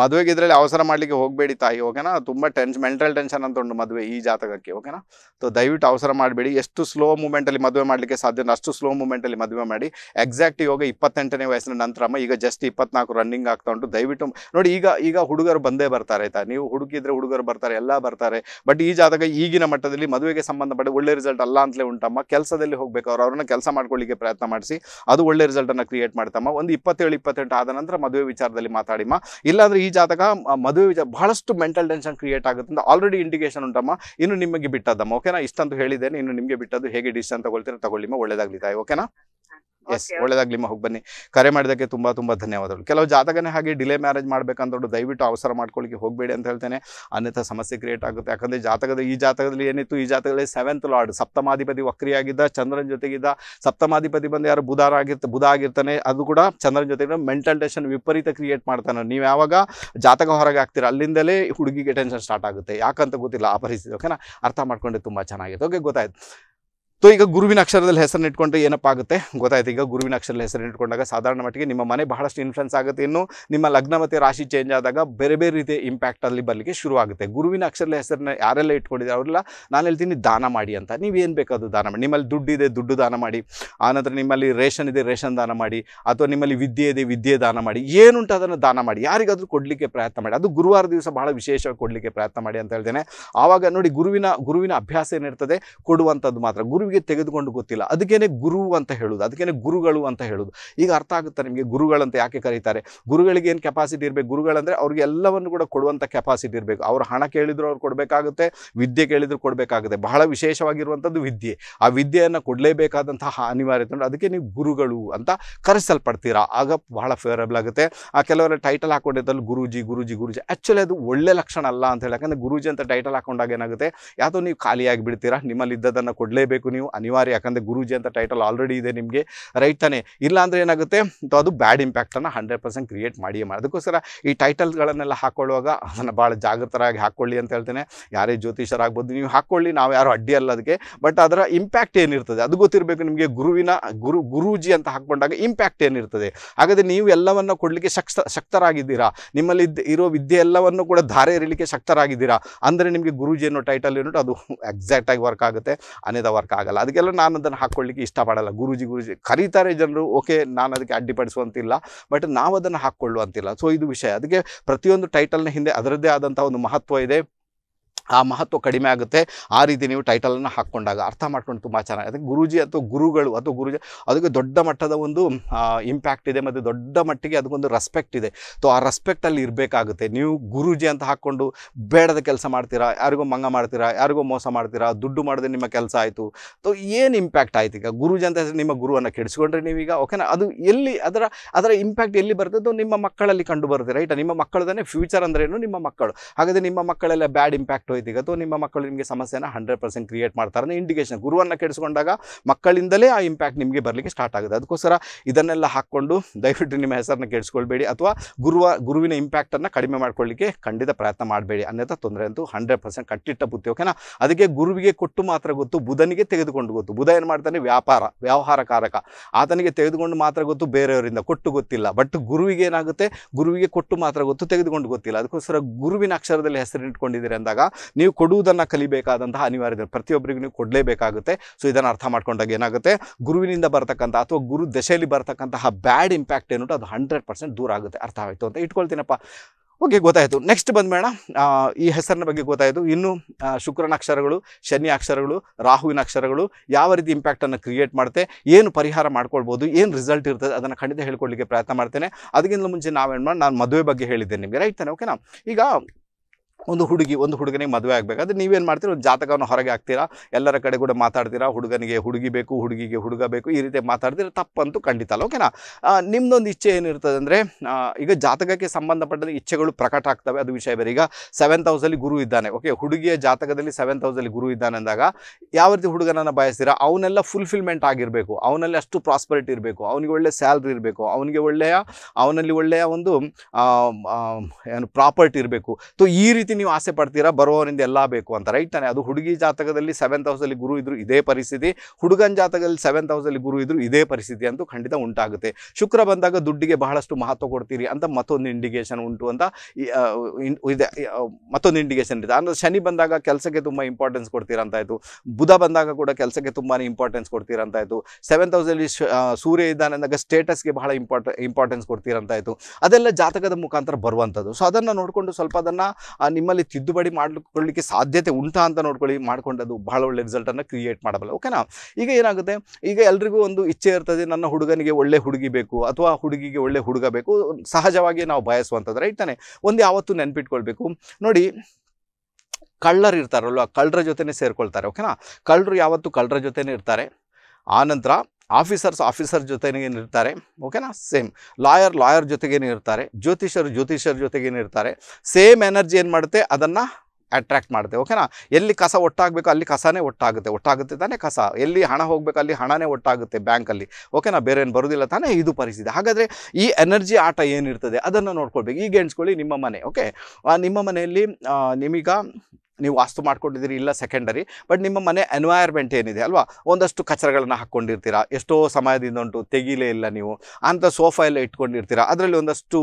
ಮದುವೆಗೆ ಇದರಲ್ಲಿ ಅವಸರ ಮಾಡ್ಲಿಕ್ಕೆ ಹೋಗಬೇಡಿ ತಾಯಿ ಓಕೆನಾ ತುಂಬಾ ಟೆನ್ ಮೆಂಟಲ್ ಟೆನ್ಷನ್ ಅಂತ ಉಂಟು ಮದುವೆ ಈ ಜಾತಕಕ್ಕೆ ಓಕೆನಾ ಸೊ ದಯವಿಟ್ಟು ಅವಸರ ಮಾಡಬೇಡಿ ಎಷ್ಟು ಸ್ಲೋ ಅಲ್ಲಿ ಮದುವೆ ಮಾಡ್ಲಿಕ್ಕೆ ಸಾಧ್ಯ ಅಷ್ಟು ಸ್ಲೋ ಅಲ್ಲಿ ಮದುವೆ ಮಾಡಿ ಎಕ್ಸಾಕ್ಟ್ ಇವಾಗ ಇಪ್ಪತ್ತೆಂಟನೇ ವಯಸ್ಸಿನ ನಂತರ ಈಗ ಜಸ್ಟ್ ಇಪ್ಪತ್ನಾಲ್ಕು ರನ್ನಿಂಗ್ ಆಗ್ತಾ ಉಂಟು ದಯವಿಟ್ಟು ನೋಡಿ ಈಗ ಈಗ ಹುಡುಗರು ಬಂದೇ ಬರ್ತಾರೆ ಆಯ್ತಾ ನೀವು ಹುಡುಗಿದ್ರೆ ಹುಡುಗರು ಬರ್ತಾರೆ ಎಲ್ಲ ಬರ್ತಾರೆ ಬಟ್ ಈ ಜಾತಕ ಈಗಿನ ಮಟ್ಟದಲ್ಲಿ ಮದುವೆಗೆ ಸಂಬಂಧಪಟ್ಟ ಒಳ್ಳೆ ರಿಸಲ್ಟ್ ಅಲ್ಲ ಅಂತಲೇ ಉಂಟಮ್ಮ ಕೆಲಸದಲ್ಲಿ ಹೋಗಬೇಕು ಅವ್ರು ಅವ್ರನ್ನ ಕೆಲಸ ಮಾಡ್ಕೊಳ್ಳಿಕ್ಕೆ ಪ್ರಯತ್ನ ಮಾಡಿಸಿ ಅದು ಒಳ್ಳೆ ರಿಸಲ್ಟನ್ನು ಕ್ರಿಯೇಟ್ ಮಾಡ್ತಮ್ಮ ಒಂದು ಇಪ್ಪತ್ತೇಳು ಇಪ್ಪತ್ತೆಂಟು ಆದ ನಂತರ ಮದುವೆ ವಿಚಾರದಲ್ಲಿ ಮಾತಾಡಿಮ್ಮ ಇಲ್ಲಾಂದ್ರೆ ಈ ಜಾತಕ ಮದುವೆ ವಿಚಾರ ಬಹಳಷ್ಟು ಮೆಂಟಲ್ ಟೆನ್ಷನ್ ಕ್ರಿಯೇಟ್ ಆಗುತ್ತೆ ಅಂತ ಆಲ್ರೆಡಿ ಇಂಡಿಕೇಶನ್ ಉಂಟಮ್ಮ ಇನ್ನು ನಿಮಗೆ ಬಿಟ್ಟದಮ್ಮ ಓಕೆನಾ ಇಷ್ಟಂತ ಹೇಳಿದ್ದೇನೆ ಇನ್ನು ನಿಮಗೆ ಬಿಟ್ಟದ್ದು ಹೇಗೆ ಡಿಸಿಷನ್ ತಗೊಳ್ತೀರ ತಗೊಳ್ಳಿಮ್ಮ ತಾಯಿ ಓಕೆನಾ ಎಸ್ ಒಳ್ಳೇದಾಗ್ಲಿ ಹೋಗಿ ಬನ್ನಿ ಕರೆ ಮಾಡಿದಕ್ಕೆ ತುಂಬಾ ತುಂಬಾ ಧನ್ಯವಾದಗಳು ಕೆಲವು ಜಾತಕನೇ ಹಾಗೆ ಡಿಲೇ ಮ್ಯಾರೇಜ್ ಮಾಡ್ಬೇಕಂದ್ರು ದಯವಿಟ್ಟು ಅವಸರ ಮಾಡ್ಕೊಳ್ಳಿಕ್ಕೆ ಹೋಗ್ಬೇಡಿ ಅಂತ ಹೇಳ್ತೇನೆ ಅನ್ಯಥಾ ಸಮಸ್ಯೆ ಕ್ರಿಯೇಟ್ ಆಗುತ್ತೆ ಯಾಕಂದ್ರೆ ಜಾತಕದ ಈ ಜಾತಕದಲ್ಲಿ ಏನಿತ್ತು ಈ ಜಾತಕದಲ್ಲಿ ಸೆವೆಂತ್ ಲಾರ್ಡ್ ಸಪ್ತಮಾಧಿಪತಿ ವಕ್ರಿಯಾಗಿದ್ದ ಚಂದ್ರನ ಜೊತೆಗಿದ್ದ ಸಪ್ತಮಾಧಿಪತಿ ಬಂದು ಯಾರು ಬುಧಾರ ಆಗಿರ್ತ ಬುಧ ಆಗಿರ್ತಾನೆ ಅದು ಕೂಡ ಚಂದ್ರನ ಜೊತೆಗಿನ ಮೆಂಟಲ್ ಟೆನ್ಷನ್ ವಿಪರೀತ ಕ್ರಿಯೇಟ್ ಮಾಡ್ತಾನೆ ನೀವು ಯಾವಾಗ ಜಾತಕ ಹೊರಗೆ ಆಗ್ತೀರ ಅಲ್ಲಿಂದಲೇ ಹುಡುಗಿಗೆ ಟೆನ್ಷನ್ ಸ್ಟಾರ್ಟ್ ಆಗುತ್ತೆ ಯಾಕಂತ ಗೊತ್ತಿಲ್ಲ ಆ ಪರಿಸ್ಥಿತಿ ಓಕೆನಾ ಅರ್ಥ ಮಾಡ್ಕೊಂಡ್ರೆ ತುಂಬಾ ಚೆನ್ನಾಗಿತ್ತು ಓಕೆ ಗೊತ್ತಾಯ್ತು ಸೊ ಈಗ ಗುರುವಿನ ಅಕ್ಷರದಲ್ಲಿ ಹೆಸರನ್ನ ಇಟ್ಕೊಂಡ್ರೆ ಏನಪ್ಪ ಆಗುತ್ತೆ ಗೊತ್ತಾಯ್ತು ಈಗ ಗುರುವಿನ ಅಕ್ಷರದಲ್ಲಿ ಹೆಸರು ಇಟ್ಕೊಂಡಾಗ ಸಾಧಾರಣ ಮಟ್ಟಿಗೆ ನಿಮ್ಮ ಮನೆ ಬಹಳಷ್ಟು ಇನ್ಫ್ಲುಯೆನ್ಸ್ ಆಗುತ್ತೆ ಇನ್ನು ನಿಮ್ಮ ಲಗ್ನ ಮತ್ತು ರಾಶಿ ಚೇಂಜ್ ಆದಾಗ ಬೇರೆ ಬೇರೆ ರೀತಿಯ ಇಂಪ್ಯಾಕ್ಟ್ ಅಲ್ಲಿ ಬರಲಿಕ್ಕೆ ಶುರುವಾಗುತ್ತೆ ಗುರುವಿನ ಅಕ್ಷರದಲ್ಲಿ ಹೆಸರನ್ನ ಯಾರೆಲ್ಲ ಇಟ್ಕೊಂಡಿದ್ದಾರೆ ಅವರೆಲ್ಲ ನಾನು ಹೇಳ್ತೀನಿ ದಾನ ಮಾಡಿ ಅಂತ ನೀವೇನು ಬೇಕಾದ್ರು ದಾನ ಮಾಡಿ ನಿಮ್ಮಲ್ಲಿ ದುಡ್ಡಿದೆ ದುಡ್ಡು ದಾನ ಮಾಡಿ ಆನಂತರ ನಿಮ್ಮಲ್ಲಿ ರೇಷನ್ ಇದೆ ರೇಷನ್ ದಾನ ಮಾಡಿ ಅಥವಾ ನಿಮ್ಮಲ್ಲಿ ವಿದ್ಯೆ ಇದೆ ವಿದ್ಯೆ ದಾನ ಮಾಡಿ ಏನುಂಟು ಅದನ್ನು ದಾನ ಮಾಡಿ ಯಾರಿಗಾದರೂ ಕೊಡಲಿಕ್ಕೆ ಪ್ರಯತ್ನ ಮಾಡಿ ಅದು ಗುರುವಾರ ದಿವಸ ಬಹಳ ವಿಶೇಷವಾಗಿ ಕೊಡಲಿಕ್ಕೆ ಪ್ರಯತ್ನ ಮಾಡಿ ಅಂತ ಹೇಳ್ತೇನೆ ಆವಾಗ ನೋಡಿ ಗುರುವಿನ ಗುರುವಿನ ಅಭ್ಯಾಸ ಏನಿರ್ತದೆ ಕೊಡುವಂಥದ್ದು ಮಾತ್ರ ಗುರುವಿಗೆ ಗುರುವಿಗೆ ತೆಗೆದುಕೊಂಡು ಗೊತ್ತಿಲ್ಲ ಅದಕ್ಕೇನೆ ಗುರು ಅಂತ ಹೇಳೋದು ಅದಕ್ಕೇನೆ ಗುರುಗಳು ಅಂತ ಹೇಳೋದು ಈಗ ಅರ್ಥ ಆಗುತ್ತೆ ನಿಮಗೆ ಗುರುಗಳಂತ ಯಾಕೆ ಕರೀತಾರೆ ಗುರುಗಳಿಗೆ ಏನು ಕೆಪಾಸಿಟಿ ಇರಬೇಕು ಗುರುಗಳಂದರೆ ಅವ್ರಿಗೆ ಎಲ್ಲವನ್ನು ಕೂಡ ಕೊಡುವಂಥ ಕೆಪಾಸಿಟಿ ಇರಬೇಕು ಅವ್ರು ಹಣ ಕೇಳಿದ್ರು ಅವ್ರು ಕೊಡಬೇಕಾಗುತ್ತೆ ವಿದ್ಯೆ ಕೇಳಿದ್ರು ಕೊಡಬೇಕಾಗುತ್ತೆ ಬಹಳ ವಿಶೇಷವಾಗಿರುವಂಥದ್ದು ವಿದ್ಯೆ ಆ ವಿದ್ಯೆಯನ್ನು ಕೊಡಲೇಬೇಕಾದಂತಹ ಅನಿವಾರ್ಯತೆ ಅದಕ್ಕೆ ನೀವು ಗುರುಗಳು ಅಂತ ಕರೆಸಲ್ಪಡ್ತೀರಾ ಆಗ ಬಹಳ ಫೇವರೇಬಲ್ ಆಗುತ್ತೆ ಆ ಕೆಲವರ ಟೈಟಲ್ ಹಾಕೊಂಡಿದ್ದಲ್ಲಿ ಗುರುಜಿ ಗುರುಜಿ ಗುರುಜಿ ಆ್ಯಕ್ಚುಲಿ ಅದು ಒಳ್ಳೆ ಲಕ್ಷಣ ಅಲ್ಲ ಅಂತ ಹೇಳಿ ಯಾಕಂದರೆ ಗುರುಜಿ ಅಂತ ಟೈಟಲ್ ಹಾಕೊಂಡಾಗ ಏನಾಗುತ್ತೆ ಯಾವುದೋ ನೀವು ಖಾಲಿಯಾಗಿ ಬಿಡ್ತೀರಾ ನಿಮ್ಮಲ್ಲಿ ಇದ್ದದನ್ನು ಕೊಡಲೇಬೇಕು ನೀವು ನೀವು ಅನಿವಾರ್ಯ ಯಾಕಂದರೆ ಗುರುಜಿ ಅಂತ ಟೈಟಲ್ ಆಲ್ರೆಡಿ ಇದೆ ನಿಮಗೆ ರೈಟ್ ತಾನೇ ಇಲ್ಲ ಅಂದರೆ ಏನಾಗುತ್ತೆ ಅದು ಬ್ಯಾಡ್ ಇಂಪ್ಯಾಕ್ಟನ್ನು ಹಂಡ್ರೆಡ್ ಪರ್ಸೆಂಟ್ ಕ್ರಿಯೇಟ್ ಮಾಡಿ ಮಾಡಿ ಅದಕ್ಕೋಸ್ಕರ ಈ ಟೈಟಲ್ಗಳನ್ನೆಲ್ಲ ಹಾಕೊಳ್ಳುವಾಗ ಅದನ್ನು ಭಾಳ ಜಾಗೃತರಾಗಿ ಹಾಕ್ಕೊಳ್ಳಿ ಅಂತ ಹೇಳ್ತೇನೆ ಯಾರೇ ಜ್ಯೋತಿಷರಾಗ್ಬೋದು ನೀವು ಹಾಕ್ಕೊಳ್ಳಿ ನಾವು ಯಾರು ಅಡ್ಡಿ ಅಲ್ಲ ಅದಕ್ಕೆ ಬಟ್ ಅದರ ಇಂಪ್ಯಾಕ್ಟ್ ಏನಿರ್ತದೆ ಅದು ಗೊತ್ತಿರಬೇಕು ನಿಮಗೆ ಗುರುವಿನ ಗುರು ಗುರೂಜಿ ಅಂತ ಹಾಕ್ಕೊಂಡಾಗ ಇಂಪ್ಯಾಕ್ಟ್ ಏನಿರ್ತದೆ ಹಾಗಾದರೆ ನೀವು ಎಲ್ಲವನ್ನು ಕೊಡಲಿಕ್ಕೆ ಶಕ್ತ ಶಕ್ತರಾಗಿದ್ದೀರಾ ನಿಮ್ಮಲ್ಲಿ ಇರೋ ವಿದ್ಯೆ ಎಲ್ಲವನ್ನು ಕೂಡ ಧಾರೆ ಇರಲಿಕ್ಕೆ ಶಕ್ತರಾಗಿದ್ದೀರಾ ಅಂದರೆ ನಿಮಗೆ ಗುರುಜಿ ಅನ್ನೋ ಟೈಟಲ್ ಏನೋ ಅದು ಎಕ್ಸಾಕ್ಟಾಗಿ ವರ್ಕ್ ಆಗುತ್ತೆ ಅನೇದ ವರ್ಕ್ ಆಗುತ್ತೆ ಆಗಲ್ಲ ಅದಕ್ಕೆಲ್ಲ ನಾನು ಅದನ್ನು ಹಾಕ್ಕೊಳ್ಳಿಕ್ಕೆ ಇಷ್ಟಪಡಲ್ಲ ಗುರುಜಿ ಗುರುಜಿ ಕರೀತಾರೆ ಜನರು ಓಕೆ ನಾನು ಅದಕ್ಕೆ ಅಡ್ಡಿಪಡಿಸುವಂತಿಲ್ಲ ಬಟ್ ನಾವು ಅದನ್ನು ಹಾಕ್ಕೊಳ್ಳುವಂತಿಲ್ಲ ಸೊ ಇದು ವಿಷಯ ಅದಕ್ಕೆ ಪ್ರತಿಯೊಂದು ಟೈಟಲ್ನ ಹಿಂದೆ ಅದರದ್ದೇ ಆದಂಥ ಒಂದು ಮಹತ್ವ ಇದೆ ಆ ಮಹತ್ವ ಕಡಿಮೆ ಆಗುತ್ತೆ ಆ ರೀತಿ ನೀವು ಟೈಟಲನ್ನು ಹಾಕ್ಕೊಂಡಾಗ ಅರ್ಥ ಮಾಡ್ಕೊಂಡು ತುಂಬ ಚೆನ್ನಾಗಿ ಅದಕ್ಕೆ ಗುರುಜಿ ಅಥವಾ ಗುರುಗಳು ಅಥವಾ ಗುರುಜಿ ಅದಕ್ಕೆ ದೊಡ್ಡ ಮಟ್ಟದ ಒಂದು ಇಂಪ್ಯಾಕ್ಟ್ ಇದೆ ಮತ್ತು ದೊಡ್ಡ ಮಟ್ಟಿಗೆ ಅದಕ್ಕೊಂದು ರೆಸ್ಪೆಕ್ಟ್ ಇದೆ ಸೊ ಆ ರೆಸ್ಪೆಕ್ಟಲ್ಲಿ ಇರಬೇಕಾಗುತ್ತೆ ನೀವು ಗುರುಜಿ ಅಂತ ಹಾಕ್ಕೊಂಡು ಬೇಡದ ಕೆಲಸ ಮಾಡ್ತೀರಾ ಯಾರಿಗೋ ಮಂಗ ಮಾಡ್ತೀರಾ ಯಾರಿಗೋ ಮೋಸ ಮಾಡ್ತೀರಾ ದುಡ್ಡು ಮಾಡಿದ್ರೆ ನಿಮ್ಮ ಕೆಲಸ ಆಯಿತು ಸೊ ಏನು ಇಂಪ್ಯಾಕ್ಟ್ ಆಯ್ತು ಈಗ ಗುರುಜಿ ಅಂತ ನಿಮ್ಮ ಗುರುವನ್ನು ಕೆಡಿಸ್ಕೊಂಡ್ರೆ ನೀವೀಗ ಓಕೆನಾ ಅದು ಎಲ್ಲಿ ಅದರ ಅದರ ಇಂಪ್ಯಾಕ್ಟ್ ಎಲ್ಲಿ ಬರ್ತದೋ ನಿಮ್ಮ ಮಕ್ಕಳಲ್ಲಿ ಕಂಡು ಬರುತ್ತೆ ರೈಟ್ ನಿಮ್ಮ ಮಕ್ಕಳದೇ ಫ್ಯೂಚರ್ ಅಂದ್ರೇನು ನಿಮ್ಮ ಮಕ್ಕಳು ಹಾಗಾದರೆ ನಿಮ್ಮ ಮಕ್ಕಳೆಲ್ಲ ಬ್ಯಾಡ್ ಇಂಪ್ಯಾಕ್ಟ್ ಇದೀಗ ಅಥವಾ ನಿಮ್ಮ ಮಕ್ಕಳು ನಿಮಗೆ ಸಮಸ್ಯೆನ ಹಂಡ್ರೆಡ್ ಪರ್ಸೆಂಟ್ ಕ್ರಿಯೇಟ್ ಮಾಡ್ತಾರೆ ಇಂಡಿಕೇಶನ್ ಗುರುವನ್ನು ಕೆಡಿಸ್ಕೊಂಡಾಗ ಮಕ್ಕಳಿಂದಲೇ ಆ ಇಂಪ್ಯಾಕ್ಟ್ ನಿಮಗೆ ಬರಲಿಕ್ಕೆ ಸ್ಟಾರ್ಟ್ ಆಗುತ್ತೆ ಅದಕ್ಕೋಸ್ಕರ ಇದನ್ನೆಲ್ಲ ಹಾಕ್ಕೊಂಡು ದಯವಿಟ್ಟು ನಿಮ್ಮ ಹೆಸರನ್ನ ಕೆಡಿಸ್ಕೊಳ್ಬೇಡಿ ಅಥವಾ ಗುರುವ ಗುರುವಿನ ಇಂಪ್ಯಾಕ್ಟನ್ನು ಕಡಿಮೆ ಮಾಡ್ಕೊಳ್ಳಿಕ್ಕೆ ಖಂಡಿತ ಪ್ರಯತ್ನ ಮಾಡಬೇಡಿ ಅನ್ನೋದ ತೊಂದರೆ ಅಂತೂ ಹಂಡ್ರೆಡ್ ಪರ್ಸೆಂಟ್ ಕಟ್ಟಿಟ್ಟ ಬುತ್ತಿ ಓಕೆನಾ ಅದಕ್ಕೆ ಗುರುವಿಗೆ ಕೊಟ್ಟು ಮಾತ್ರ ಗೊತ್ತು ಬುಧನಿಗೆ ತೆಗೆದುಕೊಂಡು ಗೊತ್ತು ಬುಧ ಏನು ಮಾಡ್ತಾನೆ ವ್ಯಾಪಾರ ವ್ಯವಹಾರ ಕಾರಕ ಆತನಿಗೆ ತೆಗೆದುಕೊಂಡು ಮಾತ್ರ ಗೊತ್ತು ಬೇರೆಯವರಿಂದ ಕೊಟ್ಟು ಗೊತ್ತಿಲ್ಲ ಬಟ್ ಗುರುವಿಗೆ ಏನಾಗುತ್ತೆ ಗುರುವಿಗೆ ಕೊಟ್ಟು ಮಾತ್ರ ಗೊತ್ತು ತೆಗೆದುಕೊಂಡು ಗೊತ್ತಿಲ್ಲ ಅದಕ್ಕೋಸ್ಕರ ಗುರುವಿನ ಅಕ್ಷರದಲ್ಲಿ ಹೆಸರಿಟ್ಕೊಂಡಿದ್ದೀರಿ ಅಂದಾಗ ನೀವು ಕೊಡುವುದನ್ನು ಕಲಿಬೇಕಾದಂತಹ ಅನಿವಾರ್ಯತೆ ಪ್ರತಿಯೊಬ್ಬರಿಗೂ ನೀವು ಕೊಡಲೇಬೇಕಾಗುತ್ತೆ ಸೊ ಇದನ್ನು ಅರ್ಥ ಮಾಡ್ಕೊಂಡಾಗ ಏನಾಗುತ್ತೆ ಗುರುವಿನಿಂದ ಬರ್ತಕ್ಕಂಥ ಅಥವಾ ಗುರು ದಶೆಯಲ್ಲಿ ಬರತಕ್ಕಂತಹ ಬ್ಯಾಡ್ ಇಂಪ್ಯಾಕ್ಟ್ ಏನುಂಟು ಅದು ಹಂಡ್ರೆಡ್ ಪರ್ಸೆಂಟ್ ದೂರ ಆಗುತ್ತೆ ಅರ್ಥ ಆಯಿತು ಅಂತ ಇಟ್ಕೊಳ್ತೀನಪ್ಪ ಓಕೆ ಗೊತ್ತಾಯಿತು ನೆಕ್ಸ್ಟ್ ಬಂದ್ಬೇಡ ಈ ಹೆಸರಿನ ಬಗ್ಗೆ ಗೊತ್ತಾಯಿತು ಇನ್ನು ಶುಕ್ರನ ಅಕ್ಷರಗಳು ಶನಿ ಅಕ್ಷರಗಳು ರಾಹುವಿನ ಅಕ್ಷರಗಳು ಯಾವ ರೀತಿ ಇಂಪ್ಯಾಕ್ಟನ್ನು ಕ್ರಿಯೇಟ್ ಮಾಡುತ್ತೆ ಏನು ಪರಿಹಾರ ಮಾಡ್ಕೊಳ್ಬೋದು ಏನು ರಿಸಲ್ಟ್ ಇರ್ತದೆ ಅದನ್ನು ಖಂಡಿತ ಹೇಳ್ಕೊಳ್ಳಿಕ್ಕೆ ಪ್ರಯತ್ನ ಮಾಡ್ತೇನೆ ಅದಕ್ಕಿಂತ ಮುಂಚೆ ನಾವೇನು ಮಾಡಿ ನಾನು ಮದುವೆ ಬಗ್ಗೆ ಹೇಳಿದ್ದೇನೆ ನಿಮಗೆ ರೈಟ್ ತಾನೆ ಓಕೆನಾ ಈಗ ಒಂದು ಹುಡುಗಿ ಒಂದು ಹುಡುಗನಿಗೆ ಮದುವೆ ಆಗಬೇಕಾದ್ರೆ ನೀವೇನು ಮಾಡ್ತೀರ ಒಂದು ಜಾತಕವನ್ನು ಹೊರಗೆ ಹಾಕ್ತೀರಾ ಎಲ್ಲರ ಕಡೆ ಕೂಡ ಮಾತಾಡ್ತೀರಾ ಹುಡುಗನಿಗೆ ಹುಡುಗಿ ಬೇಕು ಹುಡುಗಿಗೆ ಹುಡುಗ ಬೇಕು ಈ ರೀತಿ ಮಾತಾಡ್ತೀರ ತಪ್ಪಂತೂ ಖಂಡಿತ ಅಲ್ಲ ಓಕೆನಾ ನಿಮ್ಮದೊಂದು ಇಚ್ಛೆ ಏನಿರ್ತದೆ ಅಂದರೆ ಈಗ ಜಾತಕಕ್ಕೆ ಸಂಬಂಧಪಟ್ಟಂತೆ ಇಚ್ಛೆಗಳು ಪ್ರಕಟ ಆಗ್ತವೆ ಅದು ವಿಷಯ ಬೇರೆ ಈಗ ಸೆವೆನ್ ಥೌಸಲ್ಲಿ ಗುರು ಇದ್ದಾನೆ ಓಕೆ ಹುಡುಗಿಯ ಜಾತಕದಲ್ಲಿ ಸೆವೆಂತ್ ಥೌಸಲ್ಲಿ ಗುರು ಇದ್ದಾನೆ ಅಂದಾಗ ಯಾವ ರೀತಿ ಹುಡುಗನನ್ನು ಬಯಸ್ತೀರ ಅವನೆಲ್ಲ ಫುಲ್ಫಿಲ್ಮೆಂಟ್ ಆಗಿರಬೇಕು ಅವನಲ್ಲಿ ಅಷ್ಟು ಪ್ರಾಸ್ಪರಿಟಿ ಇರಬೇಕು ಅವನಿಗೆ ಒಳ್ಳೆಯ ಸ್ಯಾಲ್ರಿ ಇರಬೇಕು ಅವನಿಗೆ ಒಳ್ಳೆಯ ಅವನಲ್ಲಿ ಒಳ್ಳೆಯ ಒಂದು ಏನು ಪ್ರಾಪರ್ಟಿ ಇರಬೇಕು ಸೊ ಈ ರೀತಿ ರೀತಿ ನೀವು ಆಸೆ ಪಡ್ತೀರಾ ಬರುವವರಿಂದ ಎಲ್ಲ ಬೇಕು ಅಂತ ರೈಟ್ ತಾನೆ ಅದು ಹುಡುಗಿ ಜಾತಕದಲ್ಲಿ ಸೆವೆಂತ್ ಹೌಸಲ್ಲಿ ಗುರು ಇದ್ರು ಇದೇ ಪರಿಸ್ಥಿತಿ ಹುಡುಗನ ಜಾತಕದಲ್ಲಿ ಸೆವೆಂತ್ ಹೌಸಲ್ಲಿ ಗುರು ಇದ್ರು ಇದೇ ಪರಿಸ್ಥಿತಿ ಅಂತೂ ಖಂಡಿತ ಉಂಟಾಗುತ್ತೆ ಶುಕ್ರ ಬಂದಾಗ ದುಡ್ಡಿಗೆ ಬಹಳಷ್ಟು ಮಹತ್ವ ಕೊಡ್ತೀರಿ ಅಂತ ಮತ್ತೊಂದು ಇಂಡಿಕೇಶನ್ ಉಂಟು ಅಂತ ಇದೆ ಮತ್ತೊಂದು ಇಂಡಿಕೇಶನ್ ಇದೆ ಅಂದರೆ ಶನಿ ಬಂದಾಗ ಕೆಲಸಕ್ಕೆ ತುಂಬ ಇಂಪಾರ್ಟೆನ್ಸ್ ಕೊಡ್ತೀರಂತ ಅಂತಾಯಿತು ಬುಧ ಬಂದಾಗ ಕೂಡ ಕೆಲಸಕ್ಕೆ ತುಂಬಾ ಇಂಪಾರ್ಟೆನ್ಸ್ ಕೊಡ್ತೀರಾ ಸೆವೆಂತ್ ಹೌಸಲ್ಲಿ ಸೂರ್ಯ ಇದ್ದಾನೆ ಅಂದಾಗ ಸ್ಟೇಟಸ್ಗೆ ಬಹಳ ಇಂಪಾರ್ಟೆನ್ಸ್ ಕೊಡ್ತೀರಾ ಅದೆಲ್ಲ ಜಾತಕದ ಮುಖಾಂತರ ಬರುವಂಥದ್ದು ಸೊ ಅದನ್ನು ನೋಡಿಕೊಂಡು ಸ್ವಲ್ಪ ಅದನ್ನು ನಿಮ್ಮಲ್ಲಿ ತಿದ್ದುಪಡಿ ಮಾಡ್ಕೊಳ್ಳಿಕ್ಕೆ ಸಾಧ್ಯತೆ ಉಂಟಾ ಅಂತ ನೋಡ್ಕೊಳ್ಳಿ ಮಾಡ್ಕೊಂಡದ್ದು ಬಹಳ ಒಳ್ಳೆ ರಿಸಲ್ಟನ್ನು ಕ್ರಿಯೇಟ್ ಮಾಡಬಲ್ಲ ಓಕೆನಾ ಈಗ ಏನಾಗುತ್ತೆ ಈಗ ಎಲ್ರಿಗೂ ಒಂದು ಇಚ್ಛೆ ಇರ್ತದೆ ನನ್ನ ಹುಡುಗನಿಗೆ ಒಳ್ಳೆ ಹುಡುಗಿ ಬೇಕು ಅಥವಾ ಹುಡುಗಿಗೆ ಒಳ್ಳೆ ಹುಡುಗ ಬೇಕು ಸಹಜವಾಗಿ ನಾವು ಬಯಸುವಂಥದ್ದು ರೈಟ್ ತಾನೆ ಒಂದು ಯಾವತ್ತು ನೆನಪಿಟ್ಕೊಳ್ಬೇಕು ನೋಡಿ ಕಳ್ಳರು ಇರ್ತಾರಲ್ವ ಕಳ್ಳರ ಜೊತೆನೇ ಸೇರ್ಕೊಳ್ತಾರೆ ಓಕೆನಾ ಕಳ್ಳರು ಯಾವತ್ತು ಕಳ್ಳರ ಜೊತೆನೇ ಇರ್ತಾರೆ ಆನಂತರ ಆಫೀಸರ್ಸ್ ಆಫೀಸರ್ ಇರ್ತಾರೆ ಓಕೆನಾ ಸೇಮ್ ಲಾಯರ್ ಲಾಯರ್ ಇರ್ತಾರೆ ಜ್ಯೋತಿಷರು ಜ್ಯೋತಿಷರ ಇರ್ತಾರೆ ಸೇಮ್ ಎನರ್ಜಿ ಏನು ಮಾಡುತ್ತೆ ಅದನ್ನು ಅಟ್ರ್ಯಾಕ್ಟ್ ಮಾಡುತ್ತೆ ಓಕೆನಾ ಎಲ್ಲಿ ಕಸ ಒಟ್ಟಾಗಬೇಕು ಅಲ್ಲಿ ಕಸನೇ ಒಟ್ಟಾಗುತ್ತೆ ಒಟ್ಟಾಗುತ್ತೆ ತಾನೇ ಕಸ ಎಲ್ಲಿ ಹಣ ಹೋಗಬೇಕು ಅಲ್ಲಿ ಹಣನೇ ಒಟ್ಟಾಗುತ್ತೆ ಬ್ಯಾಂಕಲ್ಲಿ ಓಕೆನಾ ಬೇರೆ ಏನು ಬರೋದಿಲ್ಲ ತಾನೇ ಇದು ಪರಿಸ್ಥಿತಿ ಹಾಗಾದರೆ ಈ ಎನರ್ಜಿ ಆಟ ಏನಿರ್ತದೆ ಅದನ್ನು ನೋಡ್ಕೊಳ್ಬೇಕು ಈಗ ಎಣಿಸ್ಕೊಳ್ಳಿ ನಿಮ್ಮ ಮನೆ ಓಕೆ ನಿಮ್ಮ ಮನೆಯಲ್ಲಿ ನಿಮಗ ನೀವು ವಾಸ್ತು ಮಾಡ್ಕೊಂಡಿದ್ದೀರಿ ಇಲ್ಲ ಸೆಕೆಂಡರಿ ಬಟ್ ನಿಮ್ಮ ಮನೆ ಎನ್ವೈರ್ಮೆಂಟ್ ಏನಿದೆ ಅಲ್ವಾ ಒಂದಷ್ಟು ಕಚರಗಳನ್ನು ಹಾಕ್ಕೊಂಡಿರ್ತೀರಾ ಎಷ್ಟೋ ಸಮಯದಿಂದ ಉಂಟು ತೆಗೀಲೇ ಇಲ್ಲ ನೀವು ಅಂಥ ಸೋಫಾ ಎಲ್ಲ ಇಟ್ಕೊಂಡಿರ್ತೀರಾ ಅದರಲ್ಲಿ ಒಂದಷ್ಟು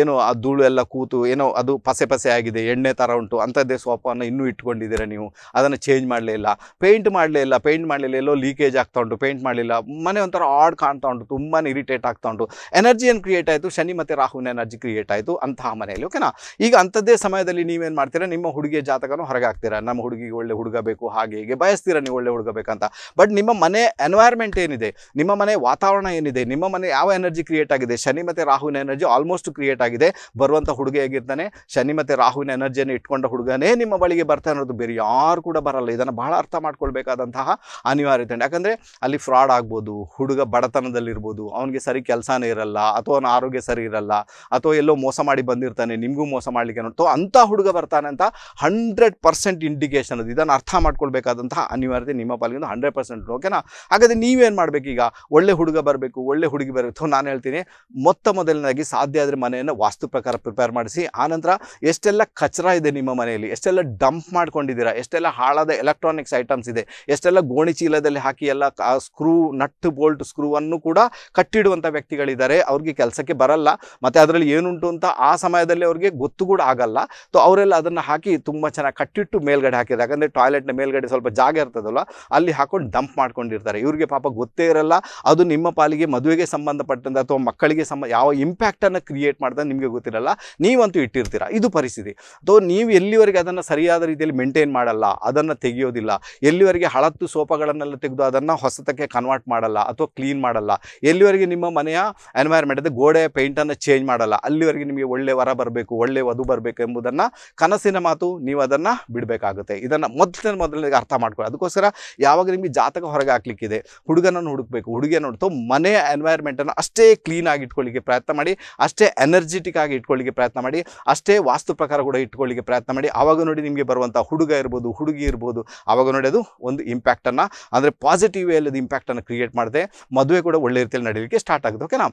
ಏನು ಆ ಧೂಳು ಎಲ್ಲ ಕೂತು ಏನೋ ಅದು ಪಸೆ ಪಸೆ ಆಗಿದೆ ಎಣ್ಣೆ ಥರ ಉಂಟು ಅಂಥದ್ದೇ ಸೋಫಾನ ಇನ್ನೂ ಇಟ್ಕೊಂಡಿದ್ದೀರಾ ನೀವು ಅದನ್ನು ಚೇಂಜ್ ಮಾಡಲೇ ಇಲ್ಲ ಪೇಂಟ್ ಮಾಡಲೇ ಇಲ್ಲ ಪೇಂಟ್ ಮಾಡಲಿಲ್ಲ ಎಲ್ಲೋ ಲೀಕೇಜ್ ಆಗ್ತಾ ಉಂಟು ಪೇಂಟ್ ಮಾಡಲಿಲ್ಲ ಮನೆ ಒಂಥರ ಆಡ್ ಕಾಣ್ತಾ ಉಂಟು ತುಂಬಾ ಇರಿಟೇಟ್ ಆಗ್ತಾ ಉಂಟು ಎನರ್ಜಿ ಏನು ಕ್ರಿಯೇಟ್ ಆಯಿತು ಶನಿ ಮತ್ತು ರಾಹುವಿನ ಎನರ್ಜಿ ಕ್ರಿಯೇಟ್ ಆಯಿತು ಅಂತಹ ಮನೆಯಲ್ಲಿ ಓಕೆನಾ ಈಗ ಅಂಥದ್ದೇ ಸಮಯದಲ್ಲಿ ನೀವೇನು ಮಾಡ್ತೀರಾ ನಿಮ್ಮ ಹುಡುಗಿಯ ಜಾತಕನೂ ಹೊರಗೆ ಹಾಕ್ತೀರಾ ನಮ್ಮ ಹುಡುಗಿಗೆ ಒಳ್ಳೆ ಹುಡುಗ ಬೇಕು ಹಾಗೆ ಹೀಗೆ ಬಯಸ್ತೀರಾ ನೀವು ಒಳ್ಳೆ ಹುಡುಗ ಬೇಕಂತ ಬಟ್ ನಿಮ್ಮ ಮನೆ ಎನ್ವೈರ್ಮೆಂಟ್ ಏನಿದೆ ನಿಮ್ಮ ಮನೆ ವಾತಾವರಣ ಏನಿದೆ ನಿಮ್ಮ ಮನೆ ಯಾವ ಎನರ್ಜಿ ಕ್ರಿಯೇಟ್ ಆಗಿದೆ ಶನಿ ಮತ್ತು ರಾಹುವಿನ ಎನರ್ಜಿ ಆಲ್ಮೋಸ್ಟ್ ಕ್ರಿಯೇಟ್ ಆಗಿದೆ ಬರುವಂಥ ಹುಡುಗ ಹೇಗಿರ್ತಾನೆ ಶನಿ ಮತ್ತು ರಾಹುವಿನ ಎನರ್ಜಿಯನ್ನು ಇಟ್ಕೊಂಡ ಹುಡುಗನೇ ನಿಮ್ಮ ಬಳಿಗೆ ಬರ್ತಾ ಅನ್ನೋದು ಬೇರೆ ಯಾರು ಕೂಡ ಬರಲ್ಲ ಇದನ್ನು ಬಹಳ ಅರ್ಥ ಮಾಡ್ಕೊಳ್ಬೇಕಾದಂತಹ ಅನಿವಾರ್ಯತೆ ಯಾಕಂದರೆ ಅಲ್ಲಿ ಫ್ರಾಡ್ ಆಗ್ಬೋದು ಹುಡುಗ ಬಡತನದಲ್ಲಿರ್ಬೋದು ಅವನಿಗೆ ಸರಿ ಕೆಲಸನೇ ಇರಲ್ಲ ಅಥವಾ ಅವನ ಆರೋಗ್ಯ ಸರಿ ಇರಲ್ಲ ಅಥವಾ ಎಲ್ಲೋ ಮೋಸ ಮಾಡಿ ಬಂದಿರ್ತಾನೆ ನಿಮಗೂ ಮೋಸ ಮಾಡಲಿಕ್ಕೆ ನೋಡ್ತೋ ಅಂಥ ಹುಡುಗ ಬರ್ತಾನೆ ಅಂತ ಹಂಡ್ರೆಡ್ ಪರ್ಸೆಂಟ್ ಇಂಡಿಕೇಶನ್ ಅದು ಇದನ್ನು ಅರ್ಥ ಮಾಡ್ಕೊಳ್ಬೇಕಾದಂತಹ ಅನಿವಾರ್ಯತೆ ನಿಮ್ಮ ಪಾಲಿಗೆ ಹಂಡ್ರೆಡ್ ಪರ್ಸೆಂಟ್ ಓಕೆನಾ ಹಾಗಾದರೆ ನೀವೇನು ಮಾಡಬೇಕೀಗ ಒಳ್ಳೆ ಹುಡುಗ ಬರಬೇಕು ಒಳ್ಳೆ ಹುಡುಗಿ ಬರಬೇಕು ನಾನು ಹೇಳ್ತೀನಿ ಮೊತ್ತ ಮೊದಲನೇದಾಗಿ ಸಾಧ್ಯ ಆದರೆ ಮನೆಯನ್ನು ವಾಸ್ತು ಪ್ರಕಾರ ಪ್ರಿಪೇರ್ ಮಾಡಿಸಿ ಆನಂತರ ಎಷ್ಟೆಲ್ಲ ಕಚರ ಇದೆ ನಿಮ್ಮ ಮನೆಯಲ್ಲಿ ಎಷ್ಟೆಲ್ಲ ಡಂಪ್ ಮಾಡ್ಕೊಂಡಿದ್ದೀರಾ ಎಷ್ಟೆಲ್ಲ ಹಾಳಾದ ಎಲೆಕ್ಟ್ರಾನಿಕ್ಸ್ ಐಟಮ್ಸ್ ಇದೆ ಎಷ್ಟೆಲ್ಲ ಗೋಣಿ ಚೀಲದಲ್ಲಿ ಹಾಕಿ ಎಲ್ಲ ಸ್ಕ್ರೂ ನಟ್ ಬೋಲ್ಟ್ ಅನ್ನು ಕೂಡ ಕಟ್ಟಿಡುವಂಥ ವ್ಯಕ್ತಿಗಳಿದ್ದಾರೆ ಅವ್ರಿಗೆ ಕೆಲಸಕ್ಕೆ ಬರಲ್ಲ ಮತ್ತು ಅದರಲ್ಲಿ ಏನುಂಟು ಅಂತ ಆ ಸಮಯದಲ್ಲಿ ಅವ್ರಿಗೆ ಗೊತ್ತು ಕೂಡ ಆಗಲ್ಲ ಸೊ ಅವರೆಲ್ಲ ಅದನ್ನು ಹಾಕಿ ತುಂಬ ಚೆನ್ನಾಗಿ ಕಟ್ಟಿಟ್ಟು ಮೇಲ್ಗಡೆ ಹಾಕಿದ್ದಾರೆ ಯಾಕಂದರೆ ಟಾಯ್ಲೆಟ್ನ ಮೇಲ್ಗಡೆ ಸ್ವಲ್ಪ ಜಾಗ ಇರ್ತದಲ್ಲ ಅಲ್ಲಿ ಹಾಕೊಂಡು ಡಂಪ್ ಮಾಡ್ಕೊಂಡಿರ್ತಾರೆ ಇವರಿಗೆ ಪಾಪ ಗೊತ್ತೇ ಇರಲ್ಲ ಅದು ನಿಮ್ಮ ಪಾಲಿಗೆ ಮದುವೆಗೆ ಸಂಬಂಧಪಟ್ಟಂಥ ಅಥವಾ ಮಕ್ಕಳಿಗೆ ಸಂಬ ಯಾವ ಇಂಪ್ಯಾಕ್ಟನ್ನು ಕ್ರಿಯೇಟ್ ಮಾಡ್ತಾ ನಿಮಗೆ ಗೊತ್ತಿರಲ್ಲ ನೀವಂತೂ ಇಟ್ಟಿರ್ತೀರ ಇದು ಪರಿಸ್ಥಿತಿ ಅಥವಾ ನೀವು ಎಲ್ಲಿವರೆಗೆ ಅದನ್ನು ಸರಿಯಾದ ರೀತಿಯಲ್ಲಿ ಮೇಂಟೈನ್ ಮಾಡಲ್ಲ ಅದನ್ನು ತೆಗೆಯೋದಿಲ್ಲ ಎಲ್ಲಿವರೆಗೆ ಹಳತ್ತು ಸೋಪಗಳನ್ನೆಲ್ಲ ತೆಗೆದು ಅದನ್ನು ಹೊಸತಕ್ಕೆ ಕನ್ವರ್ಟ್ ಮಾಡಲ್ಲ ಅಥವಾ ಕ್ಲೀನ್ ಮಾಡಲ್ಲ ಎಲ್ಲಿವರೆಗೆ ನಿಮ್ಮ ಮನೆಯ ಎನ್ವೈರ್ಮೆಂಟ್ ಅಂದರೆ ಗೋಡೆಯ ಪೇಂಟನ್ನು ಚೇಂಜ್ ಮಾಡಲ್ಲ ಅಲ್ಲಿವರೆಗೆ ನಿಮಗೆ ಒಳ್ಳೆ ವರ ಬರಬೇಕು ಒಳ್ಳೆ ವಧು ಬರಬೇಕು ಎಂಬುದನ್ನು ಕನಸಿನ ಮಾತು ನೀವು ಅದನ್ನು ಬಿಡಬೇಕಾಗುತ್ತೆ ಇದನ್ನು ಮೊದಲನೇ ಮೊದಲನೇ ಅರ್ಥ ಮಾಡ್ಕೊಳ್ಳಿ ಅದಕ್ಕೋಸ್ಕರ ಯಾವಾಗ ನಿಮಗೆ ಜಾತಕ ಹೊರಗೆ ಹಾಕ್ಲಿಕ್ಕಿದೆ ಹುಡುಗನನ್ನು ಹುಡುಕಬೇಕು ಹುಡುಗಿಯನ್ನು ನೋಡ್ತು ಮನೆಯ ಎನ್ವೈರ್ಮೆಂಟನ್ನು ಅಷ್ಟೇ ಕ್ಲೀನಾಗಿ ಇಟ್ಕೊಳ್ಳಿಕ್ಕೆ ಪ್ರಯತ್ನ ಮಾಡಿ ಅಷ್ಟೇ ಎನರ್ಜಿಟಿಕ್ ಆಗಿ ಇಟ್ಕೊಳ್ಳಿಕ್ಕೆ ಪ್ರಯತ್ನ ಮಾಡಿ ಅಷ್ಟೇ ವಾಸ್ತು ಪ್ರಕಾರ ಕೂಡ ಇಟ್ಕೊಳ್ಳಿಕ್ಕೆ ಪ್ರಯತ್ನ ಮಾಡಿ ಆವಾಗ ನೋಡಿ ನಿಮಗೆ ಬರುವಂಥ ಹುಡುಗ ಇರ್ಬೋದು ಹುಡುಗಿ ಇರ್ಬೋದು ಆವಾಗ ನೋಡಿ ಅದು ಒಂದು ಇಂಪ್ಯಾಕ್ಟನ್ನು ಅಂದರೆ ಪಾಸಿಟಿವ್ ವೇಲದ ಇಂಪ್ಯಾಕ್ಟನ್ನು ಕ್ರಿಯೇಟ್ ಮಾಡಿದೆ ಮದುವೆ ಕೂಡ ಒಳ್ಳೆ ರೀತಿಯಲ್ಲಿ ನಡೀಲಿಕ್ಕೆ ಸ್ಟಾರ್ಟ್ ಆಗುತ್ತೆ ಓಕೆನಾ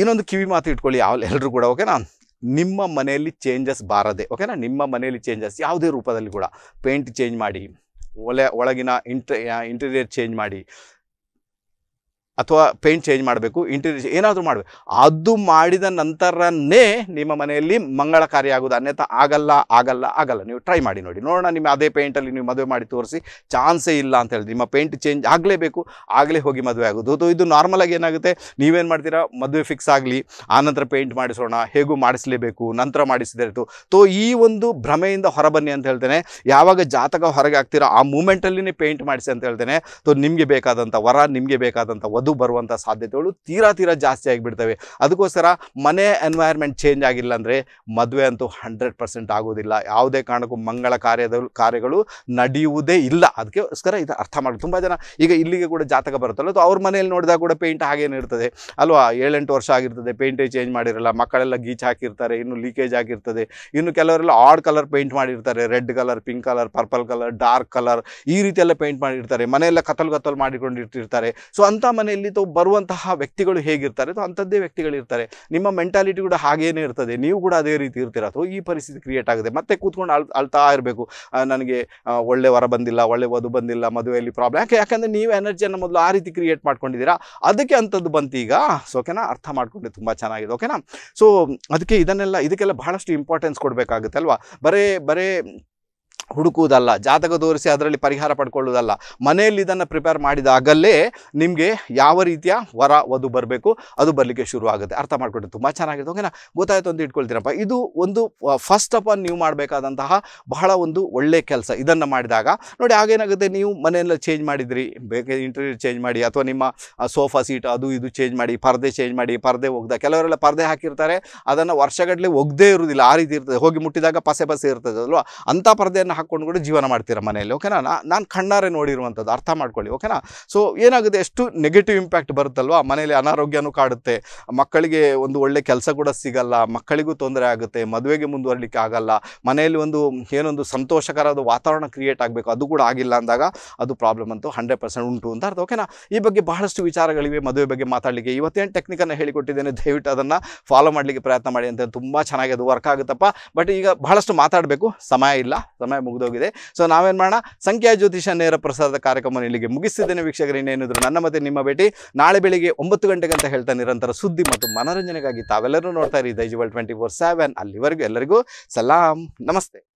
ಇನ್ನೊಂದು ಕಿವಿ ಮಾತು ಇಟ್ಕೊಳ್ಳಿ ಯಾವ ಎಲ್ಲರೂ ಕೂಡ ಓಕೆನಾ ನಿಮ್ಮ ಮನೆಯಲ್ಲಿ ಚೇಂಜಸ್ ಬಾರದೆ ಓಕೆನಾ ನಿಮ್ಮ ಮನೆಯಲ್ಲಿ ಚೇಂಜಸ್ ಯಾವುದೇ ರೂಪದಲ್ಲಿ ಕೂಡ ಪೇಂಟ್ ಚೇಂಜ್ ಮಾಡಿ ಒಲೆ ಒಳಗಿನ ಇಂಟ್ರ ಇಂಟೀರಿಯರ್ ಚೇಂಜ್ ಮಾಡಿ ಅಥವಾ ಪೇಂಟ್ ಚೇಂಜ್ ಮಾಡಬೇಕು ಇಂಟೀರಿಯರ್ ಏನಾದರೂ ಮಾಡಬೇಕು ಅದು ಮಾಡಿದ ನಂತರನೇ ನಿಮ್ಮ ಮನೆಯಲ್ಲಿ ಮಂಗಳ ಕಾರ್ಯ ಆಗೋದು ಅನ್ಯಥ ಆಗಲ್ಲ ಆಗಲ್ಲ ಆಗಲ್ಲ ನೀವು ಟ್ರೈ ಮಾಡಿ ನೋಡಿ ನೋಡೋಣ ನಿಮ್ಮ ಅದೇ ಪೇಂಟಲ್ಲಿ ನೀವು ಮದುವೆ ಮಾಡಿ ತೋರಿಸಿ ಚಾನ್ಸೇ ಇಲ್ಲ ಅಂತ ಹೇಳಿ ನಿಮ್ಮ ಪೇಂಟ್ ಚೇಂಜ್ ಆಗಲೇಬೇಕು ಆಗಲೇ ಹೋಗಿ ಮದುವೆ ಆಗೋದು ಅದು ಇದು ನಾರ್ಮಲಾಗಿ ಏನಾಗುತ್ತೆ ನೀವೇನು ಮಾಡ್ತೀರಾ ಮದುವೆ ಫಿಕ್ಸ್ ಆಗಲಿ ಆನಂತರ ಪೇಂಟ್ ಮಾಡಿಸೋಣ ಹೇಗೂ ಮಾಡಿಸಲೇಬೇಕು ನಂತರ ಮಾಡಿಸಿದಿರ್ತು ತೋ ಈ ಒಂದು ಭ್ರಮೆಯಿಂದ ಹೊರಬನ್ನಿ ಅಂತ ಹೇಳ್ತೇನೆ ಯಾವಾಗ ಜಾತಕ ಹೊರಗೆ ಆಗ್ತೀರಾ ಆ ಮೂಮೆಂಟಲ್ಲಿನೇ ಪೇಂಟ್ ಮಾಡಿಸಿ ಅಂತ ಹೇಳ್ತೇನೆ ತೊ ನಿಮಗೆ ಬೇಕಾದಂಥ ವರ ನಿಮಗೆ ಬೇಕಾದಂಥ ವಧು ಅದು ಬರುವಂಥ ಸಾಧ್ಯತೆಗಳು ತೀರಾ ತೀರಾ ಜಾಸ್ತಿ ಆಗಿಬಿಡ್ತವೆ ಅದಕ್ಕೋಸ್ಕರ ಮನೆ ಎನ್ವೈರ್ಮೆಂಟ್ ಚೇಂಜ್ ಆಗಿಲ್ಲ ಅಂದರೆ ಮದುವೆ ಅಂತೂ ಹಂಡ್ರೆಡ್ ಪರ್ಸೆಂಟ್ ಆಗೋದಿಲ್ಲ ಯಾವುದೇ ಕಾರಣಕ್ಕೂ ಮಂಗಳ ಕಾರ್ಯದ ಕಾರ್ಯಗಳು ನಡೆಯುವುದೇ ಇಲ್ಲ ಅದಕ್ಕೋಸ್ಕರ ಇದು ಅರ್ಥ ಮಾಡಿ ತುಂಬ ಜನ ಈಗ ಇಲ್ಲಿಗೆ ಕೂಡ ಜಾತಕ ಬರುತ್ತಲ್ಲ ಅಥವಾ ಅವ್ರ ಮನೆಯಲ್ಲಿ ನೋಡಿದಾಗ ಕೂಡ ಪೇಂಟ್ ಹಾಗೇನೇ ಇರ್ತದೆ ಅಲ್ವಾ ಏಳೆಂಟು ವರ್ಷ ಆಗಿರ್ತದೆ ಪೇಂಟೇ ಚೇಂಜ್ ಮಾಡಿರಲ್ಲ ಮಕ್ಕಳೆಲ್ಲ ಗೀಚ್ ಹಾಕಿರ್ತಾರೆ ಇನ್ನು ಲೀಕೇಜ್ ಆಗಿರ್ತದೆ ಇನ್ನು ಕೆಲವರೆಲ್ಲ ಆಡ್ ಕಲರ್ ಪೇಂಟ್ ಮಾಡಿರ್ತಾರೆ red colour pink colour purple colour dark colour ಈ ರೀತಿಯೆಲ್ಲ ಪೇಂಟ್ ಮಾಡಿರ್ತಾರೆ ಮನೆಯೆಲ್ಲ ಕತ್ತಲು ಕತ್ತಲು ಮಾಡಿಕೊಂಡಿರ್ತಿರ್ತಾರೆ ಸೊ ಅಂಥ ಮನೆ ಮನೆಯಲ್ಲಿ ತೋ ಬರುವಂತಹ ವ್ಯಕ್ತಿಗಳು ಹೇಗಿರ್ತಾರೆ ಅಥವಾ ಅಂಥದ್ದೇ ವ್ಯಕ್ತಿಗಳಿರ್ತಾರೆ ನಿಮ್ಮ ಮೆಂಟಾಲಿಟಿ ಕೂಡ ಹಾಗೇನೇ ಇರ್ತದೆ ನೀವು ಕೂಡ ಅದೇ ರೀತಿ ಇರ್ತೀರ ಅಥವಾ ಈ ಪರಿಸ್ಥಿತಿ ಕ್ರಿಯೇಟ್ ಆಗುತ್ತೆ ಮತ್ತೆ ಕೂತ್ಕೊಂಡು ಅಳ್ ಅಳ್ತಾ ಇರಬೇಕು ನನಗೆ ಒಳ್ಳೆ ವರ ಬಂದಿಲ್ಲ ಒಳ್ಳೆ ವಧು ಬಂದಿಲ್ಲ ಮದುವೆಯಲ್ಲಿ ಪ್ರಾಬ್ಲಮ್ ಯಾಕೆ ಯಾಕಂದರೆ ನೀವು ಎನರ್ಜಿಯನ್ನು ಮೊದಲು ಆ ರೀತಿ ಕ್ರಿಯೇಟ್ ಮಾಡ್ಕೊಂಡಿದ್ದೀರಾ ಅದಕ್ಕೆ ಅಂಥದ್ದು ಬಂತು ಈಗ ಸೊ ಓಕೆನಾ ಅರ್ಥ ಮಾಡ್ಕೊಂಡೆ ತುಂಬ ಚೆನ್ನಾಗಿದೆ ಓಕೆನಾ ಸೊ ಅದಕ್ಕೆ ಇದನ್ನೆಲ್ಲ ಇದಕ್ಕೆಲ್ಲ ಬಹಳಷ್ಟು ಇಂಪಾರ್ಟೆನ್ಸ್ ಕೊಡಬೇಕಾಗುತ್ತೆ ಅಲ್ವಾ ಬರೇ ಬರೇ ಹುಡುಕುವುದಲ್ಲ ಜಾತಕ ತೋರಿಸಿ ಅದರಲ್ಲಿ ಪರಿಹಾರ ಪಡ್ಕೊಳ್ಳುವುದಲ್ಲ ಮನೆಯಲ್ಲಿ ಇದನ್ನು ಪ್ರಿಪೇರ್ ಮಾಡಿದಾಗಲೇ ನಿಮಗೆ ಯಾವ ರೀತಿಯ ವರ ವಧು ಬರಬೇಕು ಅದು ಬರಲಿಕ್ಕೆ ಶುರು ಆಗುತ್ತೆ ಅರ್ಥ ಮಾಡ್ಕೊಂಡು ತುಂಬ ಚೆನ್ನಾಗಿದೆ ಓಕೆನಾ ಗೊತ್ತಾಯಿತು ಅಂತ ಇಟ್ಕೊಳ್ತೀರಪ್ಪ ಇದು ಒಂದು ಫಸ್ಟ್ ಆಫ್ ಆಲ್ ನೀವು ಮಾಡಬೇಕಾದಂತಹ ಬಹಳ ಒಂದು ಒಳ್ಳೆ ಕೆಲಸ ಇದನ್ನು ಮಾಡಿದಾಗ ನೋಡಿ ಆಗೇನಾಗುತ್ತೆ ನೀವು ಮನೆಯಲ್ಲ ಚೇಂಜ್ ಮಾಡಿದ್ರಿ ಬೇಕಾದ್ರೆ ಇಂಟೀರಿಯರ್ ಚೇಂಜ್ ಮಾಡಿ ಅಥವಾ ನಿಮ್ಮ ಸೋಫಾ ಸೀಟ್ ಅದು ಇದು ಚೇಂಜ್ ಮಾಡಿ ಪರದೆ ಚೇಂಜ್ ಮಾಡಿ ಪರದೆ ಒಗ್ದ ಕೆಲವರೆಲ್ಲ ಪರದೆ ಹಾಕಿರ್ತಾರೆ ಅದನ್ನು ವರ್ಷಗಟ್ಟಲೆ ಒಗ್ದೇ ಇರುವುದಿಲ್ಲ ಆ ರೀತಿ ಇರ್ತದೆ ಹೋಗಿ ಮುಟ್ಟಿದಾಗ ಪಸೆ ಪಸೆ ಇರ್ತದೆ ಅಲ್ವಾ ಅಂಥ ಪರದೆಯನ್ನು ಹಾಕ್ಕೊಂಡು ಕೂಡ ಜೀವನ ಮಾಡ್ತೀರಾ ಮನೆಯಲ್ಲಿ ಓಕೆನಾ ನಾನು ಕಣ್ಣಾರೆ ನೋಡಿರುವಂಥದ್ದು ಅರ್ಥ ಮಾಡ್ಕೊಳ್ಳಿ ಓಕೆನಾ ಸೊ ಏನಾಗುತ್ತೆ ಎಷ್ಟು ನೆಗೆಟಿವ್ ಇಂಪ್ಯಾಕ್ಟ್ ಬರುತ್ತಲ್ವಾ ಮನೆಯಲ್ಲಿ ಅನಾರೋಗ್ಯನೂ ಕಾಡುತ್ತೆ ಮಕ್ಕಳಿಗೆ ಒಂದು ಒಳ್ಳೆ ಕೆಲಸ ಕೂಡ ಸಿಗಲ್ಲ ಮಕ್ಕಳಿಗೂ ತೊಂದರೆ ಆಗುತ್ತೆ ಮದುವೆಗೆ ಮುಂದುವರಲಿಕ್ಕೆ ಆಗಲ್ಲ ಮನೆಯಲ್ಲಿ ಒಂದು ಏನೊಂದು ಸಂತೋಷಕರವಾದ ವಾತಾವರಣ ಕ್ರಿಯೇಟ್ ಆಗಬೇಕು ಅದು ಕೂಡ ಆಗಿಲ್ಲ ಅಂದಾಗ ಅದು ಪ್ರಾಬ್ಲಮ್ ಅಂತೂ ಹಂಡ್ರೆಡ್ ಪರ್ಸೆಂಟ್ ಉಂಟು ಅಂತ ಅರ್ಥ ಓಕೆನಾ ಈ ಬಗ್ಗೆ ಬಹಳಷ್ಟು ವಿಚಾರಗಳಿವೆ ಮದುವೆ ಬಗ್ಗೆ ಮಾತಾಡಲಿಕ್ಕೆ ಇವತ್ತೇನು ಟೆಕ್ನಿಕನ್ನು ಹೇಳಿಕೊಟ್ಟಿದ್ದೇನೆ ದಯವಿಟ್ಟು ಅದನ್ನು ಫಾಲೋ ಮಾಡಲಿಕ್ಕೆ ಪ್ರಯತ್ನ ಮಾಡಿ ಅಂತ ತುಂಬ ಚೆನ್ನಾಗಿ ಅದು ವರ್ಕ್ ಆಗುತ್ತಪ್ಪ ಬಟ್ ಈಗ ಬಹಳಷ್ಟು ಮಾತಾಡಬೇಕು ಸಮಯ ಇಲ್ಲ ಸಮಯ ಮುಗಿದೋಗಿದೆ ಸೊ ನಾವೇನು ಮಾಡೋಣ ಸಂಖ್ಯಾ ಜ್ಯೋತಿಷ ನೇರ ಪ್ರಸಾದ ಕಾರ್ಯಕ್ರಮ ಇಲ್ಲಿಗೆ ಮುಗಿಸಿದ್ದೇನೆ ವೀಕ್ಷಕರು ಇನ್ನೇನಿದ್ರು ನನ್ನ ಮತ್ತೆ ನಿಮ್ಮ ಭೇಟಿ ನಾಳೆ ಬೆಳಿಗ್ಗೆ ಒಂಬತ್ತು ಗಂಟೆಗೆ ಅಂತ ಹೇಳ್ತಾ ನಿರಂತರ ಸುದ್ದಿ ಮತ್ತು ಮನೋರಂಜನೆಗಾಗಿ ತಾವೆಲ್ಲರೂ ನೋಡ್ತಾ ಇರಿ ದೈಜಿವಲ್ ಟ್ವೆಂಟಿ ಫೋರ್ ಸೆವೆನ್ ಅಲ್ಲಿವರೆಗೂ ಎಲ್ಲರಿಗೂ ಸಲಾಂ ನಮಸ್ತೆ